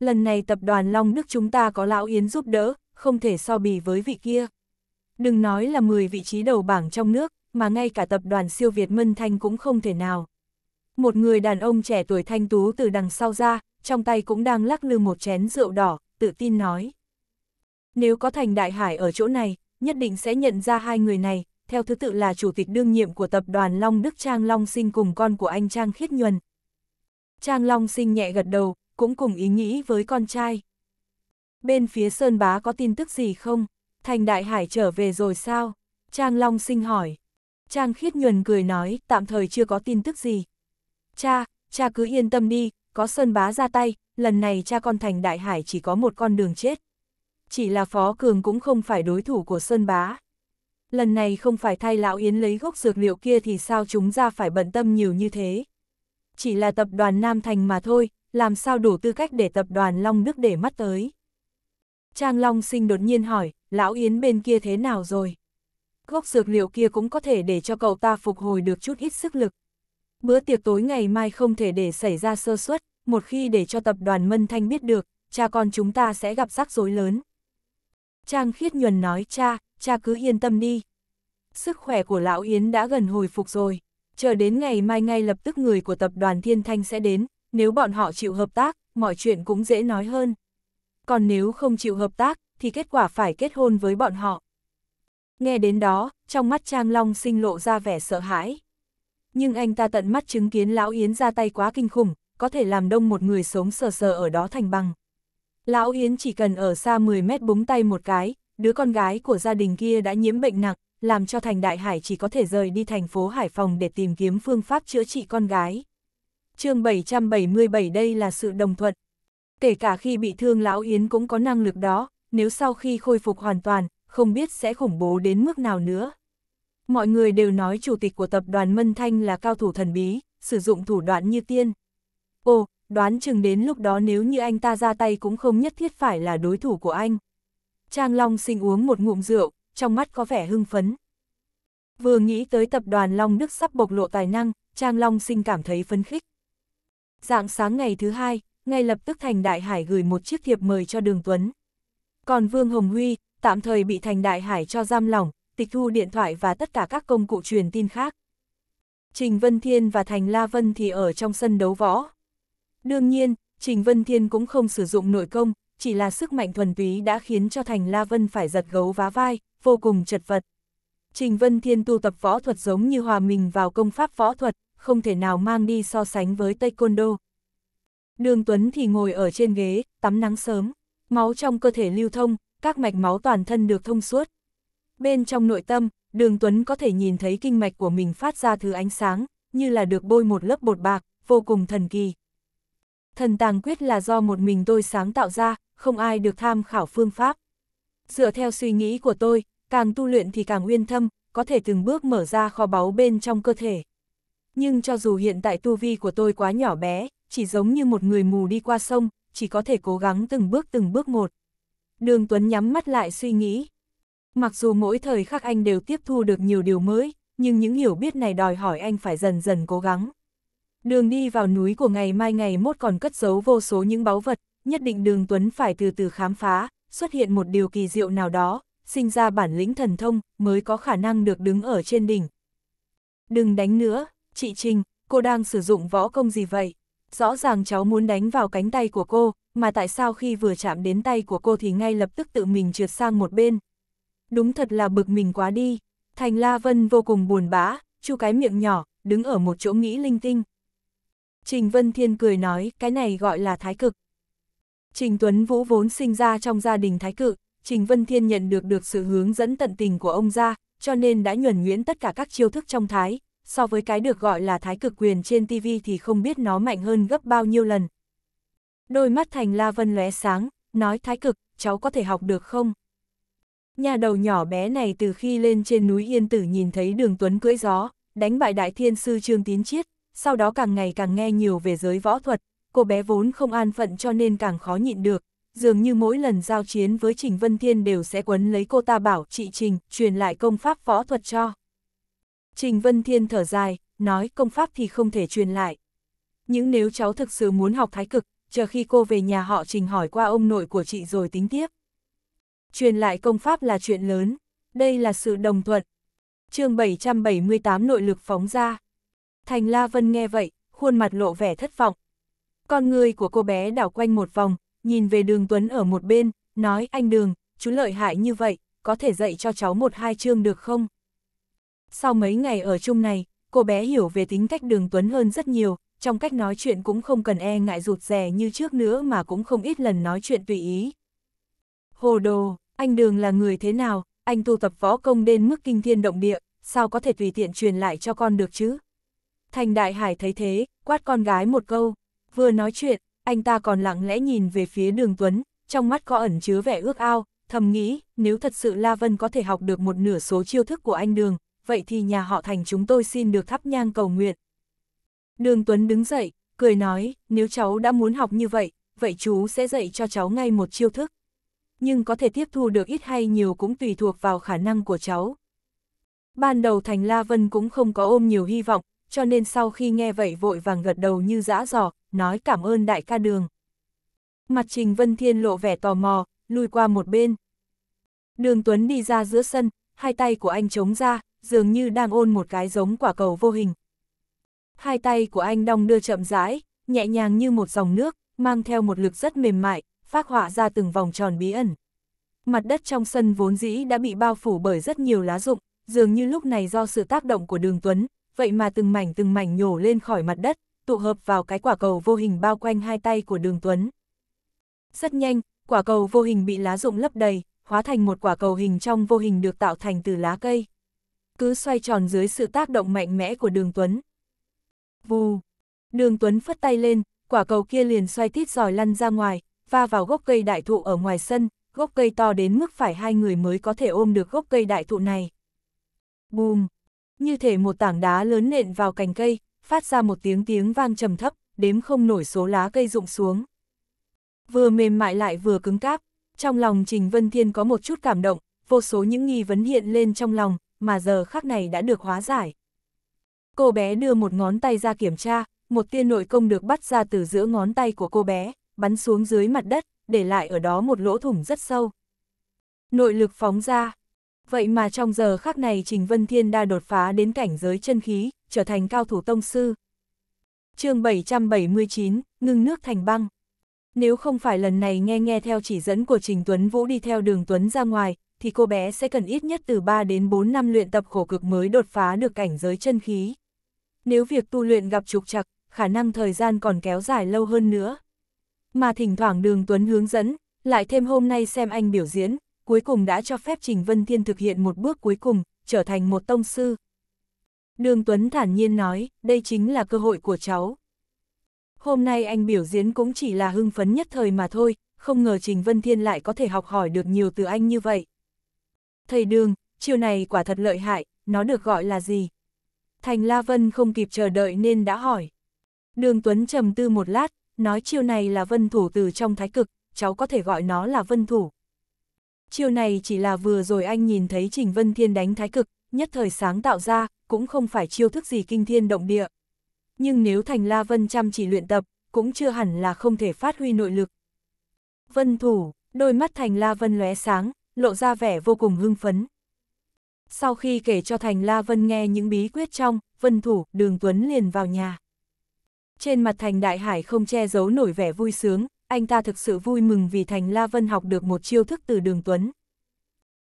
Lần này tập đoàn Long Đức chúng ta có Lão Yến giúp đỡ, không thể so bì với vị kia. Đừng nói là 10 vị trí đầu bảng trong nước, mà ngay cả tập đoàn siêu Việt Mân Thanh cũng không thể nào. Một người đàn ông trẻ tuổi thanh tú từ đằng sau ra, trong tay cũng đang lắc lư một chén rượu đỏ, tự tin nói. Nếu có thành đại hải ở chỗ này, nhất định sẽ nhận ra hai người này, theo thứ tự là chủ tịch đương nhiệm của tập đoàn Long Đức Trang Long Sinh cùng con của anh Trang Khiết Nhuần. Trang Long Sinh nhẹ gật đầu, cũng cùng ý nghĩ với con trai. Bên phía Sơn Bá có tin tức gì không? Thành Đại Hải trở về rồi sao? Trang Long Sinh hỏi. Trang Khiết nhuần cười nói, tạm thời chưa có tin tức gì. Cha, cha cứ yên tâm đi, có Sơn Bá ra tay, lần này cha con thành Đại Hải chỉ có một con đường chết. Chỉ là Phó Cường cũng không phải đối thủ của Sơn Bá. Lần này không phải thay Lão Yến lấy gốc dược liệu kia thì sao chúng ra phải bận tâm nhiều như thế. Chỉ là tập đoàn Nam Thành mà thôi, làm sao đủ tư cách để tập đoàn Long Đức để mắt tới. Trang Long sinh đột nhiên hỏi, Lão Yến bên kia thế nào rồi? gốc dược liệu kia cũng có thể để cho cậu ta phục hồi được chút ít sức lực. Bữa tiệc tối ngày mai không thể để xảy ra sơ suất, một khi để cho tập đoàn Mân Thanh biết được, cha con chúng ta sẽ gặp rắc rối lớn. Trang khiết nhuần nói cha, cha cứ yên tâm đi. Sức khỏe của Lão Yến đã gần hồi phục rồi, chờ đến ngày mai ngay lập tức người của tập đoàn Thiên Thanh sẽ đến, nếu bọn họ chịu hợp tác, mọi chuyện cũng dễ nói hơn. Còn nếu không chịu hợp tác, thì kết quả phải kết hôn với bọn họ. Nghe đến đó, trong mắt Trang Long sinh lộ ra vẻ sợ hãi. Nhưng anh ta tận mắt chứng kiến Lão Yến ra tay quá kinh khủng, có thể làm đông một người sống sờ sờ ở đó thành băng. Lão Yến chỉ cần ở xa 10 mét búng tay một cái, đứa con gái của gia đình kia đã nhiễm bệnh nặng, làm cho thành Đại Hải chỉ có thể rời đi thành phố Hải Phòng để tìm kiếm phương pháp chữa trị con gái. chương 777 đây là sự đồng thuận. Kể cả khi bị thương Lão Yến cũng có năng lực đó, nếu sau khi khôi phục hoàn toàn, không biết sẽ khủng bố đến mức nào nữa. Mọi người đều nói chủ tịch của tập đoàn Mân Thanh là cao thủ thần bí, sử dụng thủ đoạn như tiên. Ồ, đoán chừng đến lúc đó nếu như anh ta ra tay cũng không nhất thiết phải là đối thủ của anh. Trang Long sinh uống một ngụm rượu, trong mắt có vẻ hưng phấn. Vừa nghĩ tới tập đoàn Long Đức sắp bộc lộ tài năng, Trang Long sinh cảm thấy phấn khích. Dạng sáng ngày thứ hai, ngay lập tức Thành Đại Hải gửi một chiếc thiệp mời cho Đường Tuấn. Còn Vương Hồng Huy, tạm thời bị Thành Đại Hải cho giam lỏng, tịch thu điện thoại và tất cả các công cụ truyền tin khác. Trình Vân Thiên và Thành La Vân thì ở trong sân đấu võ. Đương nhiên, Trình Vân Thiên cũng không sử dụng nội công, chỉ là sức mạnh thuần túy đã khiến cho Thành La Vân phải giật gấu vá vai, vô cùng chật vật. Trình Vân Thiên tu tập võ thuật giống như hòa mình vào công pháp võ thuật, không thể nào mang đi so sánh với Taekwondo. Đường Tuấn thì ngồi ở trên ghế, tắm nắng sớm, máu trong cơ thể lưu thông, các mạch máu toàn thân được thông suốt. Bên trong nội tâm, Đường Tuấn có thể nhìn thấy kinh mạch của mình phát ra thứ ánh sáng, như là được bôi một lớp bột bạc, vô cùng thần kỳ. Thần tàng quyết là do một mình tôi sáng tạo ra, không ai được tham khảo phương pháp. Dựa theo suy nghĩ của tôi, càng tu luyện thì càng uyên thâm, có thể từng bước mở ra kho báu bên trong cơ thể. Nhưng cho dù hiện tại tu vi của tôi quá nhỏ bé, chỉ giống như một người mù đi qua sông, chỉ có thể cố gắng từng bước từng bước một, Đường Tuấn nhắm mắt lại suy nghĩ. Mặc dù mỗi thời khắc anh đều tiếp thu được nhiều điều mới, nhưng những hiểu biết này đòi hỏi anh phải dần dần cố gắng. Đường đi vào núi của ngày mai ngày mốt còn cất giấu vô số những báu vật, nhất định đường Tuấn phải từ từ khám phá, xuất hiện một điều kỳ diệu nào đó, sinh ra bản lĩnh thần thông mới có khả năng được đứng ở trên đỉnh. Đừng đánh nữa, chị Trình, cô đang sử dụng võ công gì vậy? Rõ ràng cháu muốn đánh vào cánh tay của cô, mà tại sao khi vừa chạm đến tay của cô thì ngay lập tức tự mình trượt sang một bên. Đúng thật là bực mình quá đi, Thành La Vân vô cùng buồn bã, chu cái miệng nhỏ, đứng ở một chỗ nghĩ linh tinh. Trình Vân Thiên cười nói, cái này gọi là thái cực. Trình Tuấn Vũ vốn sinh ra trong gia đình thái cực Trình Vân Thiên nhận được được sự hướng dẫn tận tình của ông ra, cho nên đã nhuần nhuyễn tất cả các chiêu thức trong thái, so với cái được gọi là thái cực quyền trên TV thì không biết nó mạnh hơn gấp bao nhiêu lần. Đôi mắt thành la vân lóe sáng, nói thái cực, cháu có thể học được không? Nhà đầu nhỏ bé này từ khi lên trên núi Yên Tử nhìn thấy đường Tuấn cưỡi gió, đánh bại đại thiên sư Trương Tín Chiết, sau đó càng ngày càng nghe nhiều về giới võ thuật, cô bé vốn không an phận cho nên càng khó nhịn được, dường như mỗi lần giao chiến với Trình Vân Thiên đều sẽ quấn lấy cô ta bảo chị Trình truyền lại công pháp võ thuật cho. Trình Vân Thiên thở dài, nói công pháp thì không thể truyền lại. Nhưng nếu cháu thực sự muốn học thái cực, chờ khi cô về nhà họ trình hỏi qua ông nội của chị rồi tính tiếp. Truyền lại công pháp là chuyện lớn, đây là sự đồng thuận. chương 778 nội lực phóng ra. Thành La Vân nghe vậy, khuôn mặt lộ vẻ thất vọng. Con người của cô bé đảo quanh một vòng, nhìn về đường Tuấn ở một bên, nói anh đường, chú lợi hại như vậy, có thể dạy cho cháu một hai chương được không? Sau mấy ngày ở chung này, cô bé hiểu về tính cách đường Tuấn hơn rất nhiều, trong cách nói chuyện cũng không cần e ngại rụt rè như trước nữa mà cũng không ít lần nói chuyện tùy ý. Hồ đồ, anh Đường là người thế nào, anh tu tập võ công đến mức kinh thiên động địa, sao có thể tùy tiện truyền lại cho con được chứ? Thành Đại Hải thấy thế, quát con gái một câu, vừa nói chuyện, anh ta còn lặng lẽ nhìn về phía Đường Tuấn, trong mắt có ẩn chứa vẻ ước ao, thầm nghĩ, nếu thật sự La Vân có thể học được một nửa số chiêu thức của anh Đường, vậy thì nhà họ Thành chúng tôi xin được thắp nhang cầu nguyện, Đường Tuấn đứng dậy, cười nói, nếu cháu đã muốn học như vậy, vậy chú sẽ dạy cho cháu ngay một chiêu thức. Nhưng có thể tiếp thu được ít hay nhiều cũng tùy thuộc vào khả năng của cháu. Ban đầu Thành La Vân cũng không có ôm nhiều hy vọng, cho nên sau khi nghe vậy vội vàng gật đầu như dã dò, nói cảm ơn đại ca đường. Mặt Trình Vân Thiên lộ vẻ tò mò, lùi qua một bên. Đường Tuấn đi ra giữa sân, hai tay của anh chống ra, dường như đang ôn một cái giống quả cầu vô hình, hai tay của anh đong đưa chậm rãi, nhẹ nhàng như một dòng nước, mang theo một lực rất mềm mại, phát họa ra từng vòng tròn bí ẩn. Mặt đất trong sân vốn dĩ đã bị bao phủ bởi rất nhiều lá rụng, dường như lúc này do sự tác động của đường Tuấn, vậy mà từng mảnh từng mảnh nhổ lên khỏi mặt đất, tụ hợp vào cái quả cầu vô hình bao quanh hai tay của đường Tuấn. Rất nhanh, quả cầu vô hình bị lá rụng lấp đầy, hóa thành một quả cầu hình trong vô hình được tạo thành từ lá cây. Cứ xoay tròn dưới sự tác động mạnh mẽ của đường Tuấn, Vù. Đường Tuấn phất tay lên, quả cầu kia liền xoay tít giỏi lăn ra ngoài, va vào gốc cây đại thụ ở ngoài sân, gốc cây to đến mức phải hai người mới có thể ôm được gốc cây đại thụ này. Bùm! Như thể một tảng đá lớn nện vào cành cây, phát ra một tiếng tiếng vang trầm thấp, đếm không nổi số lá cây rụng xuống. Vừa mềm mại lại vừa cứng cáp, trong lòng Trình Vân Thiên có một chút cảm động, vô số những nghi vấn hiện lên trong lòng, mà giờ khắc này đã được hóa giải cô bé đưa một ngón tay ra kiểm tra, một tiên nội công được bắt ra từ giữa ngón tay của cô bé, bắn xuống dưới mặt đất, để lại ở đó một lỗ thủng rất sâu. Nội lực phóng ra. Vậy mà trong giờ khác này Trình Vân Thiên đã đột phá đến cảnh giới chân khí, trở thành cao thủ tông sư. chương 779, ngưng nước thành băng. Nếu không phải lần này nghe nghe theo chỉ dẫn của Trình Tuấn Vũ đi theo đường Tuấn ra ngoài, thì cô bé sẽ cần ít nhất từ 3 đến 4 năm luyện tập khổ cực mới đột phá được cảnh giới chân khí. Nếu việc tu luyện gặp trục trặc, khả năng thời gian còn kéo dài lâu hơn nữa. Mà thỉnh thoảng đường Tuấn hướng dẫn, lại thêm hôm nay xem anh biểu diễn, cuối cùng đã cho phép Trình Vân Thiên thực hiện một bước cuối cùng, trở thành một tông sư. Đường Tuấn thản nhiên nói, đây chính là cơ hội của cháu. Hôm nay anh biểu diễn cũng chỉ là hưng phấn nhất thời mà thôi, không ngờ Trình Vân Thiên lại có thể học hỏi được nhiều từ anh như vậy. Thầy Đường, chiều này quả thật lợi hại, nó được gọi là gì? Thành La Vân không kịp chờ đợi nên đã hỏi. Đường Tuấn trầm tư một lát, nói chiêu này là vân thủ từ trong thái cực, cháu có thể gọi nó là vân thủ. Chiêu này chỉ là vừa rồi anh nhìn thấy Trình Vân Thiên đánh thái cực, nhất thời sáng tạo ra, cũng không phải chiêu thức gì kinh thiên động địa. Nhưng nếu Thành La Vân chăm chỉ luyện tập, cũng chưa hẳn là không thể phát huy nội lực. Vân thủ, đôi mắt Thành La Vân lóe sáng, lộ ra vẻ vô cùng hưng phấn. Sau khi kể cho Thành La Vân nghe những bí quyết trong, Vân Thủ, Đường Tuấn liền vào nhà. Trên mặt Thành Đại Hải không che giấu nổi vẻ vui sướng, anh ta thực sự vui mừng vì Thành La Vân học được một chiêu thức từ Đường Tuấn.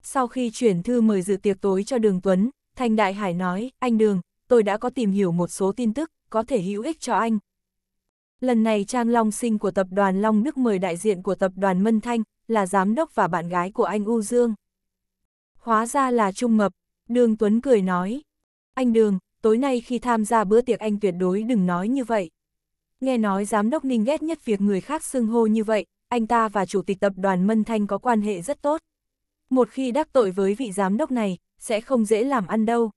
Sau khi chuyển thư mời dự tiệc tối cho Đường Tuấn, Thành Đại Hải nói, anh Đường, tôi đã có tìm hiểu một số tin tức, có thể hữu ích cho anh. Lần này Trang Long Sinh của tập đoàn Long Đức mời đại diện của tập đoàn Mân Thanh, là giám đốc và bạn gái của anh U Dương. Hóa ra là Trung Mập, Đường Tuấn cười nói. Anh Đường, tối nay khi tham gia bữa tiệc anh tuyệt đối đừng nói như vậy. Nghe nói giám đốc Ninh ghét nhất việc người khác xưng hô như vậy, anh ta và chủ tịch tập đoàn Mân Thanh có quan hệ rất tốt. Một khi đắc tội với vị giám đốc này, sẽ không dễ làm ăn đâu.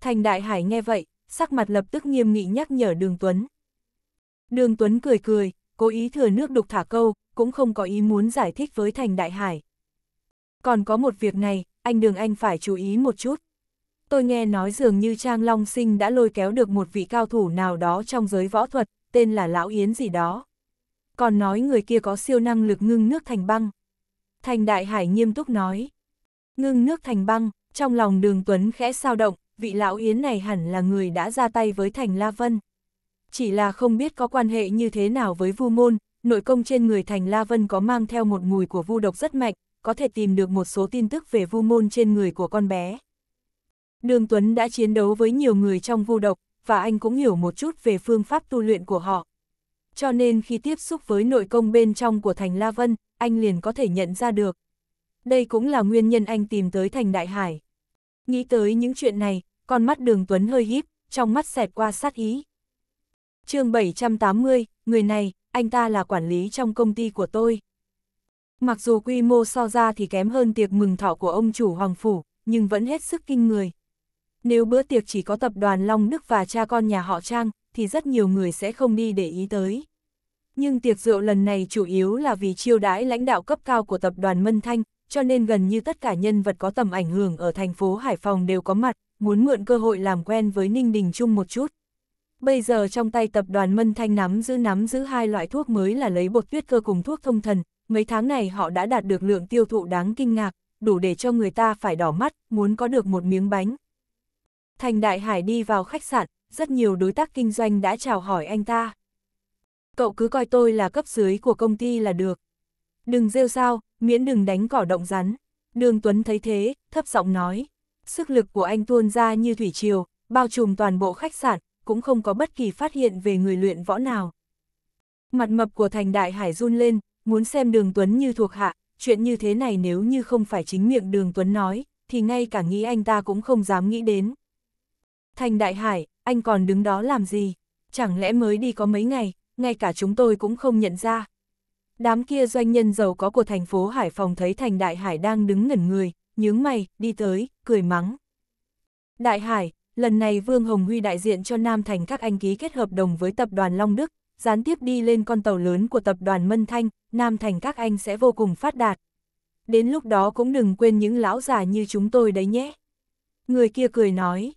Thành Đại Hải nghe vậy, sắc mặt lập tức nghiêm nghị nhắc nhở Đường Tuấn. Đường Tuấn cười cười, cố ý thừa nước đục thả câu, cũng không có ý muốn giải thích với Thành Đại Hải. Còn có một việc này, anh đường anh phải chú ý một chút. Tôi nghe nói dường như Trang Long Sinh đã lôi kéo được một vị cao thủ nào đó trong giới võ thuật, tên là Lão Yến gì đó. Còn nói người kia có siêu năng lực ngưng nước thành băng. Thành Đại Hải nghiêm túc nói. Ngưng nước thành băng, trong lòng đường Tuấn khẽ sao động, vị Lão Yến này hẳn là người đã ra tay với Thành La Vân. Chỉ là không biết có quan hệ như thế nào với Vu Môn, nội công trên người Thành La Vân có mang theo một mùi của vu độc rất mạnh, có thể tìm được một số tin tức về vu môn trên người của con bé. Đường Tuấn đã chiến đấu với nhiều người trong vu độc, và anh cũng hiểu một chút về phương pháp tu luyện của họ. Cho nên khi tiếp xúc với nội công bên trong của thành La Vân, anh liền có thể nhận ra được. Đây cũng là nguyên nhân anh tìm tới thành Đại Hải. Nghĩ tới những chuyện này, con mắt đường Tuấn hơi híp, trong mắt xẹt qua sát ý. chương 780, người này, anh ta là quản lý trong công ty của tôi. Mặc dù quy mô so ra thì kém hơn tiệc mừng thọ của ông chủ Hoàng Phủ, nhưng vẫn hết sức kinh người. Nếu bữa tiệc chỉ có tập đoàn Long Đức và cha con nhà họ Trang, thì rất nhiều người sẽ không đi để ý tới. Nhưng tiệc rượu lần này chủ yếu là vì chiêu đãi lãnh đạo cấp cao của tập đoàn Mân Thanh, cho nên gần như tất cả nhân vật có tầm ảnh hưởng ở thành phố Hải Phòng đều có mặt, muốn mượn cơ hội làm quen với Ninh Đình Trung một chút. Bây giờ trong tay tập đoàn Mân Thanh nắm giữ nắm giữ hai loại thuốc mới là lấy bột tuyết cơ cùng thuốc thông thần, mấy tháng này họ đã đạt được lượng tiêu thụ đáng kinh ngạc, đủ để cho người ta phải đỏ mắt, muốn có được một miếng bánh. Thành Đại Hải đi vào khách sạn, rất nhiều đối tác kinh doanh đã chào hỏi anh ta. Cậu cứ coi tôi là cấp dưới của công ty là được. Đừng rêu sao, miễn đừng đánh cỏ động rắn. Đường Tuấn thấy thế, thấp giọng nói. Sức lực của anh tuôn ra như thủy triều, bao trùm toàn bộ khách sạn, cũng không có bất kỳ phát hiện về người luyện võ nào. Mặt mập của thành đại hải run lên, muốn xem đường Tuấn như thuộc hạ, chuyện như thế này nếu như không phải chính miệng đường Tuấn nói, thì ngay cả nghĩ anh ta cũng không dám nghĩ đến. Thành đại hải, anh còn đứng đó làm gì? Chẳng lẽ mới đi có mấy ngày, ngay cả chúng tôi cũng không nhận ra. Đám kia doanh nhân giàu có của thành phố Hải Phòng thấy thành đại hải đang đứng ngẩn người, nhướng mày, đi tới, cười mắng. Đại hải, lần này Vương Hồng Huy đại diện cho Nam Thành các anh ký kết hợp đồng với tập đoàn Long Đức, gián tiếp đi lên con tàu lớn của tập đoàn Mân Thanh, Nam Thành các anh sẽ vô cùng phát đạt. Đến lúc đó cũng đừng quên những lão già như chúng tôi đấy nhé. Người kia cười nói,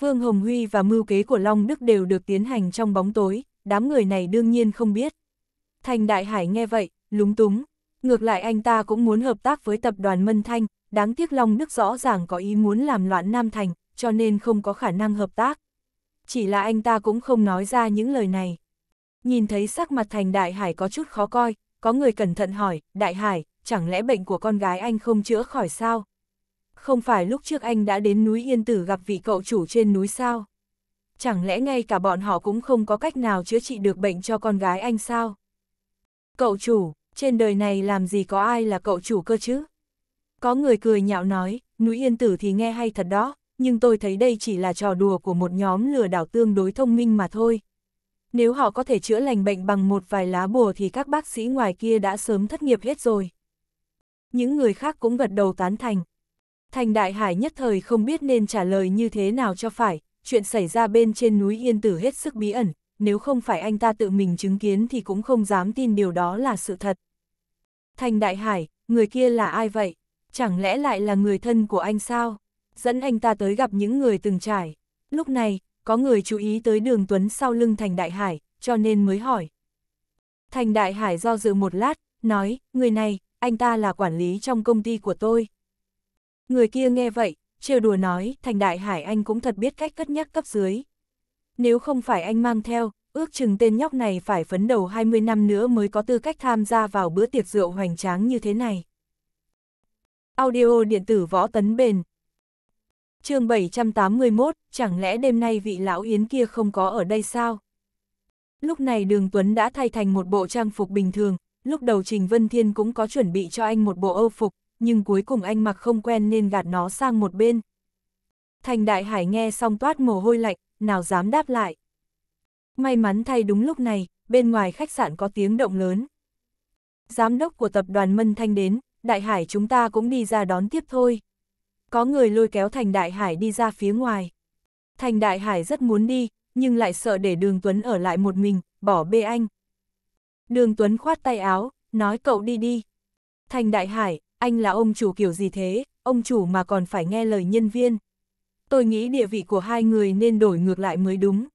Vương Hồng Huy và mưu kế của Long Đức đều được tiến hành trong bóng tối, đám người này đương nhiên không biết. Thành Đại Hải nghe vậy, lúng túng, ngược lại anh ta cũng muốn hợp tác với tập đoàn Mân Thanh, đáng tiếc Long Đức rõ ràng có ý muốn làm loạn Nam Thành, cho nên không có khả năng hợp tác. Chỉ là anh ta cũng không nói ra những lời này. Nhìn thấy sắc mặt thành đại hải có chút khó coi, có người cẩn thận hỏi, đại hải, chẳng lẽ bệnh của con gái anh không chữa khỏi sao? Không phải lúc trước anh đã đến núi Yên Tử gặp vị cậu chủ trên núi sao? Chẳng lẽ ngay cả bọn họ cũng không có cách nào chữa trị được bệnh cho con gái anh sao? Cậu chủ, trên đời này làm gì có ai là cậu chủ cơ chứ? Có người cười nhạo nói, núi Yên Tử thì nghe hay thật đó, nhưng tôi thấy đây chỉ là trò đùa của một nhóm lừa đảo tương đối thông minh mà thôi nếu họ có thể chữa lành bệnh bằng một vài lá bùa thì các bác sĩ ngoài kia đã sớm thất nghiệp hết rồi. Những người khác cũng gật đầu tán thành. Thành Đại Hải nhất thời không biết nên trả lời như thế nào cho phải, chuyện xảy ra bên trên núi Yên Tử hết sức bí ẩn, nếu không phải anh ta tự mình chứng kiến thì cũng không dám tin điều đó là sự thật. Thành Đại Hải, người kia là ai vậy? Chẳng lẽ lại là người thân của anh sao? Dẫn anh ta tới gặp những người từng trải. Lúc này, có người chú ý tới đường Tuấn sau lưng Thành Đại Hải, cho nên mới hỏi. Thành Đại Hải do dự một lát, nói, người này, anh ta là quản lý trong công ty của tôi. Người kia nghe vậy, trêu đùa nói, Thành Đại Hải anh cũng thật biết cách cất nhắc cấp dưới. Nếu không phải anh mang theo, ước chừng tên nhóc này phải phấn đầu 20 năm nữa mới có tư cách tham gia vào bữa tiệc rượu hoành tráng như thế này. Audio điện tử võ tấn bền, chương 781, chẳng lẽ đêm nay vị lão yến kia không có ở đây sao? Lúc này đường Tuấn đã thay thành một bộ trang phục bình thường, lúc đầu Trình Vân Thiên cũng có chuẩn bị cho anh một bộ âu phục, nhưng cuối cùng anh mặc không quen nên gạt nó sang một bên. Thành Đại Hải nghe xong toát mồ hôi lạnh, nào dám đáp lại. May mắn thay đúng lúc này, bên ngoài khách sạn có tiếng động lớn. Giám đốc của tập đoàn Mân Thanh đến, Đại Hải chúng ta cũng đi ra đón tiếp thôi có người lôi kéo Thành Đại Hải đi ra phía ngoài. Thành Đại Hải rất muốn đi, nhưng lại sợ để Đường Tuấn ở lại một mình, bỏ bê anh. Đường Tuấn khoát tay áo, nói cậu đi đi. Thành Đại Hải, anh là ông chủ kiểu gì thế, ông chủ mà còn phải nghe lời nhân viên. Tôi nghĩ địa vị của hai người nên đổi ngược lại mới đúng.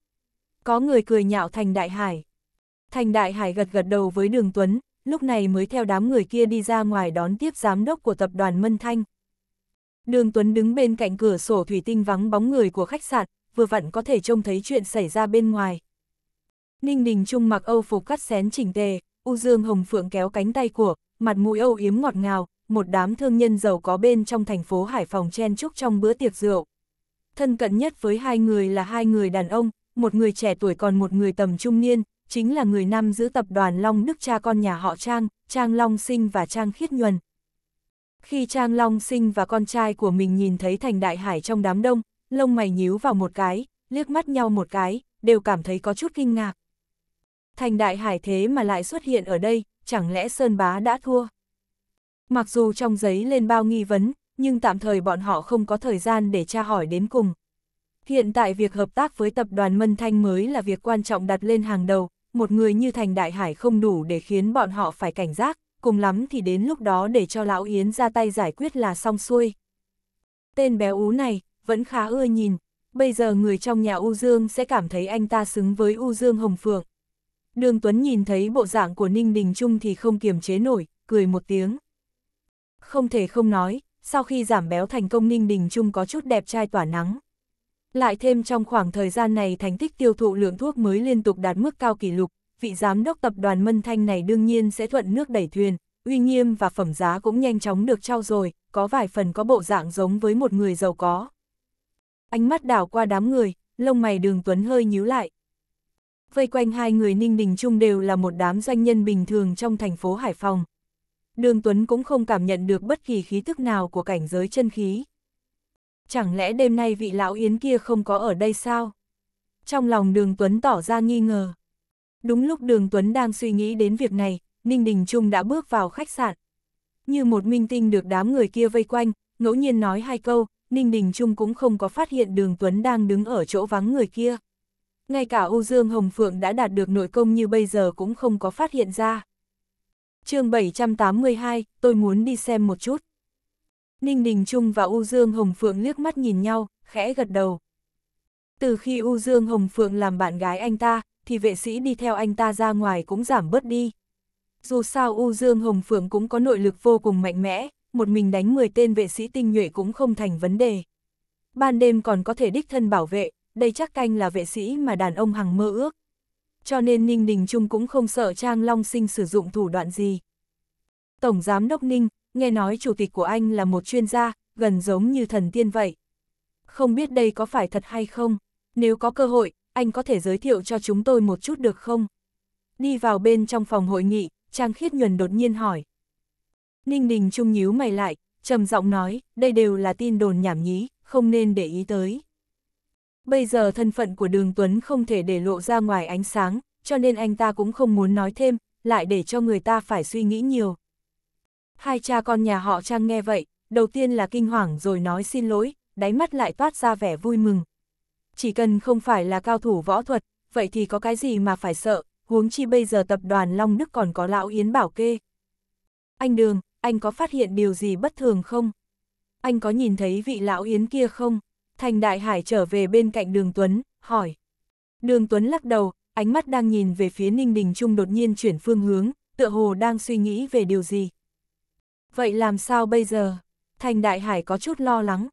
Có người cười nhạo Thành Đại Hải. Thành Đại Hải gật gật đầu với Đường Tuấn, lúc này mới theo đám người kia đi ra ngoài đón tiếp giám đốc của tập đoàn Mân Thanh. Đường Tuấn đứng bên cạnh cửa sổ thủy tinh vắng bóng người của khách sạn, vừa vặn có thể trông thấy chuyện xảy ra bên ngoài. Ninh Đình Trung mặc âu phục cắt xén chỉnh tề, U Dương Hồng Phượng kéo cánh tay của, mặt mũi âu yếm ngọt ngào, một đám thương nhân giàu có bên trong thành phố Hải Phòng chen chúc trong bữa tiệc rượu. Thân cận nhất với hai người là hai người đàn ông, một người trẻ tuổi còn một người tầm trung niên, chính là người nam giữ tập đoàn Long Đức cha con nhà họ Trang, Trang Long Sinh và Trang Khiết Nhuần, khi Trang Long Sinh và con trai của mình nhìn thấy Thành Đại Hải trong đám đông, lông mày nhíu vào một cái, liếc mắt nhau một cái, đều cảm thấy có chút kinh ngạc. Thành Đại Hải thế mà lại xuất hiện ở đây, chẳng lẽ Sơn Bá đã thua? Mặc dù trong giấy lên bao nghi vấn, nhưng tạm thời bọn họ không có thời gian để tra hỏi đến cùng. Hiện tại việc hợp tác với tập đoàn Mân Thanh mới là việc quan trọng đặt lên hàng đầu, một người như Thành Đại Hải không đủ để khiến bọn họ phải cảnh giác, cùng lắm thì đến lúc đó để cho lão Yến ra tay giải quyết là xong xuôi. Tên béo ú này, vẫn khá ưa nhìn, bây giờ người trong nhà U Dương sẽ cảm thấy anh ta xứng với U Dương Hồng Phượng. Đường Tuấn nhìn thấy bộ dạng của Ninh Đình Trung thì không kiềm chế nổi, cười một tiếng. Không thể không nói, sau khi giảm béo thành công Ninh Đình Trung có chút đẹp trai tỏa nắng. Lại thêm trong khoảng thời gian này thành tích tiêu thụ lượng thuốc mới liên tục đạt mức cao kỷ lục, vị giám đốc tập đoàn Mân Thanh này đương nhiên sẽ thuận nước đẩy thuyền, uy nghiêm và phẩm giá cũng nhanh chóng được trao rồi, có vài phần có bộ dạng giống với một người giàu có. Ánh mắt đảo qua đám người, lông mày đường Tuấn hơi nhíu lại. Vây quanh hai người Ninh Đình Trung đều là một đám doanh nhân bình thường trong thành phố Hải Phòng. Đường Tuấn cũng không cảm nhận được bất kỳ khí thức nào của cảnh giới chân khí. Chẳng lẽ đêm nay vị lão yến kia không có ở đây sao? Trong lòng đường Tuấn tỏ ra nghi ngờ. Đúng lúc Đường Tuấn đang suy nghĩ đến việc này, Ninh Đình Trung đã bước vào khách sạn. Như một minh tinh được đám người kia vây quanh, ngẫu nhiên nói hai câu, Ninh Đình Trung cũng không có phát hiện Đường Tuấn đang đứng ở chỗ vắng người kia. Ngay cả Âu Dương Hồng Phượng đã đạt được nội công như bây giờ cũng không có phát hiện ra. chương 782, tôi muốn đi xem một chút. Ninh Đình Trung và U Dương Hồng Phượng liếc mắt nhìn nhau, khẽ gật đầu. Từ khi U Dương Hồng Phượng làm bạn gái anh ta, thì vệ sĩ đi theo anh ta ra ngoài cũng giảm bớt đi. Dù sao U Dương Hồng Phượng cũng có nội lực vô cùng mạnh mẽ, một mình đánh 10 tên vệ sĩ tinh nhuệ cũng không thành vấn đề. Ban đêm còn có thể đích thân bảo vệ, đây chắc canh là vệ sĩ mà đàn ông hằng mơ ước. Cho nên Ninh Đình Trung cũng không sợ Trang Long Sinh sử dụng thủ đoạn gì. Tổng Giám Đốc Ninh, nghe nói chủ tịch của anh là một chuyên gia, gần giống như thần tiên vậy. Không biết đây có phải thật hay không, nếu có cơ hội, anh có thể giới thiệu cho chúng tôi một chút được không? Đi vào bên trong phòng hội nghị, Trang Khiết Nhuần đột nhiên hỏi. Ninh Đình Trung nhíu mày lại, trầm giọng nói, đây đều là tin đồn nhảm nhí, không nên để ý tới. Bây giờ thân phận của Đường Tuấn không thể để lộ ra ngoài ánh sáng, cho nên anh ta cũng không muốn nói thêm, lại để cho người ta phải suy nghĩ nhiều. Hai cha con nhà họ Trang nghe vậy, đầu tiên là kinh hoàng rồi nói xin lỗi, đáy mắt lại toát ra vẻ vui mừng, chỉ cần không phải là cao thủ võ thuật, vậy thì có cái gì mà phải sợ, huống chi bây giờ tập đoàn Long Đức còn có lão Yến bảo kê. Anh Đường, anh có phát hiện điều gì bất thường không? Anh có nhìn thấy vị lão Yến kia không? Thành Đại Hải trở về bên cạnh Đường Tuấn, hỏi. Đường Tuấn lắc đầu, ánh mắt đang nhìn về phía Ninh Đình Trung đột nhiên chuyển phương hướng, tựa hồ đang suy nghĩ về điều gì. Vậy làm sao bây giờ? Thành Đại Hải có chút lo lắng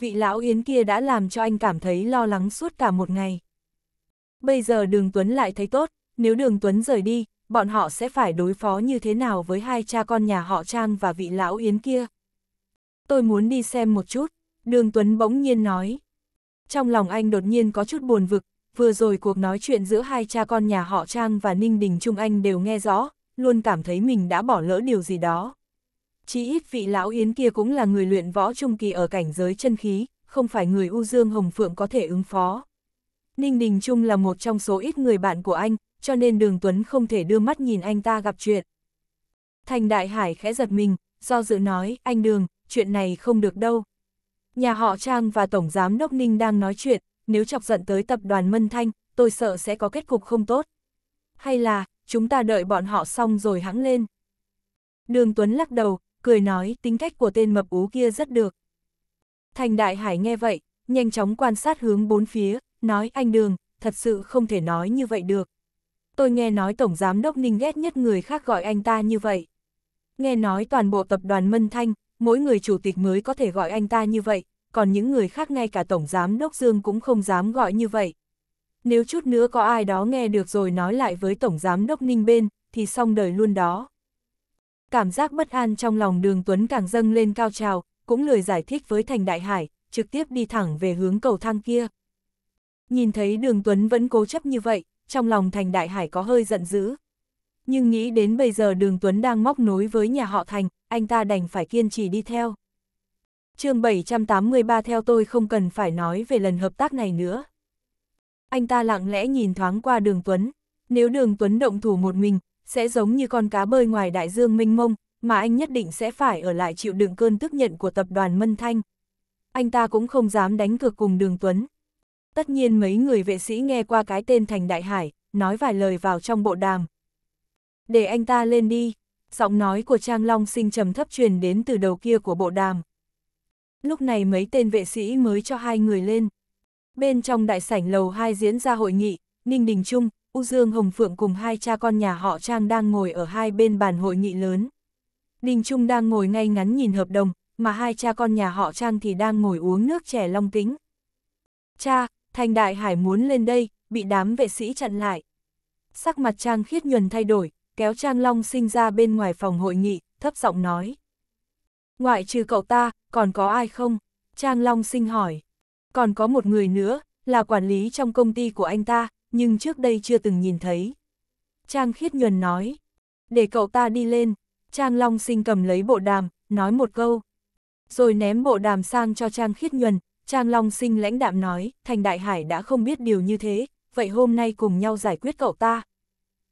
vị lão yến kia đã làm cho anh cảm thấy lo lắng suốt cả một ngày. Bây giờ đường Tuấn lại thấy tốt, nếu đường Tuấn rời đi, bọn họ sẽ phải đối phó như thế nào với hai cha con nhà họ Trang và vị lão yến kia. Tôi muốn đi xem một chút, đường Tuấn bỗng nhiên nói. Trong lòng anh đột nhiên có chút buồn vực, vừa rồi cuộc nói chuyện giữa hai cha con nhà họ Trang và Ninh Đình Trung Anh đều nghe rõ, luôn cảm thấy mình đã bỏ lỡ điều gì đó. Chí ít vị lão yến kia cũng là người luyện võ trung kỳ ở cảnh giới chân khí, không phải người U Dương Hồng Phượng có thể ứng phó. Ninh Đình Trung là một trong số ít người bạn của anh, cho nên Đường Tuấn không thể đưa mắt nhìn anh ta gặp chuyện. Thành Đại Hải khẽ giật mình, do dự nói, anh Đường, chuyện này không được đâu. Nhà họ Trang và Tổng Giám Đốc Ninh đang nói chuyện, nếu chọc giận tới tập đoàn Mân Thanh, tôi sợ sẽ có kết cục không tốt. Hay là, chúng ta đợi bọn họ xong rồi hãng lên. Đường Tuấn lắc đầu, cười nói tính cách của tên mập ú kia rất được. Thành Đại Hải nghe vậy, nhanh chóng quan sát hướng bốn phía, nói anh Đường, thật sự không thể nói như vậy được. Tôi nghe nói Tổng Giám Đốc Ninh ghét nhất người khác gọi anh ta như vậy. Nghe nói toàn bộ tập đoàn Mân Thanh, mỗi người chủ tịch mới có thể gọi anh ta như vậy, còn những người khác ngay cả Tổng Giám Đốc Dương cũng không dám gọi như vậy. Nếu chút nữa có ai đó nghe được rồi nói lại với Tổng Giám Đốc Ninh bên, thì xong đời luôn đó cảm giác bất an trong lòng đường Tuấn càng dâng lên cao trào, cũng lười giải thích với Thành Đại Hải, trực tiếp đi thẳng về hướng cầu thang kia. Nhìn thấy đường Tuấn vẫn cố chấp như vậy, trong lòng Thành Đại Hải có hơi giận dữ. Nhưng nghĩ đến bây giờ đường Tuấn đang móc nối với nhà họ Thành, anh ta đành phải kiên trì đi theo. chương 783 theo tôi không cần phải nói về lần hợp tác này nữa. Anh ta lặng lẽ nhìn thoáng qua đường Tuấn. Nếu đường Tuấn động thủ một mình, sẽ giống như con cá bơi ngoài đại dương mênh mông, mà anh nhất định sẽ phải ở lại chịu đựng cơn tức nhận của tập đoàn Mân Thanh. Anh ta cũng không dám đánh cược cùng Đường Tuấn. Tất nhiên mấy người vệ sĩ nghe qua cái tên Thành Đại Hải, nói vài lời vào trong bộ đàm. Để anh ta lên đi, giọng nói của Trang Long sinh trầm thấp truyền đến từ đầu kia của bộ đàm. Lúc này mấy tên vệ sĩ mới cho hai người lên. Bên trong đại sảnh lầu 2 diễn ra hội nghị, Ninh Đình Trung, U Dương Hồng Phượng cùng hai cha con nhà họ Trang đang ngồi ở hai bên bàn hội nghị lớn. Đình Trung đang ngồi ngay ngắn nhìn hợp đồng, mà hai cha con nhà họ Trang thì đang ngồi uống nước chè long kính. Cha, Thành Đại Hải muốn lên đây, bị đám vệ sĩ chặn lại. Sắc mặt Trang khiết nhuần thay đổi, kéo Trang Long sinh ra bên ngoài phòng hội nghị, thấp giọng nói. Ngoại trừ cậu ta, còn có ai không? Trang Long sinh hỏi. Còn có một người nữa, là quản lý trong công ty của anh ta, nhưng trước đây chưa từng nhìn thấy. Trang khiết nhuần nói, để cậu ta đi lên, Trang Long sinh cầm lấy bộ đàm, nói một câu. Rồi ném bộ đàm sang cho Trang khiết nhuần, Trang Long sinh lãnh đạm nói, Thành Đại Hải đã không biết điều như thế, vậy hôm nay cùng nhau giải quyết cậu ta.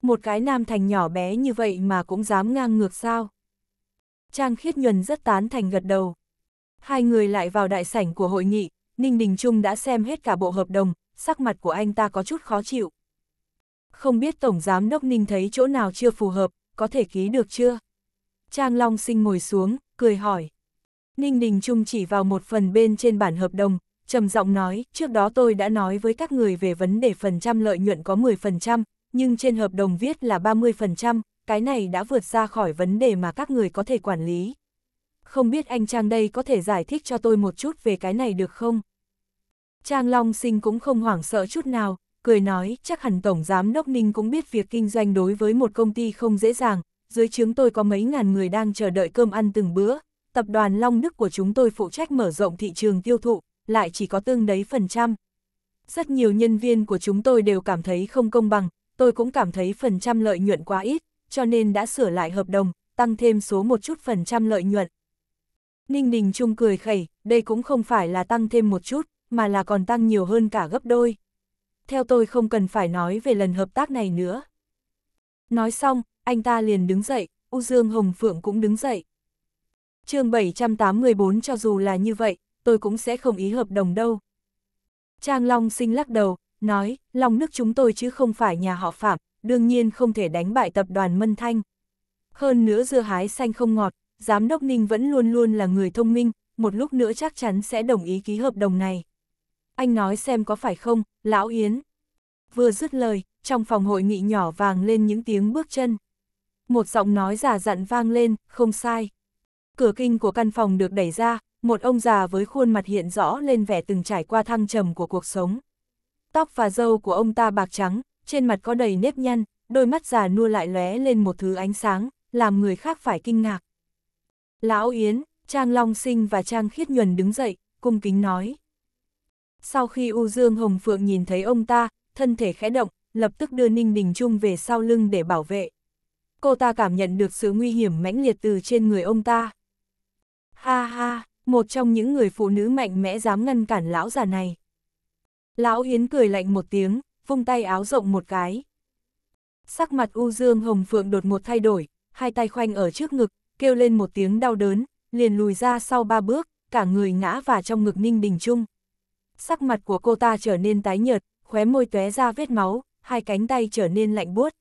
Một cái nam thành nhỏ bé như vậy mà cũng dám ngang ngược sao. Trang khiết nhuần rất tán thành gật đầu. Hai người lại vào đại sảnh của hội nghị, Ninh Đình Trung đã xem hết cả bộ hợp đồng, sắc mặt của anh ta có chút khó chịu. Không biết Tổng Giám Đốc Ninh thấy chỗ nào chưa phù hợp, có thể ký được chưa? Trang Long Sinh ngồi xuống, cười hỏi. Ninh Đình Trung chỉ vào một phần bên trên bản hợp đồng, trầm giọng nói, trước đó tôi đã nói với các người về vấn đề phần trăm lợi nhuận có 10%, nhưng trên hợp đồng viết là 30%, cái này đã vượt ra khỏi vấn đề mà các người có thể quản lý. Không biết anh Trang đây có thể giải thích cho tôi một chút về cái này được không? Trang Long Sinh cũng không hoảng sợ chút nào, cười nói, chắc hẳn Tổng Giám Đốc Ninh cũng biết việc kinh doanh đối với một công ty không dễ dàng, dưới chướng tôi có mấy ngàn người đang chờ đợi cơm ăn từng bữa, tập đoàn Long Đức của chúng tôi phụ trách mở rộng thị trường tiêu thụ, lại chỉ có tương đấy phần trăm. Rất nhiều nhân viên của chúng tôi đều cảm thấy không công bằng, tôi cũng cảm thấy phần trăm lợi nhuận quá ít, cho nên đã sửa lại hợp đồng, tăng thêm số một chút phần trăm lợi nhuận. Ninh Đình Trung cười khẩy, đây cũng không phải là tăng thêm một chút, mà là còn tăng nhiều hơn cả gấp đôi. Theo tôi không cần phải nói về lần hợp tác này nữa. Nói xong, anh ta liền đứng dậy, U Dương Hồng Phượng cũng đứng dậy. chương 784 cho dù là như vậy, tôi cũng sẽ không ý hợp đồng đâu. Trang Long sinh lắc đầu, nói, Long nước chúng tôi chứ không phải nhà họ Phạm, đương nhiên không thể đánh bại tập đoàn Mân Thanh. Hơn nữa dưa hái xanh không ngọt, giám đốc Ninh vẫn luôn luôn là người thông minh, một lúc nữa chắc chắn sẽ đồng ý ký hợp đồng này anh nói xem có phải không, Lão Yến. Vừa dứt lời, trong phòng hội nghị nhỏ vàng lên những tiếng bước chân. Một giọng nói già dặn vang lên, không sai. Cửa kinh của căn phòng được đẩy ra, một ông già với khuôn mặt hiện rõ lên vẻ từng trải qua thăng trầm của cuộc sống. Tóc và râu của ông ta bạc trắng, trên mặt có đầy nếp nhăn, đôi mắt già nua lại lóe lên một thứ ánh sáng, làm người khác phải kinh ngạc. Lão Yến, Trang Long Sinh và Trang Khiết Nhuần đứng dậy, cung kính nói. Sau khi U Dương Hồng Phượng nhìn thấy ông ta, thân thể khẽ động, lập tức đưa Ninh Đình Trung về sau lưng để bảo vệ. Cô ta cảm nhận được sự nguy hiểm mãnh liệt từ trên người ông ta. Ha ha, một trong những người phụ nữ mạnh mẽ dám ngăn cản lão già này. Lão Yến cười lạnh một tiếng, vung tay áo rộng một cái. Sắc mặt U Dương Hồng Phượng đột ngột thay đổi, hai tay khoanh ở trước ngực, kêu lên một tiếng đau đớn, liền lùi ra sau ba bước, cả người ngã vào trong ngực Ninh Đình Trung sắc mặt của cô ta trở nên tái nhợt, khóe môi tóe ra vết máu, hai cánh tay trở nên lạnh buốt.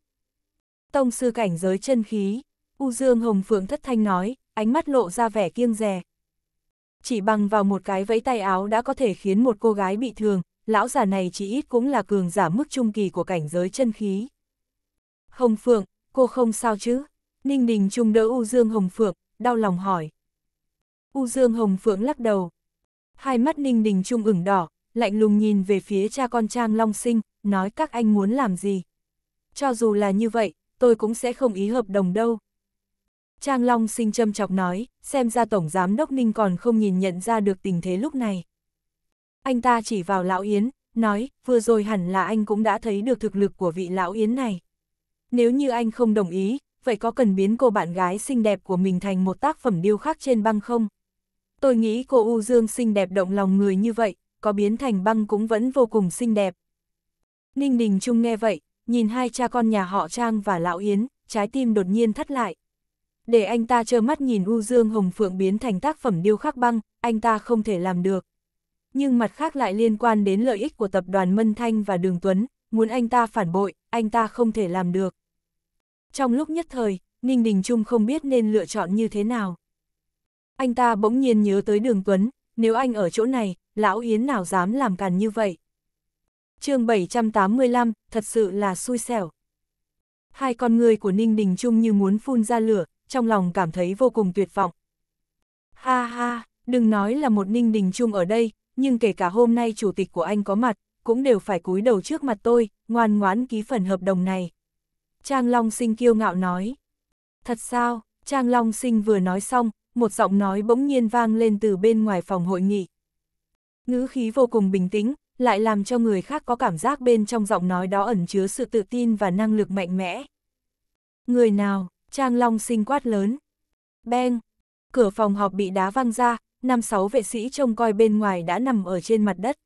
Tông sư cảnh giới chân khí, U Dương Hồng Phượng thất thanh nói, ánh mắt lộ ra vẻ kiêng dè. Chỉ bằng vào một cái vẫy tay áo đã có thể khiến một cô gái bị thương, lão già này chỉ ít cũng là cường giả mức trung kỳ của cảnh giới chân khí. Hồng Phượng, cô không sao chứ? Ninh Đình trung đỡ U Dương Hồng Phượng, đau lòng hỏi. U Dương Hồng Phượng lắc đầu, hai mắt ninh đình trung ửng đỏ, lạnh lùng nhìn về phía cha con Trang Long Sinh, nói các anh muốn làm gì. Cho dù là như vậy, tôi cũng sẽ không ý hợp đồng đâu. Trang Long Sinh châm chọc nói, xem ra Tổng Giám Đốc Ninh còn không nhìn nhận ra được tình thế lúc này. Anh ta chỉ vào Lão Yến, nói, vừa rồi hẳn là anh cũng đã thấy được thực lực của vị Lão Yến này. Nếu như anh không đồng ý, vậy có cần biến cô bạn gái xinh đẹp của mình thành một tác phẩm điêu khắc trên băng không? Tôi nghĩ cô U Dương xinh đẹp động lòng người như vậy, có biến thành băng cũng vẫn vô cùng xinh đẹp. Ninh Đình Trung nghe vậy, nhìn hai cha con nhà họ Trang và Lão Yến, trái tim đột nhiên thắt lại. Để anh ta trơ mắt nhìn U Dương Hồng Phượng biến thành tác phẩm điêu khắc băng, anh ta không thể làm được. Nhưng mặt khác lại liên quan đến lợi ích của tập đoàn Mân Thanh và Đường Tuấn, muốn anh ta phản bội, anh ta không thể làm được. Trong lúc nhất thời, Ninh Đình Trung không biết nên lựa chọn như thế nào anh ta bỗng nhiên nhớ tới đường Tuấn, nếu anh ở chỗ này, lão Yến nào dám làm càn như vậy. chương 785, thật sự là xui xẻo. Hai con người của Ninh Đình Trung như muốn phun ra lửa, trong lòng cảm thấy vô cùng tuyệt vọng. Ha ha, đừng nói là một Ninh Đình Trung ở đây, nhưng kể cả hôm nay chủ tịch của anh có mặt, cũng đều phải cúi đầu trước mặt tôi, ngoan ngoãn ký phần hợp đồng này. Trang Long Sinh kiêu ngạo nói. Thật sao, Trang Long Sinh vừa nói xong, một giọng nói bỗng nhiên vang lên từ bên ngoài phòng hội nghị. Ngữ khí vô cùng bình tĩnh, lại làm cho người khác có cảm giác bên trong giọng nói đó ẩn chứa sự tự tin và năng lực mạnh mẽ. Người nào, Trang Long sinh quát lớn. Beng, cửa phòng họp bị đá văng ra, năm sáu vệ sĩ trông coi bên ngoài đã nằm ở trên mặt đất.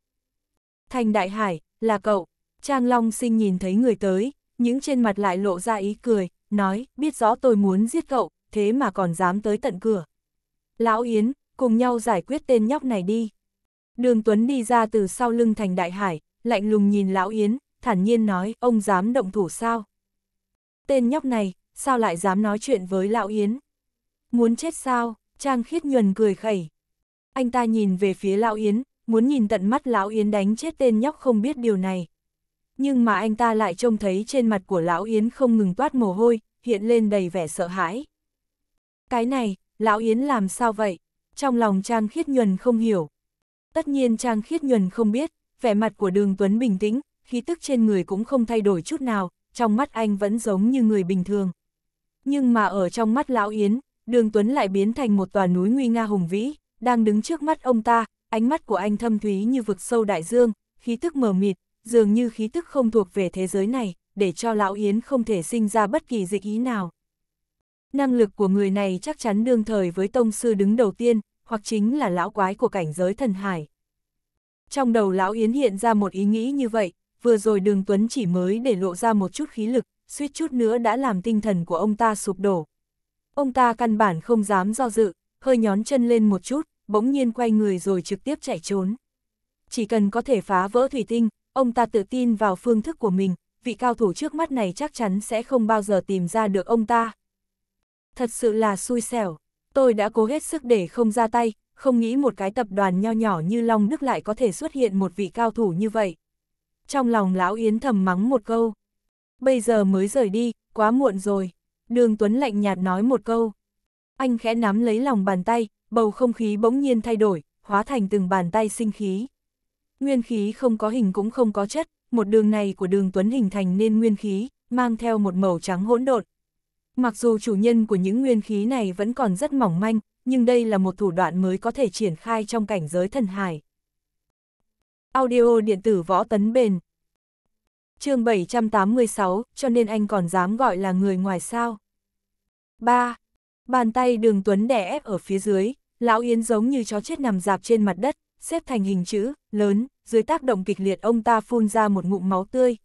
Thành Đại Hải, là cậu, Trang Long sinh nhìn thấy người tới, những trên mặt lại lộ ra ý cười, nói, biết rõ tôi muốn giết cậu, thế mà còn dám tới tận cửa. Lão Yến, cùng nhau giải quyết tên nhóc này đi. Đường Tuấn đi ra từ sau lưng thành đại hải, lạnh lùng nhìn Lão Yến, thản nhiên nói, ông dám động thủ sao? Tên nhóc này, sao lại dám nói chuyện với Lão Yến? Muốn chết sao? Trang khiết nhuần cười khẩy. Anh ta nhìn về phía Lão Yến, muốn nhìn tận mắt Lão Yến đánh chết tên nhóc không biết điều này. Nhưng mà anh ta lại trông thấy trên mặt của Lão Yến không ngừng toát mồ hôi, hiện lên đầy vẻ sợ hãi. Cái này, Lão Yến làm sao vậy? Trong lòng Trang Khiết Nhuần không hiểu. Tất nhiên Trang Khiết Nhuần không biết, vẻ mặt của Đường Tuấn bình tĩnh, khí tức trên người cũng không thay đổi chút nào, trong mắt anh vẫn giống như người bình thường. Nhưng mà ở trong mắt Lão Yến, Đường Tuấn lại biến thành một tòa núi nguy nga hùng vĩ, đang đứng trước mắt ông ta, ánh mắt của anh thâm thúy như vực sâu đại dương, khí tức mờ mịt, dường như khí tức không thuộc về thế giới này, để cho Lão Yến không thể sinh ra bất kỳ dịch ý nào năng lực của người này chắc chắn đương thời với tông sư đứng đầu tiên, hoặc chính là lão quái của cảnh giới thần hải. Trong đầu lão Yến hiện ra một ý nghĩ như vậy, vừa rồi đường Tuấn chỉ mới để lộ ra một chút khí lực, suýt chút nữa đã làm tinh thần của ông ta sụp đổ. Ông ta căn bản không dám do dự, hơi nhón chân lên một chút, bỗng nhiên quay người rồi trực tiếp chạy trốn. Chỉ cần có thể phá vỡ thủy tinh, ông ta tự tin vào phương thức của mình, vị cao thủ trước mắt này chắc chắn sẽ không bao giờ tìm ra được ông ta thật sự là xui xẻo. Tôi đã cố hết sức để không ra tay, không nghĩ một cái tập đoàn nho nhỏ như Long Đức lại có thể xuất hiện một vị cao thủ như vậy. Trong lòng Lão Yến thầm mắng một câu. Bây giờ mới rời đi, quá muộn rồi. Đường Tuấn lạnh nhạt nói một câu. Anh khẽ nắm lấy lòng bàn tay, bầu không khí bỗng nhiên thay đổi, hóa thành từng bàn tay sinh khí. Nguyên khí không có hình cũng không có chất, một đường này của đường Tuấn hình thành nên nguyên khí, mang theo một màu trắng hỗn độn, Mặc dù chủ nhân của những nguyên khí này vẫn còn rất mỏng manh, nhưng đây là một thủ đoạn mới có thể triển khai trong cảnh giới thần hải. Audio điện tử võ tấn bền chương 786, cho nên anh còn dám gọi là người ngoài sao. 3. Bàn tay đường Tuấn đè ép ở phía dưới, Lão Yến giống như chó chết nằm dạp trên mặt đất, xếp thành hình chữ, lớn, dưới tác động kịch liệt ông ta phun ra một ngụm máu tươi.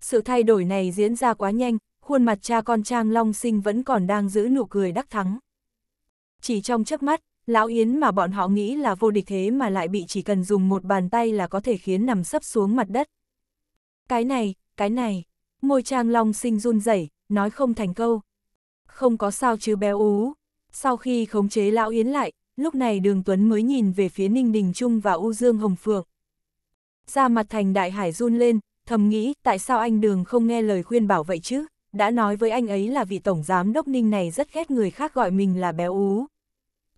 Sự thay đổi này diễn ra quá nhanh, khuôn mặt cha con Trang Long Sinh vẫn còn đang giữ nụ cười đắc thắng. Chỉ trong chớp mắt, Lão Yến mà bọn họ nghĩ là vô địch thế mà lại bị chỉ cần dùng một bàn tay là có thể khiến nằm sấp xuống mặt đất. Cái này, cái này, môi Trang Long Sinh run rẩy nói không thành câu. Không có sao chứ béo ú. Sau khi khống chế Lão Yến lại, lúc này Đường Tuấn mới nhìn về phía Ninh Đình Trung và U Dương Hồng Phượng. Ra mặt thành đại hải run lên, thầm nghĩ tại sao anh Đường không nghe lời khuyên bảo vậy chứ? đã nói với anh ấy là vị tổng giám đốc ninh này rất ghét người khác gọi mình là béo ú.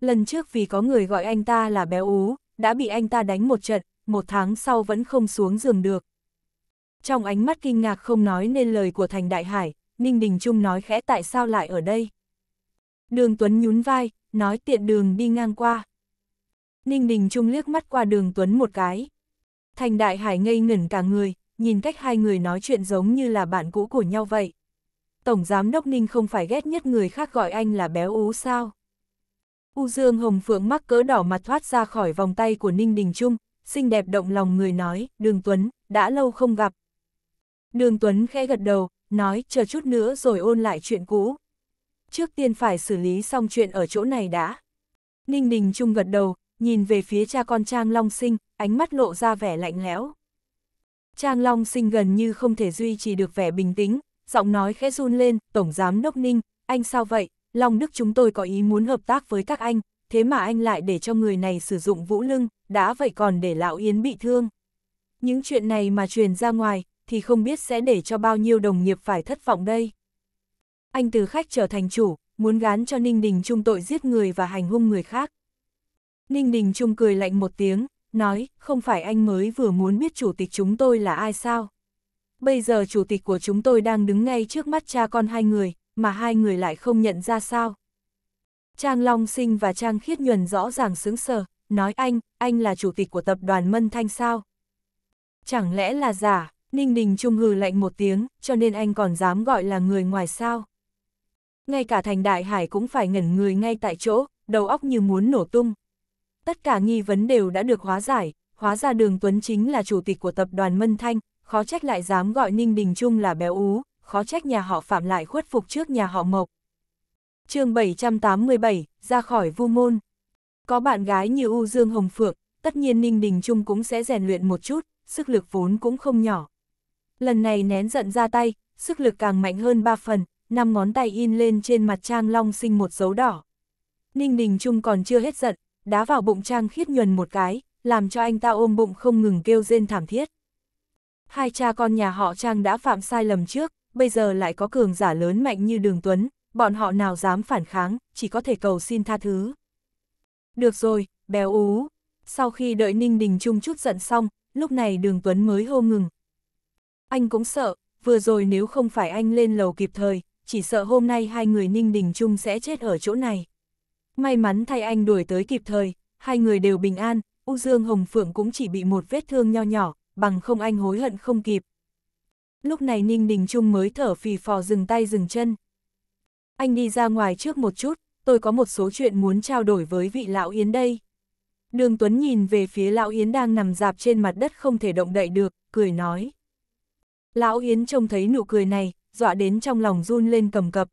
Lần trước vì có người gọi anh ta là béo ú, đã bị anh ta đánh một trận, một tháng sau vẫn không xuống giường được. Trong ánh mắt kinh ngạc không nói nên lời của Thành Đại Hải, Ninh Đình Trung nói khẽ tại sao lại ở đây. Đường Tuấn nhún vai, nói tiện đường đi ngang qua. Ninh Đình Trung liếc mắt qua đường Tuấn một cái. Thành Đại Hải ngây ngẩn cả người, nhìn cách hai người nói chuyện giống như là bạn cũ của nhau vậy. Tổng Giám Đốc Ninh không phải ghét nhất người khác gọi anh là béo ú sao. U Dương Hồng Phượng mắc cỡ đỏ mặt thoát ra khỏi vòng tay của Ninh Đình Trung, xinh đẹp động lòng người nói, Đường Tuấn, đã lâu không gặp. Đường Tuấn khẽ gật đầu, nói, chờ chút nữa rồi ôn lại chuyện cũ. Trước tiên phải xử lý xong chuyện ở chỗ này đã. Ninh Đình Trung gật đầu, nhìn về phía cha con Trang Long Sinh, ánh mắt lộ ra vẻ lạnh lẽo. Trang Long Sinh gần như không thể duy trì được vẻ bình tĩnh, giọng nói khẽ run lên, Tổng Giám Đốc Ninh, anh sao vậy, Long Đức chúng tôi có ý muốn hợp tác với các anh, thế mà anh lại để cho người này sử dụng vũ lưng, đã vậy còn để Lão Yến bị thương. Những chuyện này mà truyền ra ngoài, thì không biết sẽ để cho bao nhiêu đồng nghiệp phải thất vọng đây. Anh từ khách trở thành chủ, muốn gán cho Ninh Đình Trung tội giết người và hành hung người khác. Ninh Đình Trung cười lạnh một tiếng, nói, không phải anh mới vừa muốn biết chủ tịch chúng tôi là ai sao? bây giờ chủ tịch của chúng tôi đang đứng ngay trước mắt cha con hai người, mà hai người lại không nhận ra sao. Trang Long Sinh và Trang Khiết Nhuần rõ ràng sướng sờ, nói anh, anh là chủ tịch của tập đoàn Mân Thanh sao? Chẳng lẽ là giả, Ninh Đình Trung hừ lạnh một tiếng, cho nên anh còn dám gọi là người ngoài sao? Ngay cả thành đại hải cũng phải ngẩn người ngay tại chỗ, đầu óc như muốn nổ tung. Tất cả nghi vấn đều đã được hóa giải, hóa ra đường Tuấn chính là chủ tịch của tập đoàn Mân Thanh, khó trách lại dám gọi Ninh Đình Trung là béo ú, khó trách nhà họ Phạm lại khuất phục trước nhà họ Mộc. chương 787, ra khỏi vu môn. Có bạn gái như U Dương Hồng Phượng, tất nhiên Ninh Đình Trung cũng sẽ rèn luyện một chút, sức lực vốn cũng không nhỏ. Lần này nén giận ra tay, sức lực càng mạnh hơn 3 phần, năm ngón tay in lên trên mặt Trang Long sinh một dấu đỏ. Ninh Đình Trung còn chưa hết giận, đá vào bụng Trang khiết nhuần một cái, làm cho anh ta ôm bụng không ngừng kêu rên thảm thiết hai cha con nhà họ Trang đã phạm sai lầm trước, bây giờ lại có cường giả lớn mạnh như Đường Tuấn, bọn họ nào dám phản kháng, chỉ có thể cầu xin tha thứ. Được rồi, béo ú. Sau khi đợi Ninh Đình Trung chút giận xong, lúc này Đường Tuấn mới hô ngừng. Anh cũng sợ, vừa rồi nếu không phải anh lên lầu kịp thời, chỉ sợ hôm nay hai người Ninh Đình Trung sẽ chết ở chỗ này. May mắn thay anh đuổi tới kịp thời, hai người đều bình an, U Dương Hồng Phượng cũng chỉ bị một vết thương nho nhỏ, bằng không anh hối hận không kịp. Lúc này Ninh Đình Trung mới thở phì phò dừng tay dừng chân. Anh đi ra ngoài trước một chút, tôi có một số chuyện muốn trao đổi với vị lão Yến đây. Đường Tuấn nhìn về phía lão Yến đang nằm dạp trên mặt đất không thể động đậy được, cười nói. Lão Yến trông thấy nụ cười này, dọa đến trong lòng run lên cầm cập.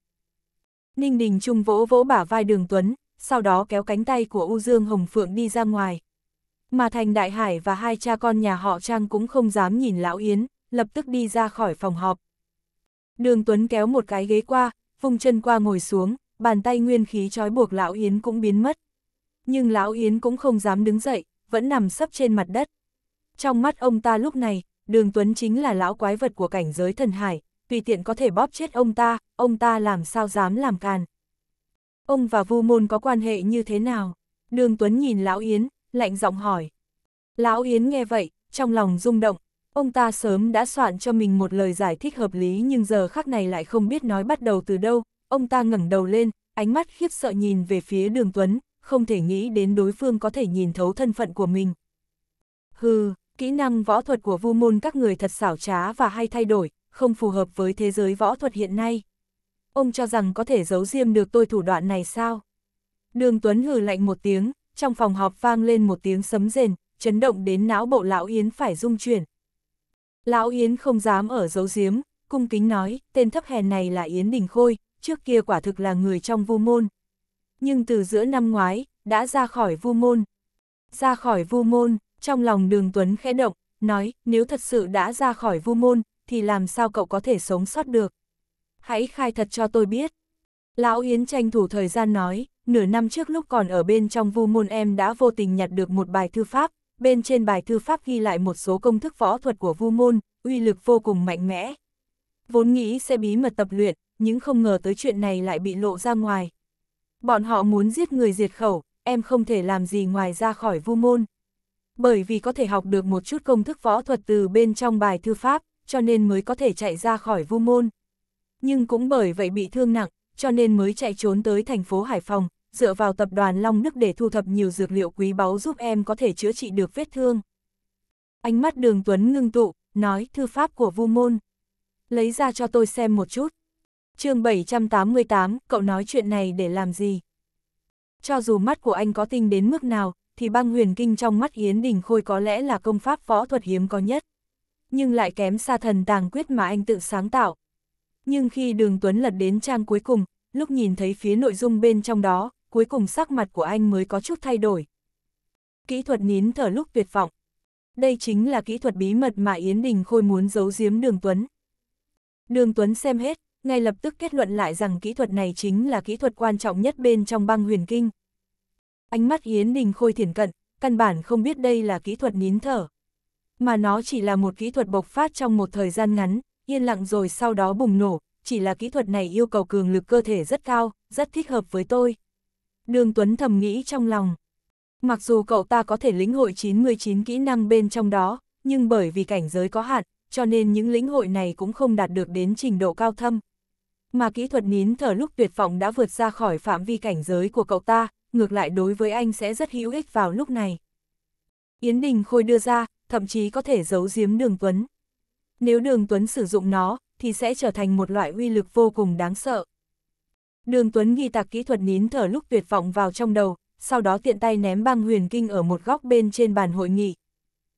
Ninh Đình Trung vỗ vỗ bả vai Đường Tuấn, sau đó kéo cánh tay của U Dương Hồng Phượng đi ra ngoài, mà Thành Đại Hải và hai cha con nhà họ Trang cũng không dám nhìn Lão Yến, lập tức đi ra khỏi phòng họp. Đường Tuấn kéo một cái ghế qua, vùng chân qua ngồi xuống, bàn tay nguyên khí trói buộc Lão Yến cũng biến mất. Nhưng Lão Yến cũng không dám đứng dậy, vẫn nằm sấp trên mặt đất. Trong mắt ông ta lúc này, Đường Tuấn chính là lão quái vật của cảnh giới thần hải, tùy tiện có thể bóp chết ông ta, ông ta làm sao dám làm càn. Ông và Vu Môn có quan hệ như thế nào? Đường Tuấn nhìn Lão Yến, lạnh giọng hỏi. Lão Yến nghe vậy, trong lòng rung động, ông ta sớm đã soạn cho mình một lời giải thích hợp lý nhưng giờ khắc này lại không biết nói bắt đầu từ đâu, ông ta ngẩng đầu lên, ánh mắt khiếp sợ nhìn về phía đường Tuấn, không thể nghĩ đến đối phương có thể nhìn thấu thân phận của mình. Hừ, kỹ năng võ thuật của vu môn các người thật xảo trá và hay thay đổi, không phù hợp với thế giới võ thuật hiện nay. Ông cho rằng có thể giấu riêng được tôi thủ đoạn này sao? Đường Tuấn hừ lạnh một tiếng, trong phòng họp vang lên một tiếng sấm rền, chấn động đến não bộ Lão Yến phải rung chuyển. Lão Yến không dám ở giấu giếm, cung kính nói, tên thấp hèn này là Yến Đình Khôi, trước kia quả thực là người trong vu môn. Nhưng từ giữa năm ngoái, đã ra khỏi vu môn. Ra khỏi vu môn, trong lòng đường Tuấn khẽ động, nói, nếu thật sự đã ra khỏi vu môn, thì làm sao cậu có thể sống sót được. Hãy khai thật cho tôi biết. Lão Yến tranh thủ thời gian nói, nửa năm trước lúc còn ở bên trong vu môn em đã vô tình nhặt được một bài thư pháp, bên trên bài thư pháp ghi lại một số công thức võ thuật của vu môn, uy lực vô cùng mạnh mẽ. Vốn nghĩ sẽ bí mật tập luyện, nhưng không ngờ tới chuyện này lại bị lộ ra ngoài. Bọn họ muốn giết người diệt khẩu, em không thể làm gì ngoài ra khỏi vu môn. Bởi vì có thể học được một chút công thức võ thuật từ bên trong bài thư pháp, cho nên mới có thể chạy ra khỏi vu môn. Nhưng cũng bởi vậy bị thương nặng, cho nên mới chạy trốn tới thành phố Hải Phòng, dựa vào tập đoàn Long Nước để thu thập nhiều dược liệu quý báu giúp em có thể chữa trị được vết thương. Ánh mắt đường Tuấn ngưng tụ, nói thư pháp của Vu Môn. Lấy ra cho tôi xem một chút. chương 788, cậu nói chuyện này để làm gì? Cho dù mắt của anh có tinh đến mức nào, thì băng huyền kinh trong mắt Yến Đình Khôi có lẽ là công pháp võ thuật hiếm có nhất. Nhưng lại kém xa thần tàng quyết mà anh tự sáng tạo. Nhưng khi đường Tuấn lật đến trang cuối cùng, lúc nhìn thấy phía nội dung bên trong đó, cuối cùng sắc mặt của anh mới có chút thay đổi. Kỹ thuật nín thở lúc tuyệt vọng. Đây chính là kỹ thuật bí mật mà Yến Đình Khôi muốn giấu giếm Đường Tuấn. Đường Tuấn xem hết, ngay lập tức kết luận lại rằng kỹ thuật này chính là kỹ thuật quan trọng nhất bên trong băng huyền kinh. Ánh mắt Yến Đình Khôi thiển cận, căn bản không biết đây là kỹ thuật nín thở. Mà nó chỉ là một kỹ thuật bộc phát trong một thời gian ngắn, yên lặng rồi sau đó bùng nổ, chỉ là kỹ thuật này yêu cầu cường lực cơ thể rất cao, rất thích hợp với tôi. Đường Tuấn thầm nghĩ trong lòng. Mặc dù cậu ta có thể lĩnh hội 99 kỹ năng bên trong đó, nhưng bởi vì cảnh giới có hạn, cho nên những lĩnh hội này cũng không đạt được đến trình độ cao thâm. Mà kỹ thuật nín thở lúc tuyệt vọng đã vượt ra khỏi phạm vi cảnh giới của cậu ta, ngược lại đối với anh sẽ rất hữu ích vào lúc này. Yến Đình Khôi đưa ra, thậm chí có thể giấu giếm Đường Tuấn. Nếu Đường Tuấn sử dụng nó, thì sẽ trở thành một loại uy lực vô cùng đáng sợ. Đường Tuấn ghi tạc kỹ thuật nín thở lúc tuyệt vọng vào trong đầu, sau đó tiện tay ném băng huyền kinh ở một góc bên trên bàn hội nghị.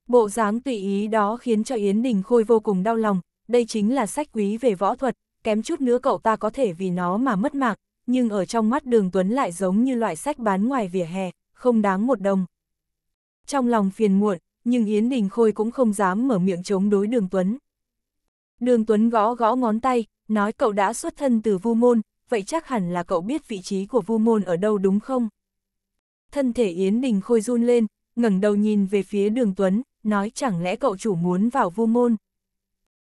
Bộ dáng tùy ý đó khiến cho Yến Đình Khôi vô cùng đau lòng, đây chính là sách quý về võ thuật, kém chút nữa cậu ta có thể vì nó mà mất mạng. nhưng ở trong mắt Đường Tuấn lại giống như loại sách bán ngoài vỉa hè, không đáng một đồng. Trong lòng phiền muộn, nhưng Yến Đình Khôi cũng không dám mở miệng chống đối Đường Tuấn. Đường Tuấn gõ gõ ngón tay, nói cậu đã xuất thân từ vu môn, vậy chắc hẳn là cậu biết vị trí của vu môn ở đâu đúng không? Thân thể Yến Đình Khôi run lên, ngẩng đầu nhìn về phía đường Tuấn, nói chẳng lẽ cậu chủ muốn vào vu môn?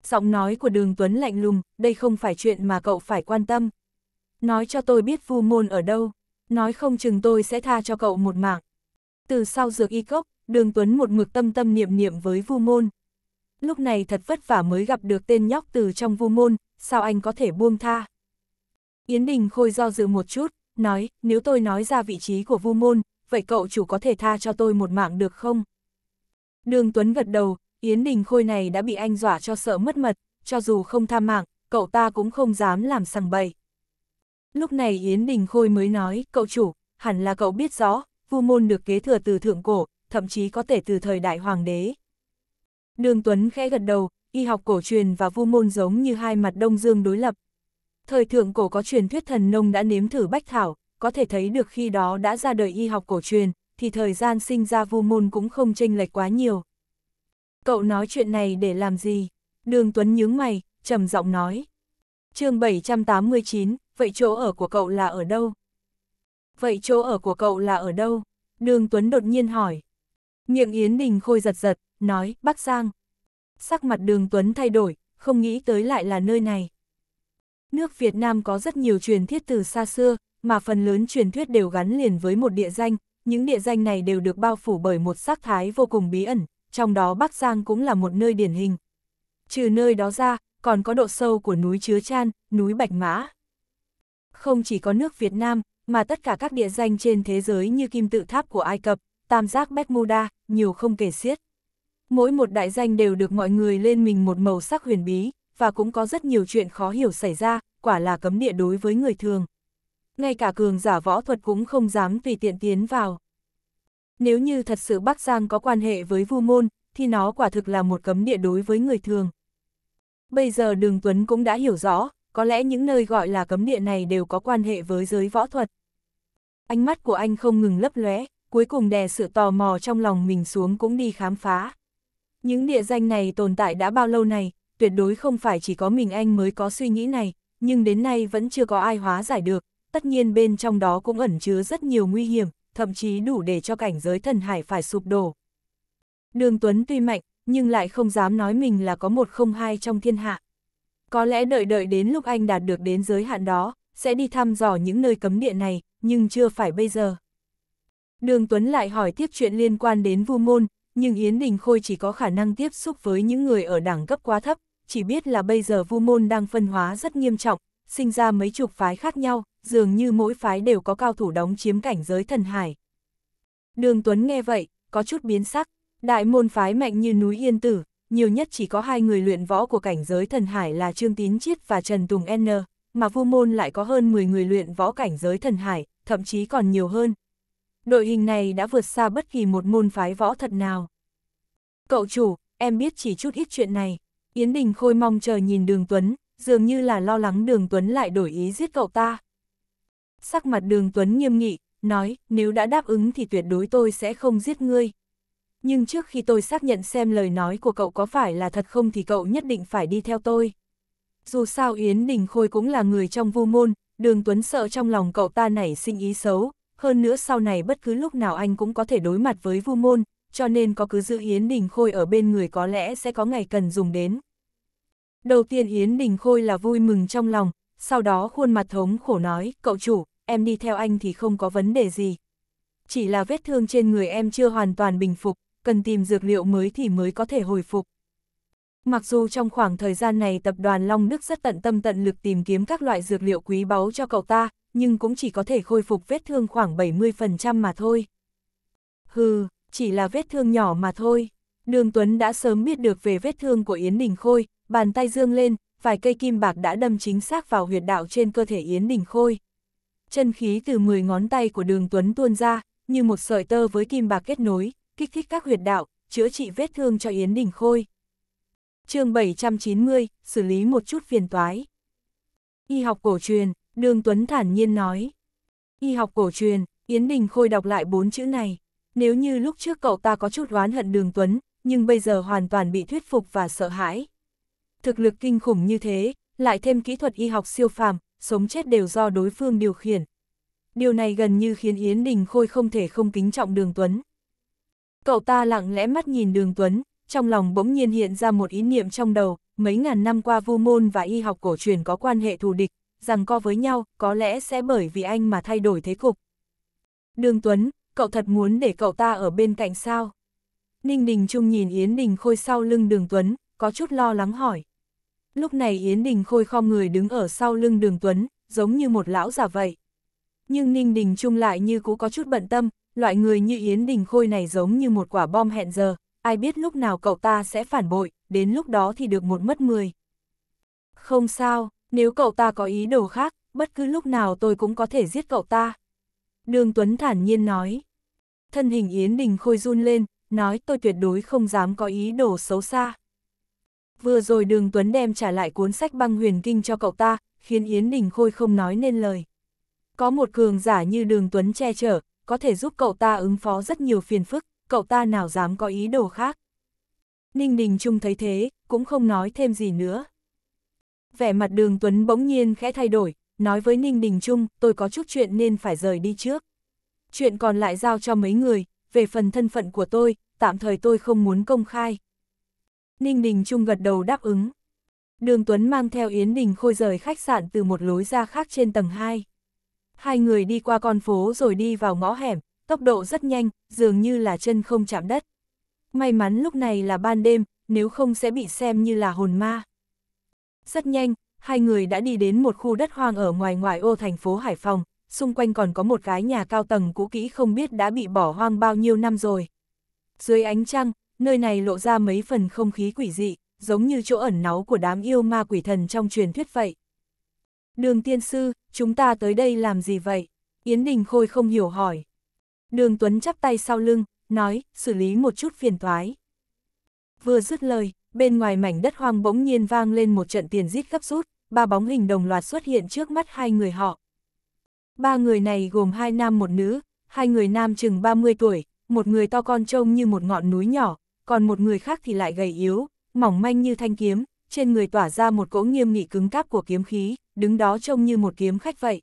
Giọng nói của đường Tuấn lạnh lùng, đây không phải chuyện mà cậu phải quan tâm. Nói cho tôi biết vu môn ở đâu, nói không chừng tôi sẽ tha cho cậu một mạng. Từ sau dược y cốc, đường Tuấn một mực tâm tâm niệm niệm với vu môn. Lúc này thật vất vả mới gặp được tên nhóc từ trong vu môn, sao anh có thể buông tha? Yến Đình Khôi do dự một chút, nói, nếu tôi nói ra vị trí của Vu Môn, vậy cậu chủ có thể tha cho tôi một mạng được không? Đường Tuấn gật đầu, Yến Đình Khôi này đã bị anh dọa cho sợ mất mật, cho dù không tha mạng, cậu ta cũng không dám làm sằng bậy. Lúc này Yến Đình Khôi mới nói, cậu chủ, hẳn là cậu biết rõ, Vu Môn được kế thừa từ thượng cổ, thậm chí có thể từ thời đại hoàng đế. Đường Tuấn khẽ gật đầu, y học cổ truyền và Vu Môn giống như hai mặt đông dương đối lập, Thời thượng cổ có truyền thuyết thần nông đã nếm thử bách thảo, có thể thấy được khi đó đã ra đời y học cổ truyền, thì thời gian sinh ra vu môn cũng không chênh lệch quá nhiều. Cậu nói chuyện này để làm gì? Đường Tuấn nhướng mày, trầm giọng nói. chương 789, vậy chỗ ở của cậu là ở đâu? Vậy chỗ ở của cậu là ở đâu? Đường Tuấn đột nhiên hỏi. Miệng Yến Đình Khôi giật giật, nói, Bắc Giang. Sắc mặt đường Tuấn thay đổi, không nghĩ tới lại là nơi này. Nước Việt Nam có rất nhiều truyền thuyết từ xa xưa, mà phần lớn truyền thuyết đều gắn liền với một địa danh, những địa danh này đều được bao phủ bởi một sắc thái vô cùng bí ẩn, trong đó Bắc Giang cũng là một nơi điển hình. Trừ nơi đó ra, còn có độ sâu của núi Chứa Chan, núi Bạch Mã. Không chỉ có nước Việt Nam, mà tất cả các địa danh trên thế giới như kim tự tháp của Ai Cập, tam giác Bermuda, nhiều không kể xiết. Mỗi một đại danh đều được mọi người lên mình một màu sắc huyền bí, và cũng có rất nhiều chuyện khó hiểu xảy ra, quả là cấm địa đối với người thường. Ngay cả cường giả võ thuật cũng không dám tùy tiện tiến vào. Nếu như thật sự Bắc Giang có quan hệ với Vu Môn, thì nó quả thực là một cấm địa đối với người thường. Bây giờ Đường Tuấn cũng đã hiểu rõ, có lẽ những nơi gọi là cấm địa này đều có quan hệ với giới võ thuật. Ánh mắt của anh không ngừng lấp lóe, cuối cùng đè sự tò mò trong lòng mình xuống cũng đi khám phá. Những địa danh này tồn tại đã bao lâu này, tuyệt đối không phải chỉ có mình anh mới có suy nghĩ này, nhưng đến nay vẫn chưa có ai hóa giải được, tất nhiên bên trong đó cũng ẩn chứa rất nhiều nguy hiểm, thậm chí đủ để cho cảnh giới thần hải phải sụp đổ. Đường Tuấn tuy mạnh, nhưng lại không dám nói mình là có một không hai trong thiên hạ. Có lẽ đợi đợi đến lúc anh đạt được đến giới hạn đó, sẽ đi thăm dò những nơi cấm địa này, nhưng chưa phải bây giờ. Đường Tuấn lại hỏi tiếp chuyện liên quan đến vu môn, nhưng Yến Đình Khôi chỉ có khả năng tiếp xúc với những người ở đẳng cấp quá thấp, chỉ biết là bây giờ vu môn đang phân hóa rất nghiêm trọng, sinh ra mấy chục phái khác nhau, dường như mỗi phái đều có cao thủ đóng chiếm cảnh giới thần hải. Đường Tuấn nghe vậy, có chút biến sắc, đại môn phái mạnh như núi Yên Tử, nhiều nhất chỉ có hai người luyện võ của cảnh giới thần hải là Trương Tín Chiết và Trần Tùng N, mà vu môn lại có hơn 10 người luyện võ cảnh giới thần hải, thậm chí còn nhiều hơn. Đội hình này đã vượt xa bất kỳ một môn phái võ thật nào. Cậu chủ, em biết chỉ chút ít chuyện này. Yến Đình Khôi mong chờ nhìn Đường Tuấn, dường như là lo lắng Đường Tuấn lại đổi ý giết cậu ta. Sắc mặt Đường Tuấn nghiêm nghị, nói, nếu đã đáp ứng thì tuyệt đối tôi sẽ không giết ngươi. Nhưng trước khi tôi xác nhận xem lời nói của cậu có phải là thật không thì cậu nhất định phải đi theo tôi. Dù sao Yến Đình Khôi cũng là người trong vu môn, Đường Tuấn sợ trong lòng cậu ta nảy sinh ý xấu, hơn nữa sau này bất cứ lúc nào anh cũng có thể đối mặt với vu môn, cho nên có cứ giữ Yến Đình Khôi ở bên người có lẽ sẽ có ngày cần dùng đến. Đầu tiên Yến Đình Khôi là vui mừng trong lòng, sau đó khuôn mặt thống khổ nói, cậu chủ, em đi theo anh thì không có vấn đề gì. Chỉ là vết thương trên người em chưa hoàn toàn bình phục, cần tìm dược liệu mới thì mới có thể hồi phục. Mặc dù trong khoảng thời gian này tập đoàn Long Đức rất tận tâm tận lực tìm kiếm các loại dược liệu quý báu cho cậu ta, nhưng cũng chỉ có thể khôi phục vết thương khoảng 70% mà thôi. Hừ, chỉ là vết thương nhỏ mà thôi. Đường Tuấn đã sớm biết được về vết thương của Yến Đình Khôi, bàn tay dương lên, vài cây kim bạc đã đâm chính xác vào huyệt đạo trên cơ thể Yến Đình Khôi. Chân khí từ 10 ngón tay của đường Tuấn tuôn ra, như một sợi tơ với kim bạc kết nối, kích thích các huyệt đạo, chữa trị vết thương cho Yến Đình Khôi. chương 790, xử lý một chút phiền toái. Y học cổ truyền, đường Tuấn thản nhiên nói. Y học cổ truyền, Yến Đình Khôi đọc lại bốn chữ này, nếu như lúc trước cậu ta có chút oán hận đường Tuấn, nhưng bây giờ hoàn toàn bị thuyết phục và sợ hãi. Thực lực kinh khủng như thế, lại thêm kỹ thuật y học siêu phàm, sống chết đều do đối phương điều khiển. Điều này gần như khiến Yến Đình Khôi không thể không kính trọng đường Tuấn. Cậu ta lặng lẽ mắt nhìn đường Tuấn, trong lòng bỗng nhiên hiện ra một ý niệm trong đầu, mấy ngàn năm qua vu môn và y học cổ truyền có quan hệ thù địch, rằng co với nhau, có lẽ sẽ bởi vì anh mà thay đổi thế cục. Đường Tuấn, cậu thật muốn để cậu ta ở bên cạnh sao? Ninh Đình Trung nhìn Yến Đình Khôi sau lưng đường Tuấn, có chút lo lắng hỏi. Lúc này Yến Đình Khôi khom người đứng ở sau lưng đường Tuấn, giống như một lão già vậy. Nhưng Ninh Đình Trung lại như cũ có chút bận tâm, loại người như Yến Đình Khôi này giống như một quả bom hẹn giờ, ai biết lúc nào cậu ta sẽ phản bội, đến lúc đó thì được một mất mười. Không sao, nếu cậu ta có ý đồ khác, bất cứ lúc nào tôi cũng có thể giết cậu ta. Đường Tuấn thản nhiên nói. Thân hình Yến Đình Khôi run lên, nói tôi tuyệt đối không dám có ý đồ xấu xa. Vừa rồi đường Tuấn đem trả lại cuốn sách băng huyền kinh cho cậu ta, khiến Yến Đình Khôi không nói nên lời. Có một cường giả như đường Tuấn che chở, có thể giúp cậu ta ứng phó rất nhiều phiền phức, cậu ta nào dám có ý đồ khác. Ninh Đình Trung thấy thế, cũng không nói thêm gì nữa. Vẻ mặt đường Tuấn bỗng nhiên khẽ thay đổi, nói với Ninh Đình Trung, tôi có chút chuyện nên phải rời đi trước. Chuyện còn lại giao cho mấy người, về phần thân phận của tôi, tạm thời tôi không muốn công khai. Ninh Đình Trung gật đầu đáp ứng. Đường Tuấn mang theo Yến Đình Khôi rời khách sạn từ một lối ra khác trên tầng 2. Hai người đi qua con phố rồi đi vào ngõ hẻm, tốc độ rất nhanh, dường như là chân không chạm đất. May mắn lúc này là ban đêm, nếu không sẽ bị xem như là hồn ma. Rất nhanh, hai người đã đi đến một khu đất hoang ở ngoài ngoại ô thành phố Hải Phòng, xung quanh còn có một cái nhà cao tầng cũ kỹ không biết đã bị bỏ hoang bao nhiêu năm rồi. Dưới ánh trăng, nơi này lộ ra mấy phần không khí quỷ dị, giống như chỗ ẩn náu của đám yêu ma quỷ thần trong truyền thuyết vậy. Đường tiên sư, chúng ta tới đây làm gì vậy? Yến Đình Khôi không hiểu hỏi. Đường Tuấn chắp tay sau lưng, nói, xử lý một chút phiền toái. Vừa dứt lời, bên ngoài mảnh đất hoang bỗng nhiên vang lên một trận tiền rít gấp rút, ba bóng hình đồng loạt xuất hiện trước mắt hai người họ. Ba người này gồm hai nam một nữ, hai người nam chừng 30 tuổi, một người to con trông như một ngọn núi nhỏ, còn một người khác thì lại gầy yếu, mỏng manh như thanh kiếm, trên người tỏa ra một cỗ nghiêm nghị cứng cáp của kiếm khí, đứng đó trông như một kiếm khách vậy.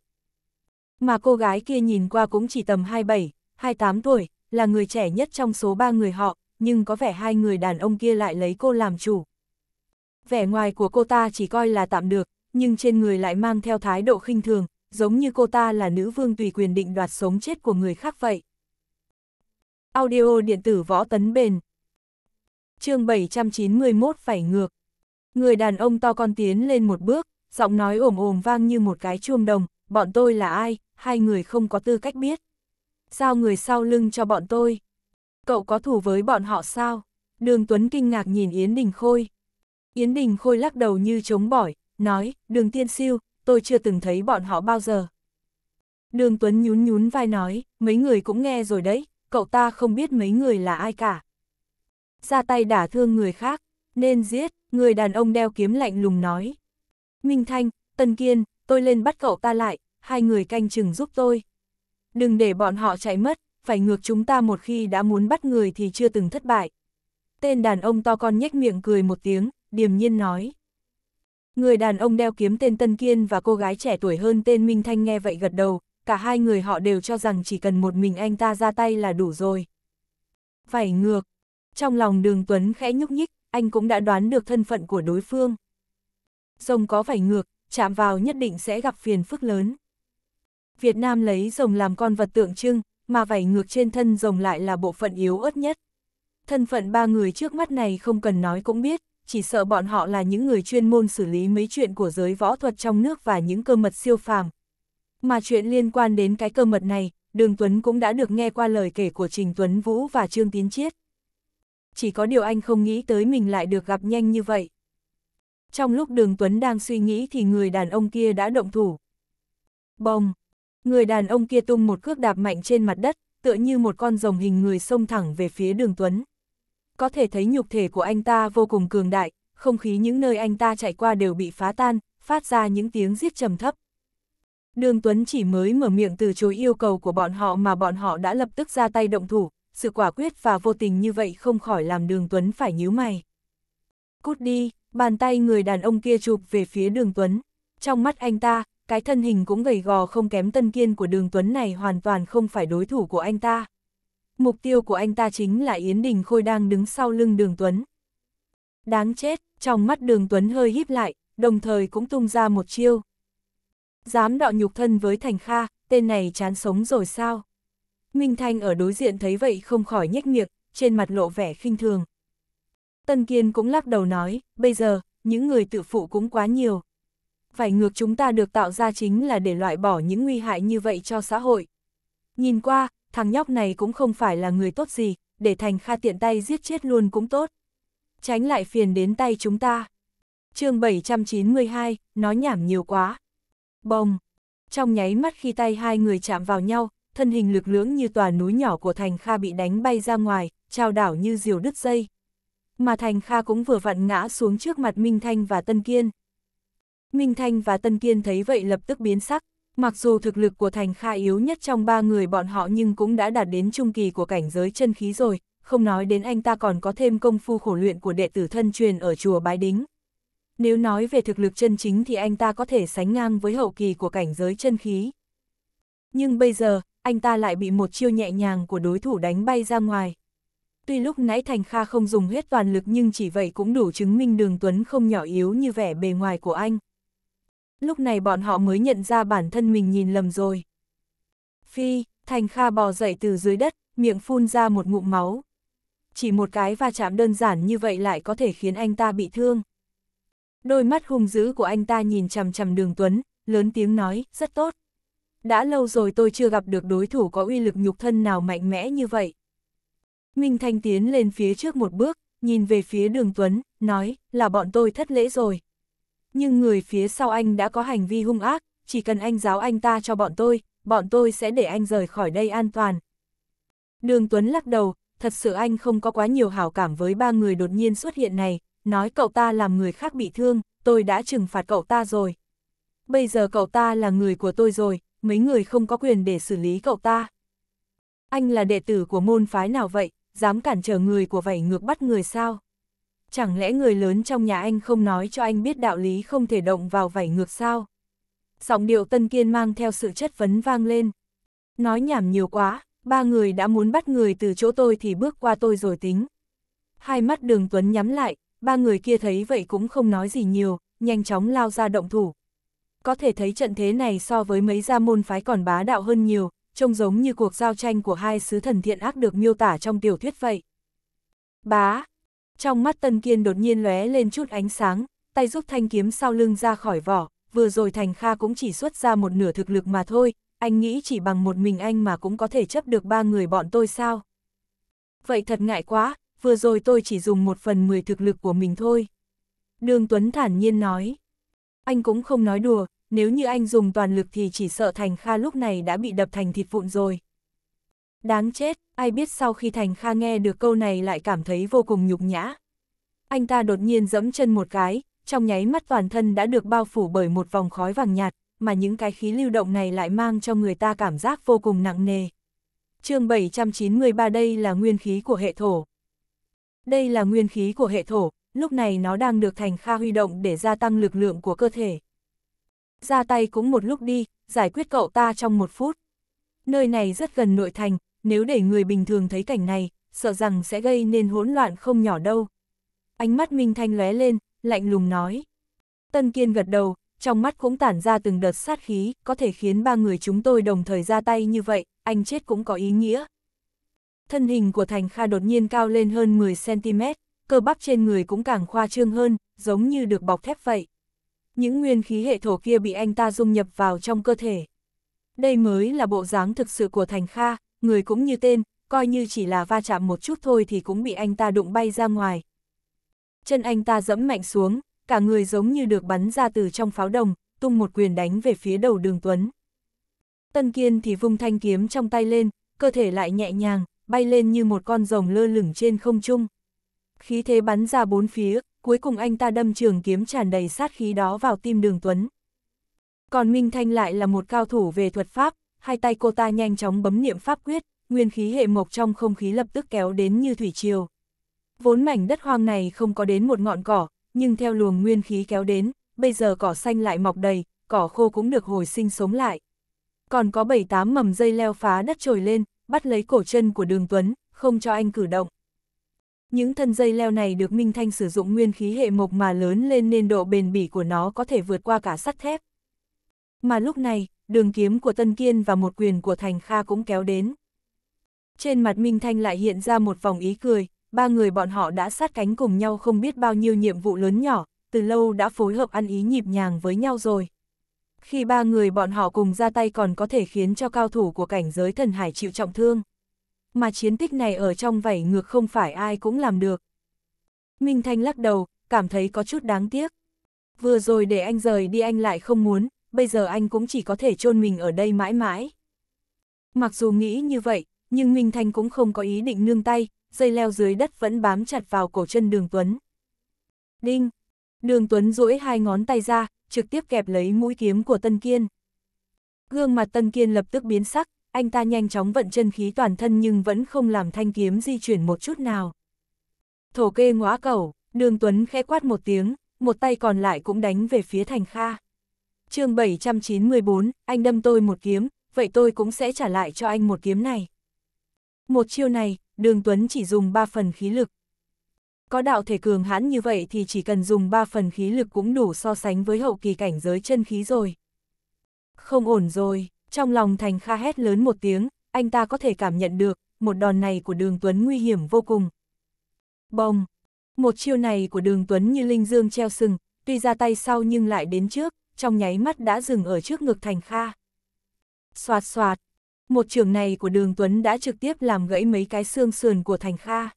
Mà cô gái kia nhìn qua cũng chỉ tầm 27, 28 tuổi, là người trẻ nhất trong số ba người họ, nhưng có vẻ hai người đàn ông kia lại lấy cô làm chủ. Vẻ ngoài của cô ta chỉ coi là tạm được, nhưng trên người lại mang theo thái độ khinh thường, giống như cô ta là nữ vương tùy quyền định đoạt sống chết của người khác vậy. Audio điện tử võ tấn bền chương 791 phải ngược. Người đàn ông to con tiến lên một bước, giọng nói ồm ồm vang như một cái chuông đồng, bọn tôi là ai, hai người không có tư cách biết. Sao người sau lưng cho bọn tôi? Cậu có thù với bọn họ sao? Đường Tuấn kinh ngạc nhìn Yến Đình Khôi. Yến Đình Khôi lắc đầu như chống bỏi, nói, đường tiên siêu, tôi chưa từng thấy bọn họ bao giờ. Đường Tuấn nhún nhún vai nói, mấy người cũng nghe rồi đấy, cậu ta không biết mấy người là ai cả. Ra tay đả thương người khác, nên giết, người đàn ông đeo kiếm lạnh lùng nói. Minh Thanh, Tân Kiên, tôi lên bắt cậu ta lại, hai người canh chừng giúp tôi. Đừng để bọn họ chạy mất, phải ngược chúng ta một khi đã muốn bắt người thì chưa từng thất bại. Tên đàn ông to con nhếch miệng cười một tiếng, điềm nhiên nói. Người đàn ông đeo kiếm tên Tân Kiên và cô gái trẻ tuổi hơn tên Minh Thanh nghe vậy gật đầu, cả hai người họ đều cho rằng chỉ cần một mình anh ta ra tay là đủ rồi. Phải ngược. Trong lòng đường Tuấn khẽ nhúc nhích, anh cũng đã đoán được thân phận của đối phương. Rồng có vảy ngược, chạm vào nhất định sẽ gặp phiền phức lớn. Việt Nam lấy rồng làm con vật tượng trưng, mà vảy ngược trên thân rồng lại là bộ phận yếu ớt nhất. Thân phận ba người trước mắt này không cần nói cũng biết, chỉ sợ bọn họ là những người chuyên môn xử lý mấy chuyện của giới võ thuật trong nước và những cơ mật siêu phàm. Mà chuyện liên quan đến cái cơ mật này, Đường Tuấn cũng đã được nghe qua lời kể của Trình Tuấn Vũ và Trương Tiến Chiết. Chỉ có điều anh không nghĩ tới mình lại được gặp nhanh như vậy. Trong lúc Đường Tuấn đang suy nghĩ thì người đàn ông kia đã động thủ. Bông! Người đàn ông kia tung một cước đạp mạnh trên mặt đất, tựa như một con rồng hình người xông thẳng về phía Đường Tuấn có thể thấy nhục thể của anh ta vô cùng cường đại, không khí những nơi anh ta chạy qua đều bị phá tan, phát ra những tiếng giết trầm thấp. Đường Tuấn chỉ mới mở miệng từ chối yêu cầu của bọn họ mà bọn họ đã lập tức ra tay động thủ, sự quả quyết và vô tình như vậy không khỏi làm đường Tuấn phải nhíu mày. Cút đi, bàn tay người đàn ông kia chụp về phía đường Tuấn. Trong mắt anh ta, cái thân hình cũng gầy gò không kém tân kiên của đường Tuấn này hoàn toàn không phải đối thủ của anh ta mục tiêu của anh ta chính là Yến Đình Khôi đang đứng sau lưng Đường Tuấn. Đáng chết, trong mắt Đường Tuấn hơi híp lại, đồng thời cũng tung ra một chiêu. Dám đọ nhục thân với Thành Kha, tên này chán sống rồi sao? Minh Thanh ở đối diện thấy vậy không khỏi nhếch miệng, trên mặt lộ vẻ khinh thường. Tân Kiên cũng lắc đầu nói, bây giờ, những người tự phụ cũng quá nhiều. Phải ngược chúng ta được tạo ra chính là để loại bỏ những nguy hại như vậy cho xã hội. Nhìn qua, thằng nhóc này cũng không phải là người tốt gì, để Thành Kha tiện tay giết chết luôn cũng tốt. Tránh lại phiền đến tay chúng ta. chương 792, nói nhảm nhiều quá. Bông! Trong nháy mắt khi tay hai người chạm vào nhau, thân hình lực lưỡng như tòa núi nhỏ của Thành Kha bị đánh bay ra ngoài, trao đảo như diều đứt dây. Mà Thành Kha cũng vừa vặn ngã xuống trước mặt Minh Thanh và Tân Kiên. Minh Thanh và Tân Kiên thấy vậy lập tức biến sắc, Mặc dù thực lực của Thành Kha yếu nhất trong ba người bọn họ nhưng cũng đã đạt đến trung kỳ của cảnh giới chân khí rồi, không nói đến anh ta còn có thêm công phu khổ luyện của đệ tử thân truyền ở chùa Bái Đính. Nếu nói về thực lực chân chính thì anh ta có thể sánh ngang với hậu kỳ của cảnh giới chân khí. Nhưng bây giờ, anh ta lại bị một chiêu nhẹ nhàng của đối thủ đánh bay ra ngoài. Tuy lúc nãy Thành Kha không dùng hết toàn lực nhưng chỉ vậy cũng đủ chứng minh Đường Tuấn không nhỏ yếu như vẻ bề ngoài của anh lúc này bọn họ mới nhận ra bản thân mình nhìn lầm rồi. Phi, Thành Kha bò dậy từ dưới đất, miệng phun ra một ngụm máu. Chỉ một cái va chạm đơn giản như vậy lại có thể khiến anh ta bị thương. Đôi mắt hung dữ của anh ta nhìn chằm chằm đường Tuấn, lớn tiếng nói, rất tốt. Đã lâu rồi tôi chưa gặp được đối thủ có uy lực nhục thân nào mạnh mẽ như vậy. Minh Thanh tiến lên phía trước một bước, nhìn về phía đường Tuấn, nói, là bọn tôi thất lễ rồi, nhưng người phía sau anh đã có hành vi hung ác, chỉ cần anh giáo anh ta cho bọn tôi, bọn tôi sẽ để anh rời khỏi đây an toàn. Đường Tuấn lắc đầu, thật sự anh không có quá nhiều hảo cảm với ba người đột nhiên xuất hiện này, nói cậu ta làm người khác bị thương, tôi đã trừng phạt cậu ta rồi. Bây giờ cậu ta là người của tôi rồi, mấy người không có quyền để xử lý cậu ta. Anh là đệ tử của môn phái nào vậy, dám cản trở người của vảy ngược bắt người sao? chẳng lẽ người lớn trong nhà anh không nói cho anh biết đạo lý không thể động vào vảy ngược sao? Giọng điệu Tân Kiên mang theo sự chất vấn vang lên. Nói nhảm nhiều quá, ba người đã muốn bắt người từ chỗ tôi thì bước qua tôi rồi tính. Hai mắt đường Tuấn nhắm lại, ba người kia thấy vậy cũng không nói gì nhiều, nhanh chóng lao ra động thủ. Có thể thấy trận thế này so với mấy gia môn phái còn bá đạo hơn nhiều, trông giống như cuộc giao tranh của hai sứ thần thiện ác được miêu tả trong tiểu thuyết vậy. Bá, trong mắt Tân Kiên đột nhiên lóe lên chút ánh sáng, tay giúp thanh kiếm sau lưng ra khỏi vỏ, vừa rồi Thành Kha cũng chỉ xuất ra một nửa thực lực mà thôi, anh nghĩ chỉ bằng một mình anh mà cũng có thể chấp được ba người bọn tôi sao? Vậy thật ngại quá, vừa rồi tôi chỉ dùng một phần mười thực lực của mình thôi. Đường Tuấn thản nhiên nói. Anh cũng không nói đùa, nếu như anh dùng toàn lực thì chỉ sợ Thành Kha lúc này đã bị đập thành thịt vụn rồi. Đáng chết, ai biết sau khi Thành Kha nghe được câu này lại cảm thấy vô cùng nhục nhã. Anh ta đột nhiên dẫm chân một cái, trong nháy mắt toàn thân đã được bao phủ bởi một vòng khói vàng nhạt, mà những cái khí lưu động này lại mang cho người ta cảm giác vô cùng nặng nề. chương 793 đây là nguyên khí của hệ thổ. Đây là nguyên khí của hệ thổ, lúc này nó đang được Thành Kha huy động để gia tăng lực lượng của cơ thể. Ra tay cũng một lúc đi, giải quyết cậu ta trong một phút. Nơi này rất gần nội thành, nếu để người bình thường thấy cảnh này, sợ rằng sẽ gây nên hỗn loạn không nhỏ đâu. Ánh mắt Minh Thanh lóe lên, lạnh lùng nói. Tân Kiên gật đầu, trong mắt cũng tản ra từng đợt sát khí, có thể khiến ba người chúng tôi đồng thời ra tay như vậy, anh chết cũng có ý nghĩa. Thân hình của Thành Kha đột nhiên cao lên hơn 10cm, cơ bắp trên người cũng càng khoa trương hơn, giống như được bọc thép vậy. Những nguyên khí hệ thổ kia bị anh ta dung nhập vào trong cơ thể. Đây mới là bộ dáng thực sự của Thành Kha, người cũng như tên, coi như chỉ là va chạm một chút thôi thì cũng bị anh ta đụng bay ra ngoài. Chân anh ta dẫm mạnh xuống, cả người giống như được bắn ra từ trong pháo đồng, tung một quyền đánh về phía đầu đường Tuấn. Tân Kiên thì vung thanh kiếm trong tay lên, cơ thể lại nhẹ nhàng, bay lên như một con rồng lơ lửng trên không trung. Khí thế bắn ra bốn phía, cuối cùng anh ta đâm trường kiếm tràn đầy sát khí đó vào tim đường Tuấn. Còn Minh Thanh lại là một cao thủ về thuật pháp, hai tay cô ta nhanh chóng bấm niệm pháp quyết, nguyên khí hệ mộc trong không khí lập tức kéo đến như thủy triều. Vốn mảnh đất hoang này không có đến một ngọn cỏ, nhưng theo luồng nguyên khí kéo đến, bây giờ cỏ xanh lại mọc đầy, cỏ khô cũng được hồi sinh sống lại. Còn có bảy tám mầm dây leo phá đất trồi lên, bắt lấy cổ chân của đường Tuấn, không cho anh cử động. Những thân dây leo này được Minh Thanh sử dụng nguyên khí hệ mộc mà lớn lên nên độ bền bỉ của nó có thể vượt qua cả sắt thép. Mà lúc này, đường kiếm của Tân Kiên và một quyền của Thành Kha cũng kéo đến. Trên mặt Minh Thanh lại hiện ra một vòng ý cười, ba người bọn họ đã sát cánh cùng nhau không biết bao nhiêu nhiệm vụ lớn nhỏ, từ lâu đã phối hợp ăn ý nhịp nhàng với nhau rồi. Khi ba người bọn họ cùng ra tay còn có thể khiến cho cao thủ của cảnh giới thần hải chịu trọng thương. Mà chiến tích này ở trong vảy ngược không phải ai cũng làm được. Minh Thanh lắc đầu, cảm thấy có chút đáng tiếc. Vừa rồi để anh rời đi anh lại không muốn, bây giờ anh cũng chỉ có thể chôn mình ở đây mãi mãi. Mặc dù nghĩ như vậy, nhưng Minh Thanh cũng không có ý định nương tay, dây leo dưới đất vẫn bám chặt vào cổ chân đường Tuấn. Đinh! Đường Tuấn duỗi hai ngón tay ra, trực tiếp kẹp lấy mũi kiếm của Tân Kiên. Gương mặt Tân Kiên lập tức biến sắc, anh ta nhanh chóng vận chân khí toàn thân nhưng vẫn không làm thanh kiếm di chuyển một chút nào. Thổ kê ngõa cẩu, đường Tuấn khẽ quát một tiếng, một tay còn lại cũng đánh về phía Thành Kha chương 794, anh đâm tôi một kiếm, vậy tôi cũng sẽ trả lại cho anh một kiếm này. Một chiêu này, Đường Tuấn chỉ dùng 3 phần khí lực. Có đạo thể cường hãn như vậy thì chỉ cần dùng 3 phần khí lực cũng đủ so sánh với hậu kỳ cảnh giới chân khí rồi. Không ổn rồi, trong lòng Thành Kha hét lớn một tiếng, anh ta có thể cảm nhận được, một đòn này của Đường Tuấn nguy hiểm vô cùng. Bông! Một chiêu này của Đường Tuấn như linh dương treo sừng, tuy ra tay sau nhưng lại đến trước, trong nháy mắt đã dừng ở trước ngực Thành Kha. Xoạt xoạt, một trường này của đường Tuấn đã trực tiếp làm gãy mấy cái xương sườn của Thành Kha.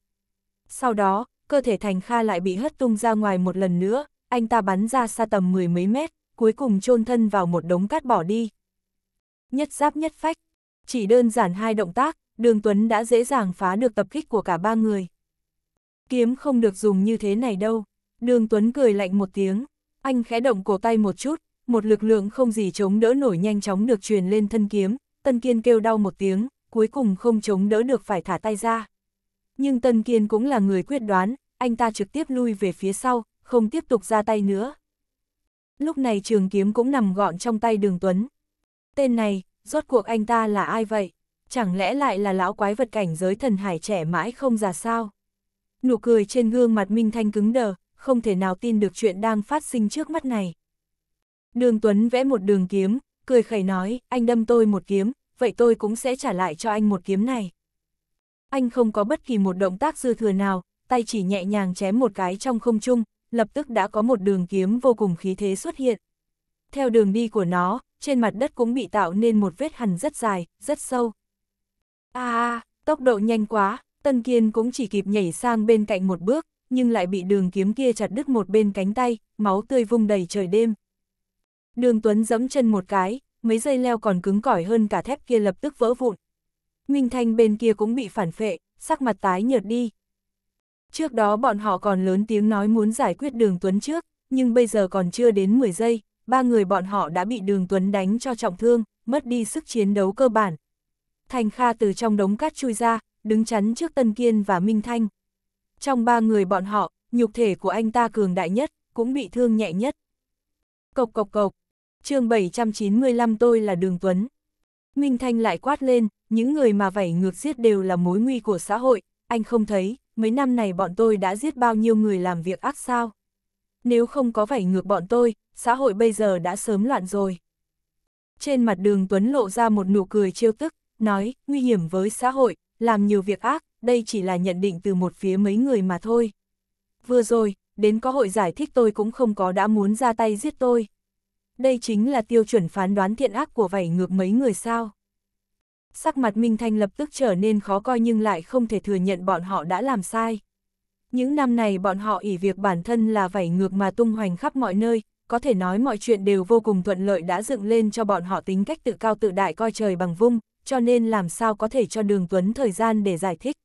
Sau đó, cơ thể Thành Kha lại bị hất tung ra ngoài một lần nữa, anh ta bắn ra xa tầm mười mấy mét, cuối cùng chôn thân vào một đống cát bỏ đi. Nhất giáp nhất phách, chỉ đơn giản hai động tác, đường Tuấn đã dễ dàng phá được tập kích của cả ba người. Kiếm không được dùng như thế này đâu, đường Tuấn cười lạnh một tiếng, anh khẽ động cổ tay một chút, một lực lượng không gì chống đỡ nổi nhanh chóng được truyền lên thân kiếm, Tân Kiên kêu đau một tiếng, cuối cùng không chống đỡ được phải thả tay ra. Nhưng Tân Kiên cũng là người quyết đoán, anh ta trực tiếp lui về phía sau, không tiếp tục ra tay nữa. Lúc này trường kiếm cũng nằm gọn trong tay đường Tuấn. Tên này, rốt cuộc anh ta là ai vậy? Chẳng lẽ lại là lão quái vật cảnh giới thần hải trẻ mãi không già sao? Nụ cười trên gương mặt Minh Thanh cứng đờ, không thể nào tin được chuyện đang phát sinh trước mắt này. Đường Tuấn vẽ một đường kiếm, cười khẩy nói, anh đâm tôi một kiếm, vậy tôi cũng sẽ trả lại cho anh một kiếm này. Anh không có bất kỳ một động tác dư thừa nào, tay chỉ nhẹ nhàng chém một cái trong không trung, lập tức đã có một đường kiếm vô cùng khí thế xuất hiện. Theo đường đi của nó, trên mặt đất cũng bị tạo nên một vết hằn rất dài, rất sâu. À, tốc độ nhanh quá, Tân Kiên cũng chỉ kịp nhảy sang bên cạnh một bước, nhưng lại bị đường kiếm kia chặt đứt một bên cánh tay, máu tươi vung đầy trời đêm. Đường Tuấn giẫm chân một cái, mấy dây leo còn cứng cỏi hơn cả thép kia lập tức vỡ vụn. Minh Thanh bên kia cũng bị phản phệ, sắc mặt tái nhợt đi. Trước đó bọn họ còn lớn tiếng nói muốn giải quyết đường Tuấn trước, nhưng bây giờ còn chưa đến 10 giây, ba người bọn họ đã bị đường Tuấn đánh cho trọng thương, mất đi sức chiến đấu cơ bản. Thành Kha từ trong đống cát chui ra, đứng chắn trước Tân Kiên và Minh Thanh. Trong ba người bọn họ, nhục thể của anh ta cường đại nhất, cũng bị thương nhẹ nhất. Cộc cộc cộc, chương 795 tôi là Đường Tuấn. Minh Thanh lại quát lên, những người mà vảy ngược giết đều là mối nguy của xã hội, anh không thấy, mấy năm này bọn tôi đã giết bao nhiêu người làm việc ác sao. Nếu không có vảy ngược bọn tôi, xã hội bây giờ đã sớm loạn rồi. Trên mặt đường Tuấn lộ ra một nụ cười trêu tức, nói, nguy hiểm với xã hội, làm nhiều việc ác, đây chỉ là nhận định từ một phía mấy người mà thôi. Vừa rồi, đến có hội giải thích tôi cũng không có đã muốn ra tay giết tôi đây chính là tiêu chuẩn phán đoán thiện ác của vảy ngược mấy người sao. Sắc mặt Minh Thanh lập tức trở nên khó coi nhưng lại không thể thừa nhận bọn họ đã làm sai. Những năm này bọn họ ỉ việc bản thân là vảy ngược mà tung hoành khắp mọi nơi, có thể nói mọi chuyện đều vô cùng thuận lợi đã dựng lên cho bọn họ tính cách tự cao tự đại coi trời bằng vung, cho nên làm sao có thể cho Đường Tuấn thời gian để giải thích.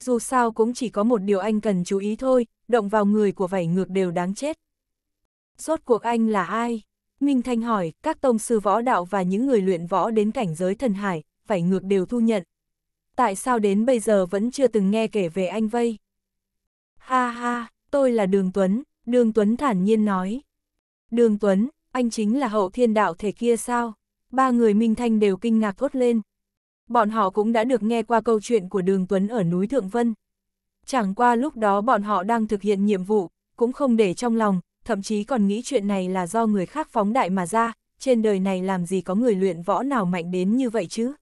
Dù sao cũng chỉ có một điều anh cần chú ý thôi, động vào người của vảy ngược đều đáng chết. Rốt cuộc anh là ai? Minh Thanh hỏi, các tông sư võ đạo và những người luyện võ đến cảnh giới thần hải, phải ngược đều thu nhận. Tại sao đến bây giờ vẫn chưa từng nghe kể về anh vây? Ha ha, tôi là Đường Tuấn, Đường Tuấn thản nhiên nói. Đường Tuấn, anh chính là hậu thiên đạo thể kia sao? Ba người Minh Thanh đều kinh ngạc thốt lên. Bọn họ cũng đã được nghe qua câu chuyện của Đường Tuấn ở núi Thượng Vân. Chẳng qua lúc đó bọn họ đang thực hiện nhiệm vụ, cũng không để trong lòng, thậm chí còn nghĩ chuyện này là do người khác phóng đại mà ra, trên đời này làm gì có người luyện võ nào mạnh đến như vậy chứ.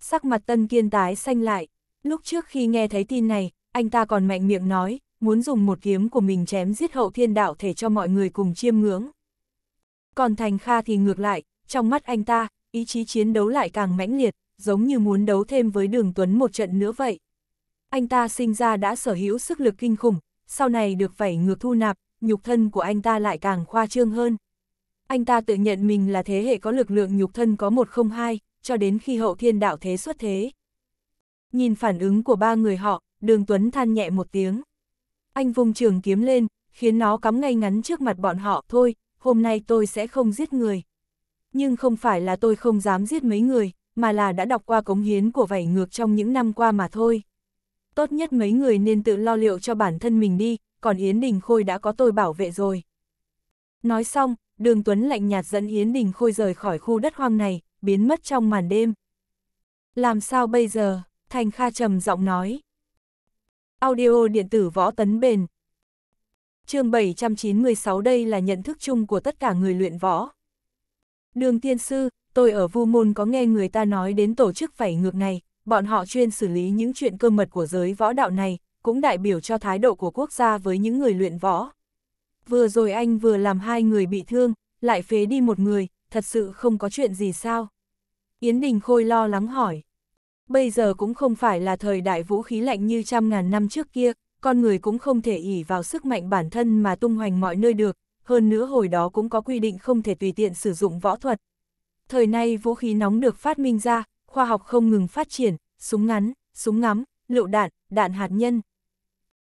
Sắc mặt tân kiên tái xanh lại, lúc trước khi nghe thấy tin này, anh ta còn mạnh miệng nói, muốn dùng một kiếm của mình chém giết hậu thiên đạo thể cho mọi người cùng chiêm ngưỡng. Còn Thành Kha thì ngược lại, trong mắt anh ta, ý chí chiến đấu lại càng mãnh liệt, giống như muốn đấu thêm với Đường Tuấn một trận nữa vậy. Anh ta sinh ra đã sở hữu sức lực kinh khủng, sau này được vẩy ngược thu nạp, nhục thân của anh ta lại càng khoa trương hơn. Anh ta tự nhận mình là thế hệ có lực lượng nhục thân có 102, cho đến khi hậu thiên đạo thế xuất thế. Nhìn phản ứng của ba người họ, đường Tuấn than nhẹ một tiếng. Anh vung trường kiếm lên, khiến nó cắm ngay ngắn trước mặt bọn họ thôi, hôm nay tôi sẽ không giết người. Nhưng không phải là tôi không dám giết mấy người, mà là đã đọc qua cống hiến của vảy ngược trong những năm qua mà thôi. Tốt nhất mấy người nên tự lo liệu cho bản thân mình đi, còn Yến Đình Khôi đã có tôi bảo vệ rồi. Nói xong, đường Tuấn lạnh nhạt dẫn Yến Đình Khôi rời khỏi khu đất hoang này, biến mất trong màn đêm. Làm sao bây giờ? Thành Kha trầm giọng nói. Audio điện tử võ tấn bền. chương 796 đây là nhận thức chung của tất cả người luyện võ. Đường tiên sư, tôi ở Vu Môn có nghe người ta nói đến tổ chức phẩy ngược này, bọn họ chuyên xử lý những chuyện cơ mật của giới võ đạo này, cũng đại biểu cho thái độ của quốc gia với những người luyện võ. Vừa rồi anh vừa làm hai người bị thương, lại phế đi một người, thật sự không có chuyện gì sao? Yến Đình Khôi lo lắng hỏi. Bây giờ cũng không phải là thời đại vũ khí lạnh như trăm ngàn năm trước kia, con người cũng không thể ỉ vào sức mạnh bản thân mà tung hoành mọi nơi được, hơn nữa hồi đó cũng có quy định không thể tùy tiện sử dụng võ thuật. Thời nay vũ khí nóng được phát minh ra, khoa học không ngừng phát triển, súng ngắn, súng ngắm, lựu đạn, đạn hạt nhân,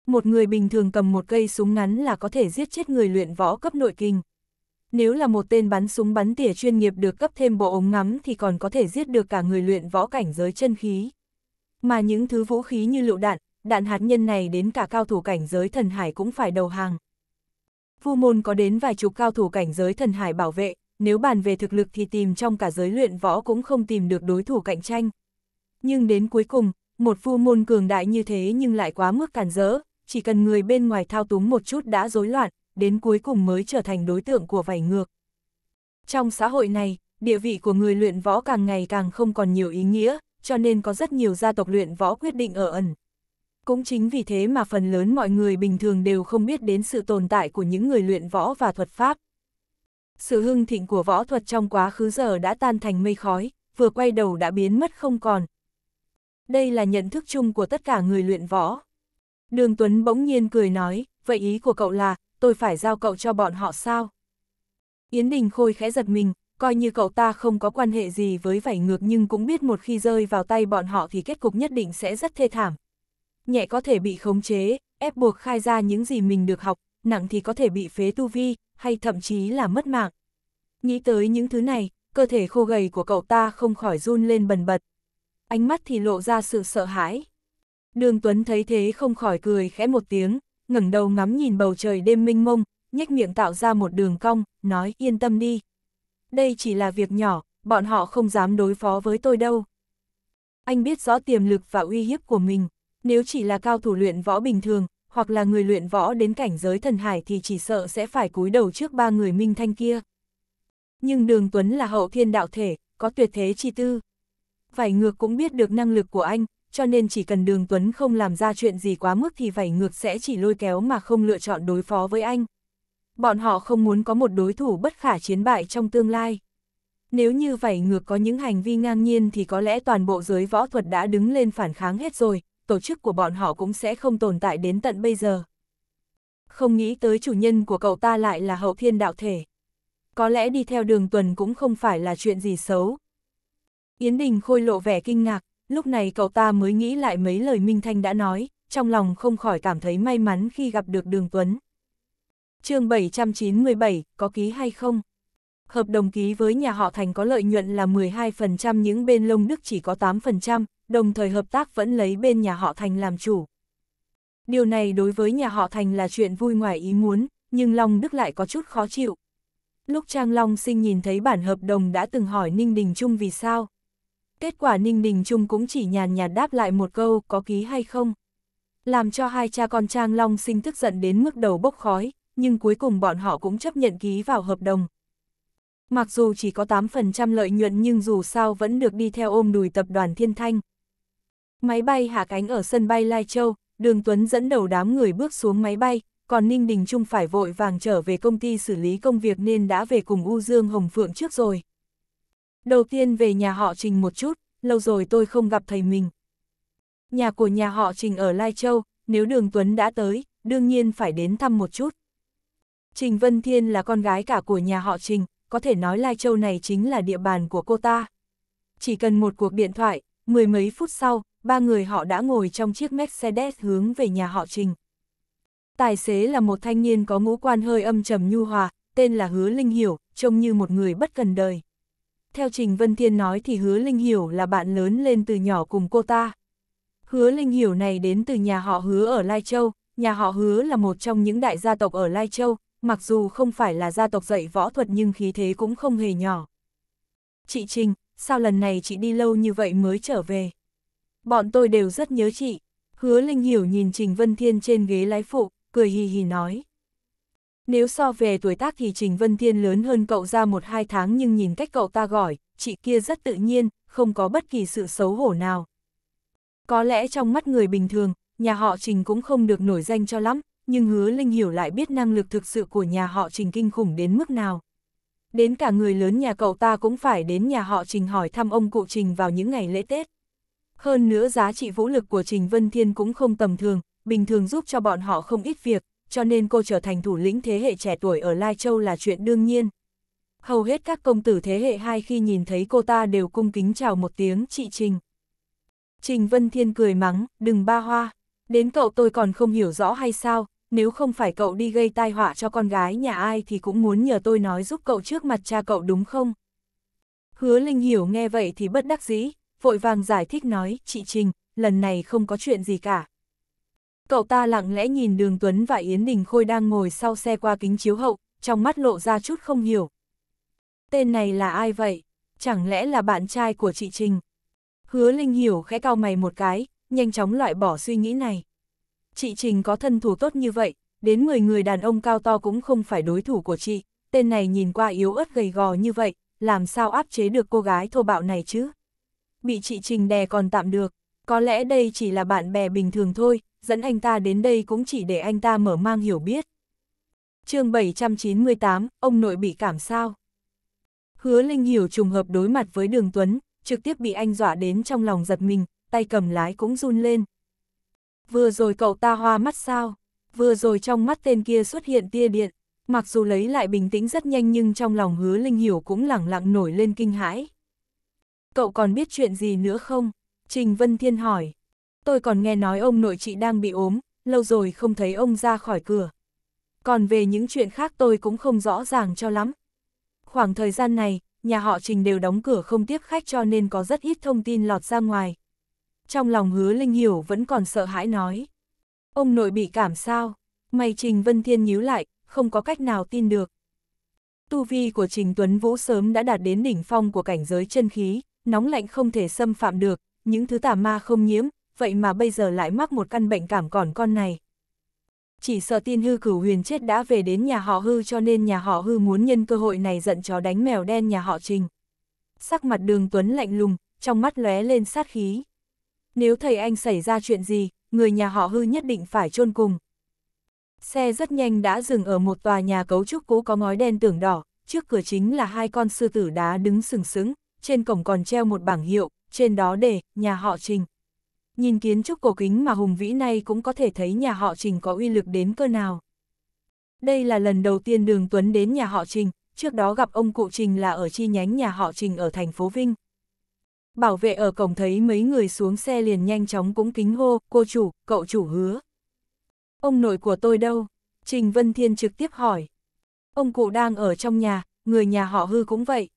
một người bình thường cầm một cây súng ngắn là có thể giết chết người luyện võ cấp nội kinh. Nếu là một tên bắn súng bắn tỉa chuyên nghiệp được cấp thêm bộ ống ngắm thì còn có thể giết được cả người luyện võ cảnh giới chân khí. Mà những thứ vũ khí như lựu đạn, đạn hạt nhân này đến cả cao thủ cảnh giới thần hải cũng phải đầu hàng. Vu môn có đến vài chục cao thủ cảnh giới thần hải bảo vệ, nếu bàn về thực lực thì tìm trong cả giới luyện võ cũng không tìm được đối thủ cạnh tranh. Nhưng đến cuối cùng, một vu môn cường đại như thế nhưng lại quá mức càn rỡ, chỉ cần người bên ngoài thao túng một chút đã rối loạn, đến cuối cùng mới trở thành đối tượng của vảy ngược. Trong xã hội này, địa vị của người luyện võ càng ngày càng không còn nhiều ý nghĩa, cho nên có rất nhiều gia tộc luyện võ quyết định ở ẩn. Cũng chính vì thế mà phần lớn mọi người bình thường đều không biết đến sự tồn tại của những người luyện võ và thuật pháp. Sự hưng thịnh của võ thuật trong quá khứ giờ đã tan thành mây khói, vừa quay đầu đã biến mất không còn. Đây là nhận thức chung của tất cả người luyện võ. Đường Tuấn bỗng nhiên cười nói, vậy ý của cậu là, tôi phải giao cậu cho bọn họ sao? Yến Đình Khôi khẽ giật mình, coi như cậu ta không có quan hệ gì với vảy ngược nhưng cũng biết một khi rơi vào tay bọn họ thì kết cục nhất định sẽ rất thê thảm. Nhẹ có thể bị khống chế, ép buộc khai ra những gì mình được học, nặng thì có thể bị phế tu vi, hay thậm chí là mất mạng. Nghĩ tới những thứ này, cơ thể khô gầy của cậu ta không khỏi run lên bần bật. Ánh mắt thì lộ ra sự sợ hãi. Đường Tuấn thấy thế không khỏi cười khẽ một tiếng, ngẩng đầu ngắm nhìn bầu trời đêm minh mông, nhếch miệng tạo ra một đường cong, nói yên tâm đi. Đây chỉ là việc nhỏ, bọn họ không dám đối phó với tôi đâu. Anh biết rõ tiềm lực và uy hiếp của mình, nếu chỉ là cao thủ luyện võ bình thường, hoặc là người luyện võ đến cảnh giới thần hải thì chỉ sợ sẽ phải cúi đầu trước ba người minh thanh kia. Nhưng đường Tuấn là hậu thiên đạo thể, có tuyệt thế chi tư. Vải ngược cũng biết được năng lực của anh, cho nên chỉ cần đường Tuấn không làm ra chuyện gì quá mức thì vảy ngược sẽ chỉ lôi kéo mà không lựa chọn đối phó với anh. Bọn họ không muốn có một đối thủ bất khả chiến bại trong tương lai. Nếu như vảy ngược có những hành vi ngang nhiên thì có lẽ toàn bộ giới võ thuật đã đứng lên phản kháng hết rồi, tổ chức của bọn họ cũng sẽ không tồn tại đến tận bây giờ. Không nghĩ tới chủ nhân của cậu ta lại là hậu thiên đạo thể. Có lẽ đi theo đường tuần cũng không phải là chuyện gì xấu. Yến Đình khôi lộ vẻ kinh ngạc, lúc này cậu ta mới nghĩ lại mấy lời Minh Thanh đã nói, trong lòng không khỏi cảm thấy may mắn khi gặp được Đường Tuấn. chương 797, có ký hay không? Hợp đồng ký với nhà họ Thành có lợi nhuận là 12% những bên lông Đức chỉ có 8%, đồng thời hợp tác vẫn lấy bên nhà họ Thành làm chủ. Điều này đối với nhà họ Thành là chuyện vui ngoài ý muốn, nhưng Long Đức lại có chút khó chịu. Lúc Trang Long sinh nhìn thấy bản hợp đồng đã từng hỏi Ninh Đình Trung vì sao, Kết quả Ninh Đình Trung cũng chỉ nhàn nhạt đáp lại một câu có ký hay không. Làm cho hai cha con Trang Long sinh tức giận đến mức đầu bốc khói, nhưng cuối cùng bọn họ cũng chấp nhận ký vào hợp đồng. Mặc dù chỉ có 8% lợi nhuận nhưng dù sao vẫn được đi theo ôm đùi tập đoàn Thiên Thanh. Máy bay hạ cánh ở sân bay Lai Châu, Đường Tuấn dẫn đầu đám người bước xuống máy bay, còn Ninh Đình Trung phải vội vàng trở về công ty xử lý công việc nên đã về cùng U Dương Hồng Phượng trước rồi. Đầu tiên về nhà họ Trình một chút, lâu rồi tôi không gặp thầy mình. Nhà của nhà họ Trình ở Lai Châu, nếu Đường Tuấn đã tới, đương nhiên phải đến thăm một chút. Trình Vân Thiên là con gái cả của nhà họ Trình, có thể nói Lai Châu này chính là địa bàn của cô ta. Chỉ cần một cuộc điện thoại, mười mấy phút sau, ba người họ đã ngồi trong chiếc Mercedes hướng về nhà họ Trình. Tài xế là một thanh niên có ngũ quan hơi âm trầm nhu hòa, tên là Hứa Linh Hiểu, trông như một người bất cần đời theo Trình Vân Thiên nói thì hứa Linh Hiểu là bạn lớn lên từ nhỏ cùng cô ta. Hứa Linh Hiểu này đến từ nhà họ hứa ở Lai Châu, nhà họ hứa là một trong những đại gia tộc ở Lai Châu, mặc dù không phải là gia tộc dạy võ thuật nhưng khí thế cũng không hề nhỏ. Chị Trình, sao lần này chị đi lâu như vậy mới trở về? Bọn tôi đều rất nhớ chị. Hứa Linh Hiểu nhìn Trình Vân Thiên trên ghế lái phụ, cười hì hì nói. Nếu so về tuổi tác thì Trình Vân Thiên lớn hơn cậu ra một hai tháng nhưng nhìn cách cậu ta gọi, chị kia rất tự nhiên, không có bất kỳ sự xấu hổ nào. Có lẽ trong mắt người bình thường, nhà họ Trình cũng không được nổi danh cho lắm, nhưng hứa Linh hiểu lại biết năng lực thực sự của nhà họ Trình kinh khủng đến mức nào. Đến cả người lớn nhà cậu ta cũng phải đến nhà họ Trình hỏi thăm ông cụ Trình vào những ngày lễ Tết. Hơn nữa giá trị vũ lực của Trình Vân Thiên cũng không tầm thường, bình thường giúp cho bọn họ không ít việc, cho nên cô trở thành thủ lĩnh thế hệ trẻ tuổi ở Lai Châu là chuyện đương nhiên. Hầu hết các công tử thế hệ hai khi nhìn thấy cô ta đều cung kính chào một tiếng chị Trình. Trình Vân Thiên cười mắng, đừng ba hoa, đến cậu tôi còn không hiểu rõ hay sao, nếu không phải cậu đi gây tai họa cho con gái nhà ai thì cũng muốn nhờ tôi nói giúp cậu trước mặt cha cậu đúng không? Hứa Linh hiểu nghe vậy thì bất đắc dĩ, vội vàng giải thích nói, chị Trình, lần này không có chuyện gì cả, Cậu ta lặng lẽ nhìn Đường Tuấn và Yến Đình Khôi đang ngồi sau xe qua kính chiếu hậu, trong mắt lộ ra chút không hiểu. Tên này là ai vậy? Chẳng lẽ là bạn trai của chị Trình? Hứa Linh hiểu khẽ cao mày một cái, nhanh chóng loại bỏ suy nghĩ này. Chị Trình có thân thủ tốt như vậy, đến 10 người đàn ông cao to cũng không phải đối thủ của chị, tên này nhìn qua yếu ớt gầy gò như vậy, làm sao áp chế được cô gái thô bạo này chứ? Bị chị Trình đè còn tạm được, có lẽ đây chỉ là bạn bè bình thường thôi, dẫn anh ta đến đây cũng chỉ để anh ta mở mang hiểu biết. chương 798, ông nội bị cảm sao? Hứa Linh hiểu trùng hợp đối mặt với Đường Tuấn, trực tiếp bị anh dọa đến trong lòng giật mình, tay cầm lái cũng run lên. Vừa rồi cậu ta hoa mắt sao? Vừa rồi trong mắt tên kia xuất hiện tia điện, mặc dù lấy lại bình tĩnh rất nhanh nhưng trong lòng hứa Linh Hiểu cũng lẳng lặng nổi lên kinh hãi. Cậu còn biết chuyện gì nữa không? Trình Vân Thiên hỏi. Tôi còn nghe nói ông nội chị đang bị ốm, lâu rồi không thấy ông ra khỏi cửa. Còn về những chuyện khác tôi cũng không rõ ràng cho lắm. Khoảng thời gian này, nhà họ Trình đều đóng cửa không tiếp khách cho nên có rất ít thông tin lọt ra ngoài. Trong lòng hứa Linh Hiểu vẫn còn sợ hãi nói. Ông nội bị cảm sao? Mày Trình Vân Thiên nhíu lại, không có cách nào tin được. Tu vi của Trình Tuấn Vũ sớm đã đạt đến đỉnh phong của cảnh giới chân khí, nóng lạnh không thể xâm phạm được, những thứ tà ma không nhiễm, vậy mà bây giờ lại mắc một căn bệnh cảm còn con này. Chỉ sợ tin hư cửu huyền chết đã về đến nhà họ hư cho nên nhà họ hư muốn nhân cơ hội này giận chó đánh mèo đen nhà họ trình. Sắc mặt đường Tuấn lạnh lùng, trong mắt lóe lên sát khí. Nếu thầy anh xảy ra chuyện gì, người nhà họ hư nhất định phải chôn cùng. Xe rất nhanh đã dừng ở một tòa nhà cấu trúc cũ có ngói đen tưởng đỏ, trước cửa chính là hai con sư tử đá đứng sừng sững, trên cổng còn treo một bảng hiệu, trên đó để, nhà họ Trình. Nhìn kiến trúc cổ kính mà hùng vĩ này cũng có thể thấy nhà họ Trình có uy lực đến cơ nào. Đây là lần đầu tiên Đường Tuấn đến nhà họ Trình, trước đó gặp ông cụ Trình là ở chi nhánh nhà họ Trình ở thành phố Vinh. Bảo vệ ở cổng thấy mấy người xuống xe liền nhanh chóng cũng kính hô, cô chủ, cậu chủ hứa. Ông nội của tôi đâu? Trình Vân Thiên trực tiếp hỏi. Ông cụ đang ở trong nhà, người nhà họ hư cũng vậy.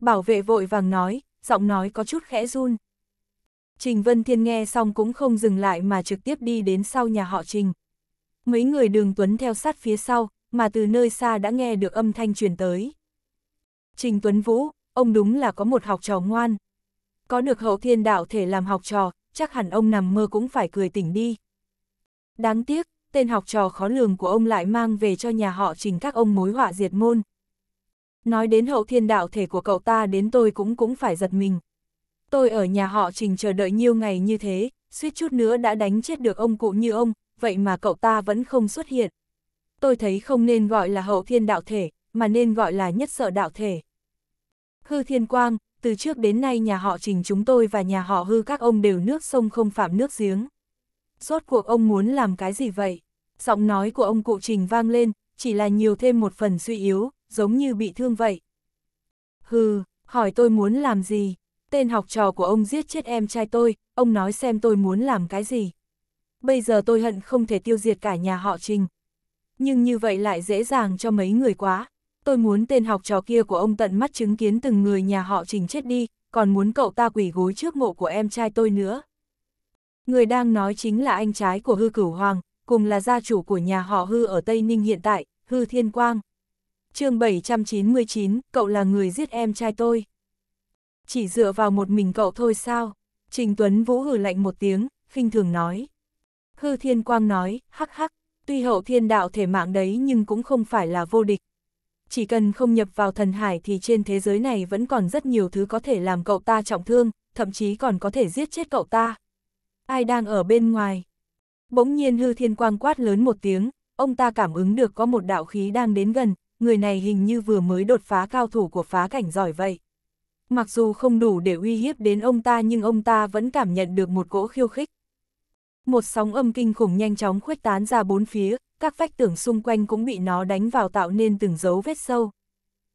Bảo vệ vội vàng nói, giọng nói có chút khẽ run. Trình Vân Thiên nghe xong cũng không dừng lại mà trực tiếp đi đến sau nhà họ Trình. Mấy người đường Tuấn theo sát phía sau, mà từ nơi xa đã nghe được âm thanh truyền tới. Trình Tuấn Vũ, ông đúng là có một học trò ngoan. Có được hậu thiên đạo thể làm học trò, chắc hẳn ông nằm mơ cũng phải cười tỉnh đi. Đáng tiếc, tên học trò khó lường của ông lại mang về cho nhà họ trình các ông mối họa diệt môn. Nói đến hậu thiên đạo thể của cậu ta đến tôi cũng cũng phải giật mình. Tôi ở nhà họ trình chờ đợi nhiều ngày như thế, suýt chút nữa đã đánh chết được ông cụ như ông, vậy mà cậu ta vẫn không xuất hiện. Tôi thấy không nên gọi là hậu thiên đạo thể, mà nên gọi là nhất sợ đạo thể. Hư thiên quang, từ trước đến nay nhà họ trình chúng tôi và nhà họ hư các ông đều nước sông không phạm nước giếng. Rốt cuộc ông muốn làm cái gì vậy? Giọng nói của ông cụ trình vang lên, chỉ là nhiều thêm một phần suy yếu, giống như bị thương vậy. Hừ, hỏi tôi muốn làm gì? Tên học trò của ông giết chết em trai tôi, ông nói xem tôi muốn làm cái gì. Bây giờ tôi hận không thể tiêu diệt cả nhà họ Trình. Nhưng như vậy lại dễ dàng cho mấy người quá. Tôi muốn tên học trò kia của ông tận mắt chứng kiến từng người nhà họ Trình chết đi, còn muốn cậu ta quỷ gối trước mộ của em trai tôi nữa. Người đang nói chính là anh trái của Hư Cửu Hoàng, cùng là gia chủ của nhà họ Hư ở Tây Ninh hiện tại, Hư Thiên Quang chương 799, cậu là người giết em trai tôi. Chỉ dựa vào một mình cậu thôi sao? Trình Tuấn Vũ hử lạnh một tiếng, khinh thường nói. Hư Thiên Quang nói, hắc hắc, tuy hậu thiên đạo thể mạng đấy nhưng cũng không phải là vô địch. Chỉ cần không nhập vào thần hải thì trên thế giới này vẫn còn rất nhiều thứ có thể làm cậu ta trọng thương, thậm chí còn có thể giết chết cậu ta. Ai đang ở bên ngoài? Bỗng nhiên hư thiên quang quát lớn một tiếng, ông ta cảm ứng được có một đạo khí đang đến gần, người này hình như vừa mới đột phá cao thủ của phá cảnh giỏi vậy. Mặc dù không đủ để uy hiếp đến ông ta nhưng ông ta vẫn cảm nhận được một cỗ khiêu khích. Một sóng âm kinh khủng nhanh chóng khuếch tán ra bốn phía, các vách tường xung quanh cũng bị nó đánh vào tạo nên từng dấu vết sâu.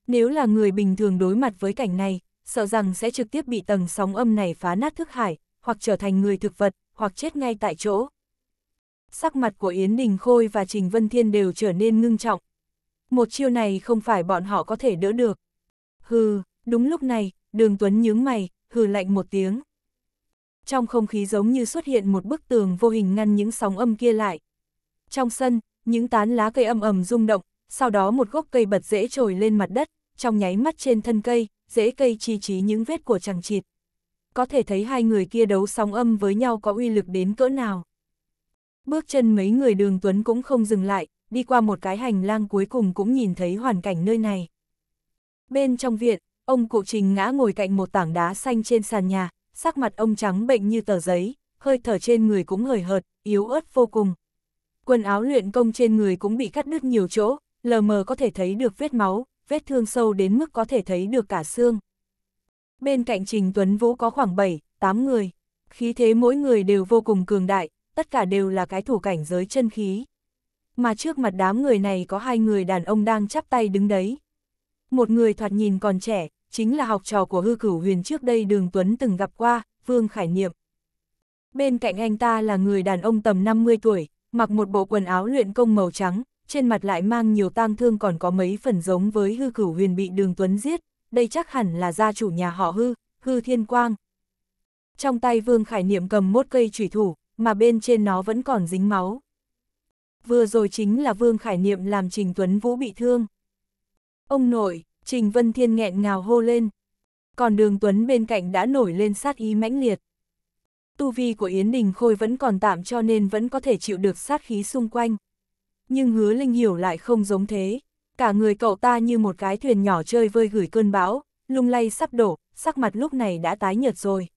Nếu là người bình thường đối mặt với cảnh này, sợ rằng sẽ trực tiếp bị tầng sóng âm này phá nát thức hải, hoặc trở thành người thực vật, hoặc chết ngay tại chỗ. Sắc mặt của Yến Đình Khôi và Trình Vân Thiên đều trở nên ngưng trọng, một chiêu này không phải bọn họ có thể đỡ được. Hừ, đúng lúc này, đường Tuấn nhướng mày, hừ lạnh một tiếng. Trong không khí giống như xuất hiện một bức tường vô hình ngăn những sóng âm kia lại. Trong sân, những tán lá cây âm ầm rung động, sau đó một gốc cây bật rễ trồi lên mặt đất, trong nháy mắt trên thân cây, rễ cây chi trí những vết của chằng chịt. Có thể thấy hai người kia đấu sóng âm với nhau có uy lực đến cỡ nào. Bước chân mấy người đường Tuấn cũng không dừng lại, đi qua một cái hành lang cuối cùng cũng nhìn thấy hoàn cảnh nơi này. Bên trong viện, ông cụ Trình ngã ngồi cạnh một tảng đá xanh trên sàn nhà, sắc mặt ông trắng bệnh như tờ giấy, hơi thở trên người cũng hời hợt, yếu ớt vô cùng. Quần áo luyện công trên người cũng bị cắt đứt nhiều chỗ, lờ mờ có thể thấy được vết máu, vết thương sâu đến mức có thể thấy được cả xương. Bên cạnh Trình Tuấn Vũ có khoảng 7, 8 người, khí thế mỗi người đều vô cùng cường đại, tất cả đều là cái thủ cảnh giới chân khí mà trước mặt đám người này có hai người đàn ông đang chắp tay đứng đấy. Một người thoạt nhìn còn trẻ, chính là học trò của hư cửu huyền trước đây Đường Tuấn từng gặp qua, Vương Khải Niệm. Bên cạnh anh ta là người đàn ông tầm 50 tuổi, mặc một bộ quần áo luyện công màu trắng, trên mặt lại mang nhiều tang thương còn có mấy phần giống với hư cửu huyền bị Đường Tuấn giết, đây chắc hẳn là gia chủ nhà họ hư, hư thiên quang. Trong tay Vương Khải Niệm cầm một cây trùy thủ, mà bên trên nó vẫn còn dính máu vừa rồi chính là Vương Khải Niệm làm Trình Tuấn Vũ bị thương. Ông nội, Trình Vân Thiên nghẹn ngào hô lên. Còn đường Tuấn bên cạnh đã nổi lên sát ý mãnh liệt. Tu vi của Yến Đình Khôi vẫn còn tạm cho nên vẫn có thể chịu được sát khí xung quanh. Nhưng hứa Linh hiểu lại không giống thế. Cả người cậu ta như một cái thuyền nhỏ chơi vơi gửi cơn bão, lung lay sắp đổ, sắc mặt lúc này đã tái nhợt rồi.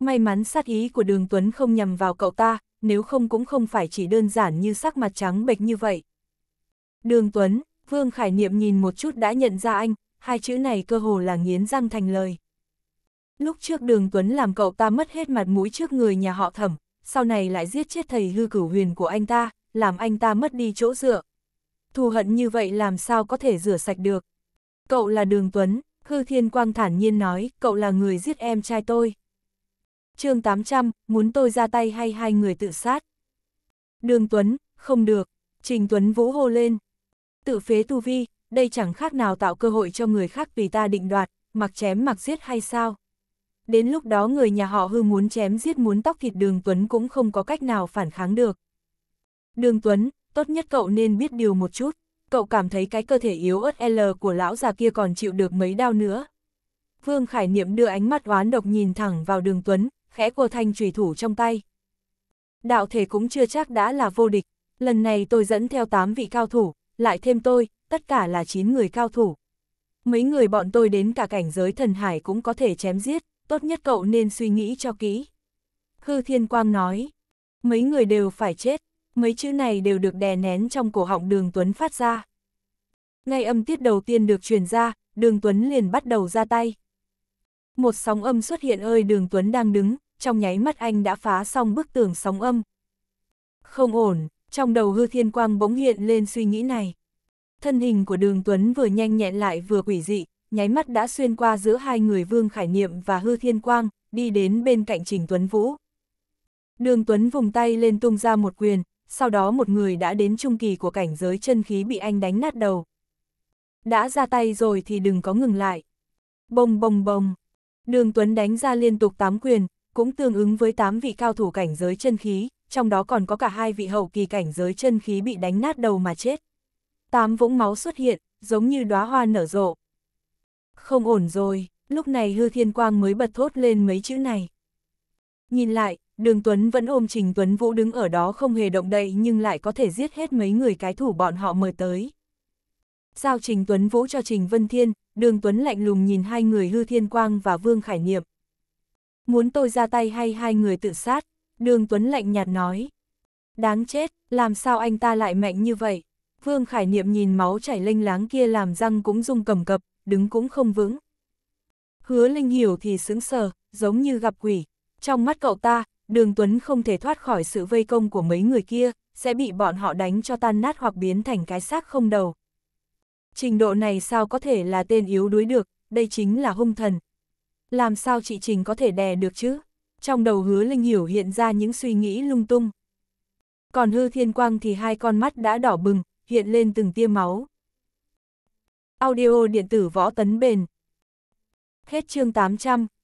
May mắn sát ý của đường Tuấn không nhằm vào cậu ta, nếu không cũng không phải chỉ đơn giản như sắc mặt trắng bệch như vậy. Đường Tuấn, Vương Khải Niệm nhìn một chút đã nhận ra anh, hai chữ này cơ hồ là nghiến răng thành lời. Lúc trước đường Tuấn làm cậu ta mất hết mặt mũi trước người nhà họ thẩm, sau này lại giết chết thầy hư cửu huyền của anh ta, làm anh ta mất đi chỗ dựa. Thù hận như vậy làm sao có thể rửa sạch được. Cậu là đường Tuấn, Hư Thiên Quang thản nhiên nói, cậu là người giết em trai tôi chương 800, muốn tôi ra tay hay hai người tự sát. Đường Tuấn, không được, Trình Tuấn vũ hô lên. Tự phế tu vi, đây chẳng khác nào tạo cơ hội cho người khác vì ta định đoạt, mặc chém mặc giết hay sao. Đến lúc đó người nhà họ hư muốn chém giết muốn tóc thịt đường Tuấn cũng không có cách nào phản kháng được. Đường Tuấn, tốt nhất cậu nên biết điều một chút, cậu cảm thấy cái cơ thể yếu ớt L của lão già kia còn chịu được mấy đau nữa. Vương Khải Niệm đưa ánh mắt oán độc nhìn thẳng vào đường Tuấn, khẽ của thanh trùy thủ trong tay. Đạo thể cũng chưa chắc đã là vô địch, lần này tôi dẫn theo 8 vị cao thủ, lại thêm tôi, tất cả là 9 người cao thủ. Mấy người bọn tôi đến cả cảnh giới thần hải cũng có thể chém giết, tốt nhất cậu nên suy nghĩ cho kỹ. khư Thiên Quang nói, mấy người đều phải chết, mấy chữ này đều được đè nén trong cổ họng đường Tuấn phát ra. Ngay âm tiết đầu tiên được truyền ra, đường Tuấn liền bắt đầu ra tay. Một sóng âm xuất hiện ơi đường Tuấn đang đứng, trong nháy mắt anh đã phá xong bức tường sóng âm. Không ổn, trong đầu hư thiên quang bỗng hiện lên suy nghĩ này. Thân hình của đường Tuấn vừa nhanh nhẹn lại vừa quỷ dị, nháy mắt đã xuyên qua giữa hai người Vương Khải Niệm và hư thiên quang, đi đến bên cạnh Trình Tuấn Vũ. Đường Tuấn vùng tay lên tung ra một quyền, sau đó một người đã đến trung kỳ của cảnh giới chân khí bị anh đánh nát đầu. Đã ra tay rồi thì đừng có ngừng lại. Bông bông bông. Đường Tuấn đánh ra liên tục tám quyền, cũng tương ứng với 8 vị cao thủ cảnh giới chân khí, trong đó còn có cả hai vị hậu kỳ cảnh giới chân khí bị đánh nát đầu mà chết. Tám vũng máu xuất hiện, giống như đóa hoa nở rộ. Không ổn rồi, lúc này hư thiên quang mới bật thốt lên mấy chữ này. Nhìn lại, đường Tuấn vẫn ôm Trình Tuấn Vũ đứng ở đó không hề động đậy nhưng lại có thể giết hết mấy người cái thủ bọn họ mời tới. Giao Trình Tuấn Vũ cho Trình Vân Thiên, đường Tuấn lạnh lùng nhìn hai người hư thiên quang và Vương Khải Niệm muốn tôi ra tay hay hai người tự sát, đường Tuấn lạnh nhạt nói. Đáng chết, làm sao anh ta lại mạnh như vậy? Vương Khải Niệm nhìn máu chảy lênh láng kia làm răng cũng rung cầm cập, đứng cũng không vững. Hứa Linh hiểu thì sững sờ, giống như gặp quỷ. Trong mắt cậu ta, đường Tuấn không thể thoát khỏi sự vây công của mấy người kia, sẽ bị bọn họ đánh cho tan nát hoặc biến thành cái xác không đầu. Trình độ này sao có thể là tên yếu đuối được, đây chính là hung thần, làm sao chị Trình có thể đè được chứ? Trong đầu hứa Linh Hiểu hiện ra những suy nghĩ lung tung. Còn hư thiên quang thì hai con mắt đã đỏ bừng, hiện lên từng tia máu. Audio điện tử võ tấn bền. Hết chương 800.